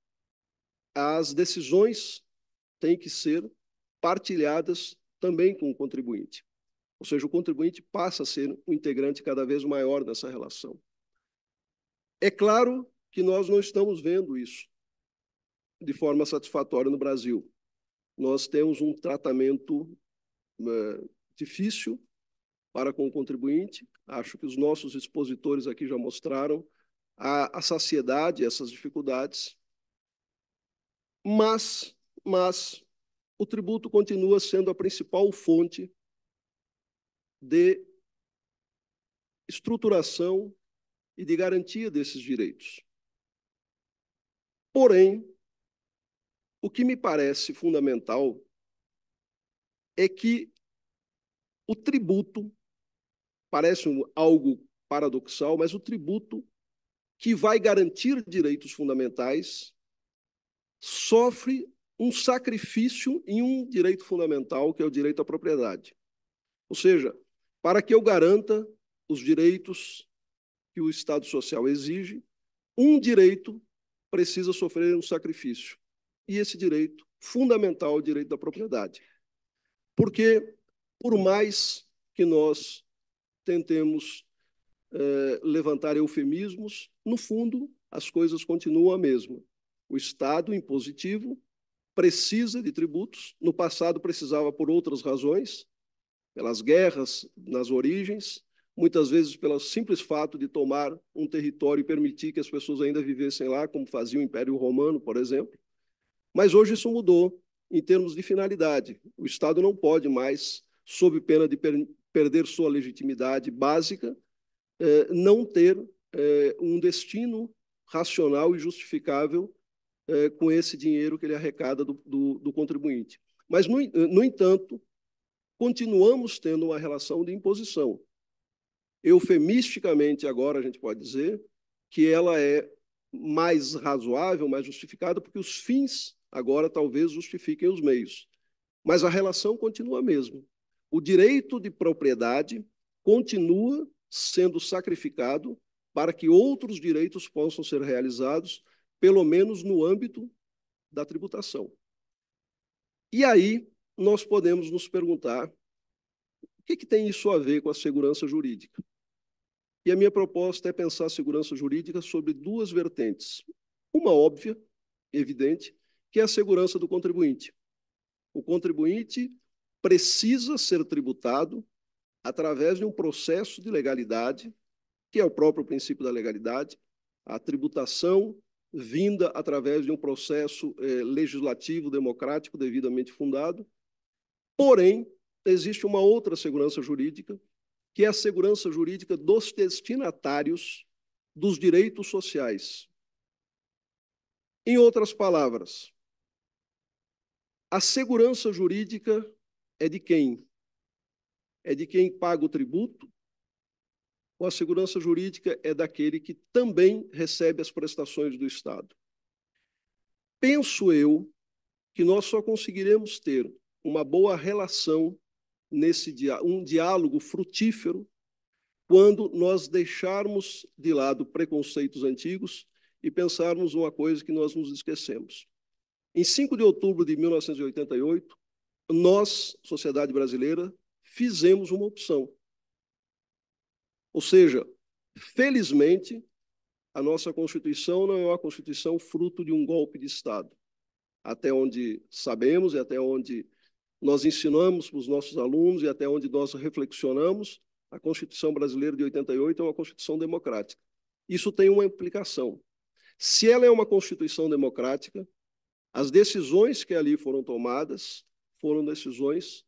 as decisões têm que ser partilhadas também com o contribuinte. Ou seja, o contribuinte passa a ser um integrante cada vez maior dessa relação. É claro que nós não estamos vendo isso de forma satisfatória no Brasil nós temos um tratamento né, difícil para com o contribuinte. Acho que os nossos expositores aqui já mostraram a, a saciedade, essas dificuldades. Mas, mas o tributo continua sendo a principal fonte de estruturação e de garantia desses direitos. Porém, o que me parece fundamental é que o tributo, parece um, algo paradoxal, mas o tributo que vai garantir direitos fundamentais sofre um sacrifício em um direito fundamental, que é o direito à propriedade. Ou seja, para que eu garanta os direitos que o Estado Social exige, um direito precisa sofrer um sacrifício e esse direito fundamental, o direito da propriedade. Porque, por mais que nós tentemos é, levantar eufemismos, no fundo, as coisas continuam a mesma. O Estado impositivo precisa de tributos, no passado precisava por outras razões, pelas guerras nas origens, muitas vezes pelo simples fato de tomar um território e permitir que as pessoas ainda vivessem lá, como fazia o Império Romano, por exemplo. Mas hoje isso mudou em termos de finalidade. O Estado não pode mais, sob pena de per perder sua legitimidade básica, eh, não ter eh, um destino racional e justificável eh, com esse dinheiro que ele arrecada do, do, do contribuinte. Mas, no, no entanto, continuamos tendo uma relação de imposição. Eufemisticamente, agora a gente pode dizer que ela é mais razoável, mais justificada, porque os fins Agora, talvez justifiquem os meios. Mas a relação continua a mesma. O direito de propriedade continua sendo sacrificado para que outros direitos possam ser realizados, pelo menos no âmbito da tributação. E aí nós podemos nos perguntar o que, que tem isso a ver com a segurança jurídica? E a minha proposta é pensar a segurança jurídica sobre duas vertentes. Uma óbvia, evidente, que é a segurança do contribuinte. O contribuinte precisa ser tributado através de um processo de legalidade, que é o próprio princípio da legalidade, a tributação vinda através de um processo eh, legislativo democrático devidamente fundado. Porém, existe uma outra segurança jurídica, que é a segurança jurídica dos destinatários dos direitos sociais. Em outras palavras, a segurança jurídica é de quem? É de quem paga o tributo? Ou a segurança jurídica é daquele que também recebe as prestações do Estado? Penso eu que nós só conseguiremos ter uma boa relação nesse dia, um diálogo frutífero quando nós deixarmos de lado preconceitos antigos e pensarmos uma coisa que nós nos esquecemos. Em 5 de outubro de 1988, nós, sociedade brasileira, fizemos uma opção. Ou seja, felizmente, a nossa Constituição não é uma Constituição fruto de um golpe de Estado. Até onde sabemos e até onde nós ensinamos para os nossos alunos e até onde nós reflexionamos, a Constituição brasileira de 88 é uma Constituição democrática. Isso tem uma implicação. Se ela é uma Constituição democrática, as decisões que ali foram tomadas foram decisões,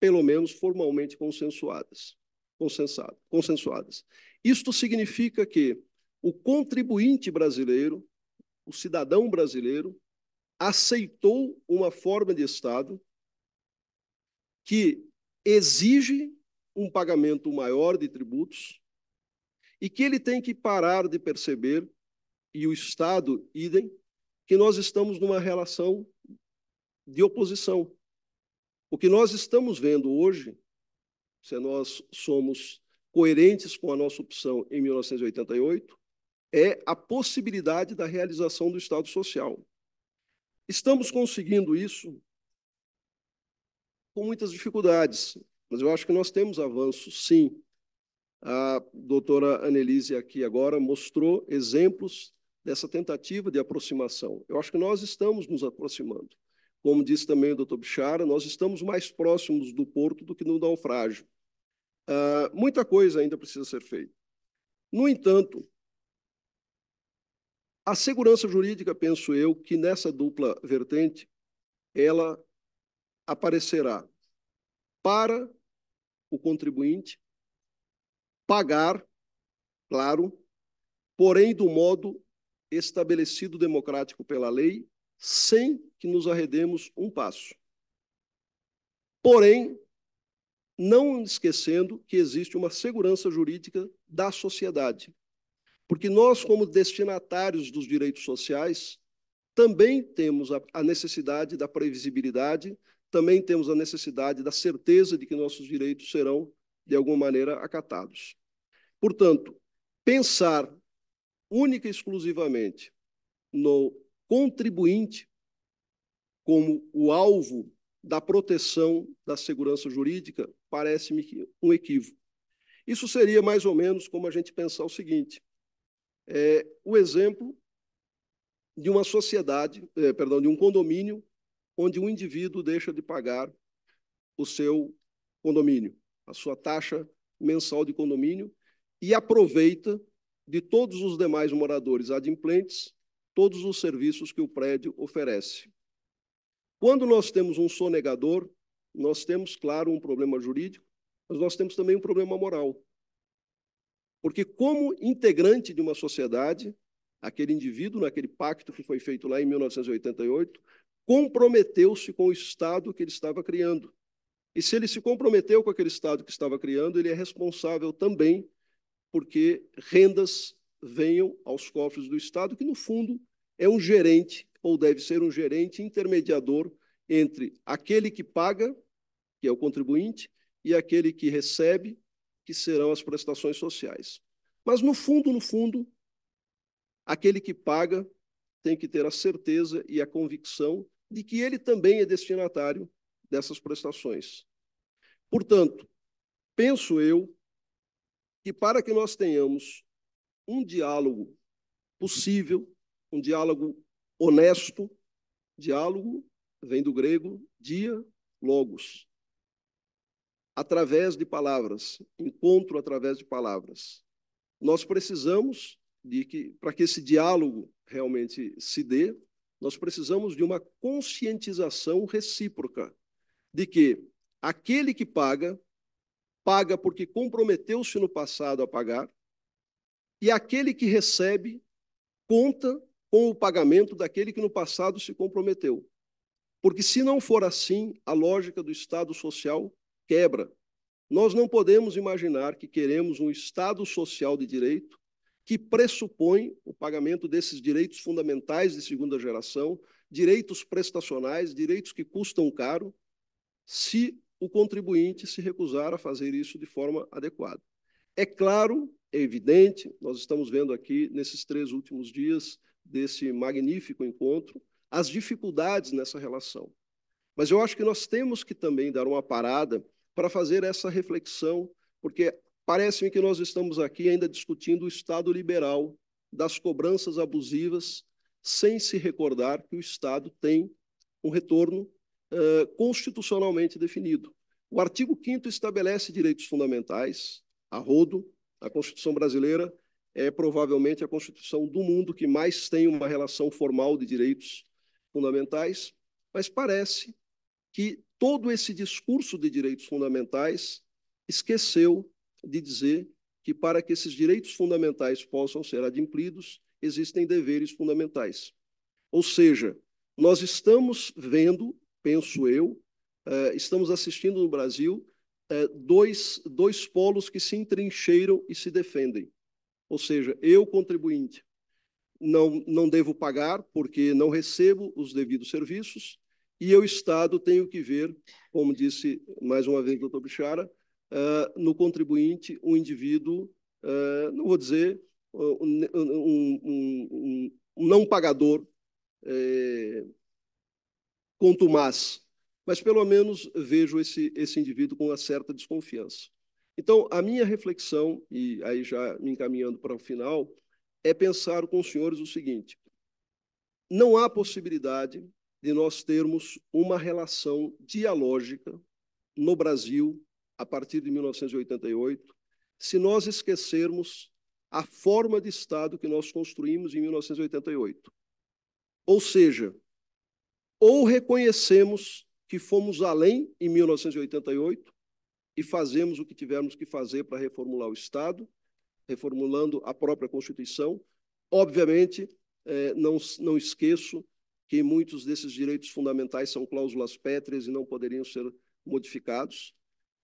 pelo menos formalmente consensuadas. Consensuadas. Isto significa que o contribuinte brasileiro, o cidadão brasileiro, aceitou uma forma de Estado que exige um pagamento maior de tributos e que ele tem que parar de perceber, e o Estado, idem, que nós estamos numa relação de oposição. O que nós estamos vendo hoje, se nós somos coerentes com a nossa opção em 1988, é a possibilidade da realização do Estado Social. Estamos conseguindo isso com muitas dificuldades, mas eu acho que nós temos avanços, sim. A doutora Annelise aqui agora mostrou exemplos dessa tentativa de aproximação. Eu acho que nós estamos nos aproximando. Como disse também o doutor Bichara, nós estamos mais próximos do porto do que no naufrágio. Uh, muita coisa ainda precisa ser feita. No entanto, a segurança jurídica, penso eu, que nessa dupla vertente, ela aparecerá para o contribuinte pagar, claro, porém do modo estabelecido democrático pela lei, sem que nos arredemos um passo. Porém, não esquecendo que existe uma segurança jurídica da sociedade. Porque nós, como destinatários dos direitos sociais, também temos a necessidade da previsibilidade, também temos a necessidade da certeza de que nossos direitos serão, de alguma maneira, acatados. Portanto, pensar única e exclusivamente no contribuinte como o alvo da proteção da segurança jurídica parece-me um equívoco. Isso seria mais ou menos como a gente pensar o seguinte: é, o exemplo de uma sociedade, é, perdão, de um condomínio onde um indivíduo deixa de pagar o seu condomínio, a sua taxa mensal de condomínio e aproveita de todos os demais moradores adimplentes todos os serviços que o prédio oferece. Quando nós temos um sonegador, nós temos, claro, um problema jurídico, mas nós temos também um problema moral. Porque, como integrante de uma sociedade, aquele indivíduo, naquele pacto que foi feito lá em 1988, comprometeu-se com o Estado que ele estava criando. E se ele se comprometeu com aquele Estado que estava criando, ele é responsável também porque rendas venham aos cofres do Estado, que no fundo é um gerente, ou deve ser um gerente intermediador entre aquele que paga, que é o contribuinte, e aquele que recebe, que serão as prestações sociais. Mas no fundo, no fundo, aquele que paga tem que ter a certeza e a convicção de que ele também é destinatário dessas prestações. Portanto, penso eu que para que nós tenhamos um diálogo possível, um diálogo honesto, diálogo vem do grego dia, logos, através de palavras, encontro através de palavras. Nós precisamos de que para que esse diálogo realmente se dê, nós precisamos de uma conscientização recíproca de que aquele que paga paga porque comprometeu-se no passado a pagar, e aquele que recebe conta com o pagamento daquele que no passado se comprometeu. Porque se não for assim, a lógica do Estado social quebra. Nós não podemos imaginar que queremos um Estado social de direito que pressupõe o pagamento desses direitos fundamentais de segunda geração, direitos prestacionais, direitos que custam caro, se o contribuinte se recusar a fazer isso de forma adequada. É claro, é evidente, nós estamos vendo aqui nesses três últimos dias desse magnífico encontro as dificuldades nessa relação. Mas eu acho que nós temos que também dar uma parada para fazer essa reflexão, porque parece-me que nós estamos aqui ainda discutindo o Estado liberal das cobranças abusivas, sem se recordar que o Estado tem um retorno eh, constitucionalmente definido. O artigo 5 estabelece direitos fundamentais, a rodo, a Constituição brasileira é provavelmente a Constituição do mundo que mais tem uma relação formal de direitos fundamentais, mas parece que todo esse discurso de direitos fundamentais esqueceu de dizer que para que esses direitos fundamentais possam ser adimplidos, existem deveres fundamentais. Ou seja, nós estamos vendo penso eu, é, estamos assistindo no Brasil é, dois, dois polos que se entrincheiram e se defendem. Ou seja, eu, contribuinte, não, não devo pagar porque não recebo os devidos serviços, e eu, Estado, tenho que ver, como disse mais uma vez o doutor Bichara, é, no contribuinte um indivíduo, não vou dizer um, um, um, um não pagador, contumaz, mas pelo menos vejo esse, esse indivíduo com uma certa desconfiança. Então, a minha reflexão, e aí já me encaminhando para o final, é pensar com os senhores o seguinte: não há possibilidade de nós termos uma relação dialógica no Brasil a partir de 1988, se nós esquecermos a forma de Estado que nós construímos em 1988. Ou seja, ou reconhecemos que fomos além em 1988 e fazemos o que tivermos que fazer para reformular o Estado, reformulando a própria Constituição. Obviamente, é, não, não esqueço que muitos desses direitos fundamentais são cláusulas pétreas e não poderiam ser modificados,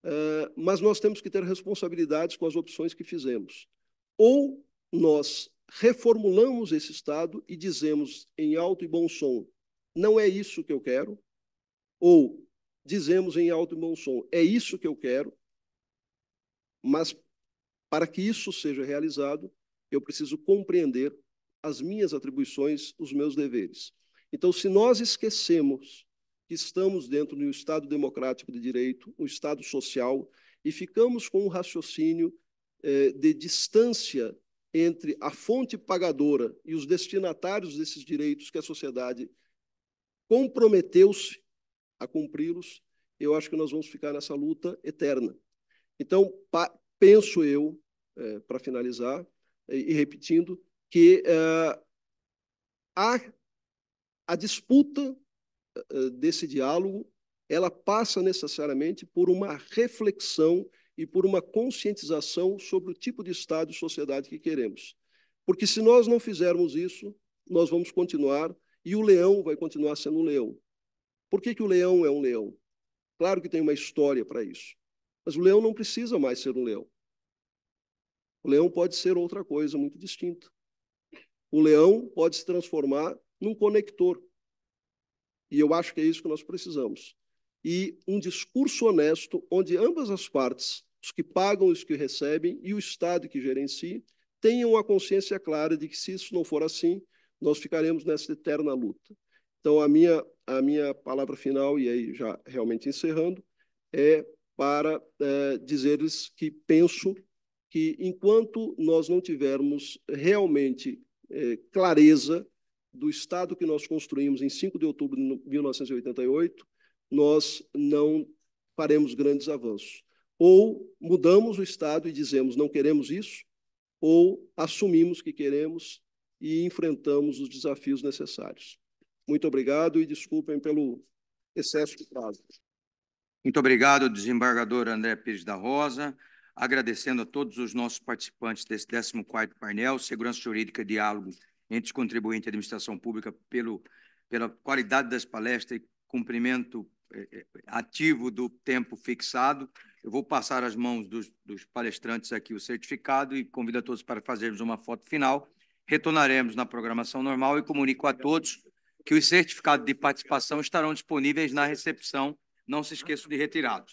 é, mas nós temos que ter responsabilidades com as opções que fizemos. Ou nós reformulamos esse Estado e dizemos em alto e bom som: não é isso que eu quero, ou dizemos em alto e bom som, é isso que eu quero, mas para que isso seja realizado, eu preciso compreender as minhas atribuições, os meus deveres. Então, se nós esquecemos que estamos dentro de um Estado democrático de direito, um Estado social, e ficamos com um raciocínio eh, de distância entre a fonte pagadora e os destinatários desses direitos que a sociedade comprometeu-se a cumpri-los, eu acho que nós vamos ficar nessa luta eterna. Então, penso eu, é, para finalizar, e, repetindo, que é, a, a disputa é, é, desse diálogo ela passa necessariamente por uma reflexão e por uma conscientização sobre o tipo de Estado e sociedade que queremos. Porque se nós não fizermos isso, nós vamos continuar e o leão vai continuar sendo um leão. Por que, que o leão é um leão? Claro que tem uma história para isso. Mas o leão não precisa mais ser um leão. O leão pode ser outra coisa muito distinta. O leão pode se transformar num conector. E eu acho que é isso que nós precisamos. E um discurso honesto, onde ambas as partes, os que pagam, os que recebem, e o Estado que gerencia, tenham a consciência clara de que, se isso não for assim, nós ficaremos nessa eterna luta. Então, a minha, a minha palavra final, e aí já realmente encerrando, é para é, dizer-lhes que penso que, enquanto nós não tivermos realmente é, clareza do Estado que nós construímos em 5 de outubro de 1988, nós não faremos grandes avanços. Ou mudamos o Estado e dizemos não queremos isso, ou assumimos que queremos e enfrentamos os desafios necessários. Muito obrigado e desculpem pelo excesso de prazo. Muito obrigado, desembargador André Pires da Rosa. Agradecendo a todos os nossos participantes desse 14º painel Segurança Jurídica e Diálogo entre contribuinte e Administração Pública pelo, pela qualidade das palestras e cumprimento eh, eh, ativo do tempo fixado. Eu vou passar às mãos dos, dos palestrantes aqui o certificado e convido a todos para fazermos uma foto final retornaremos na programação normal e comunico a todos que os certificados de participação estarão disponíveis na recepção. Não se esqueçam de retirá-los.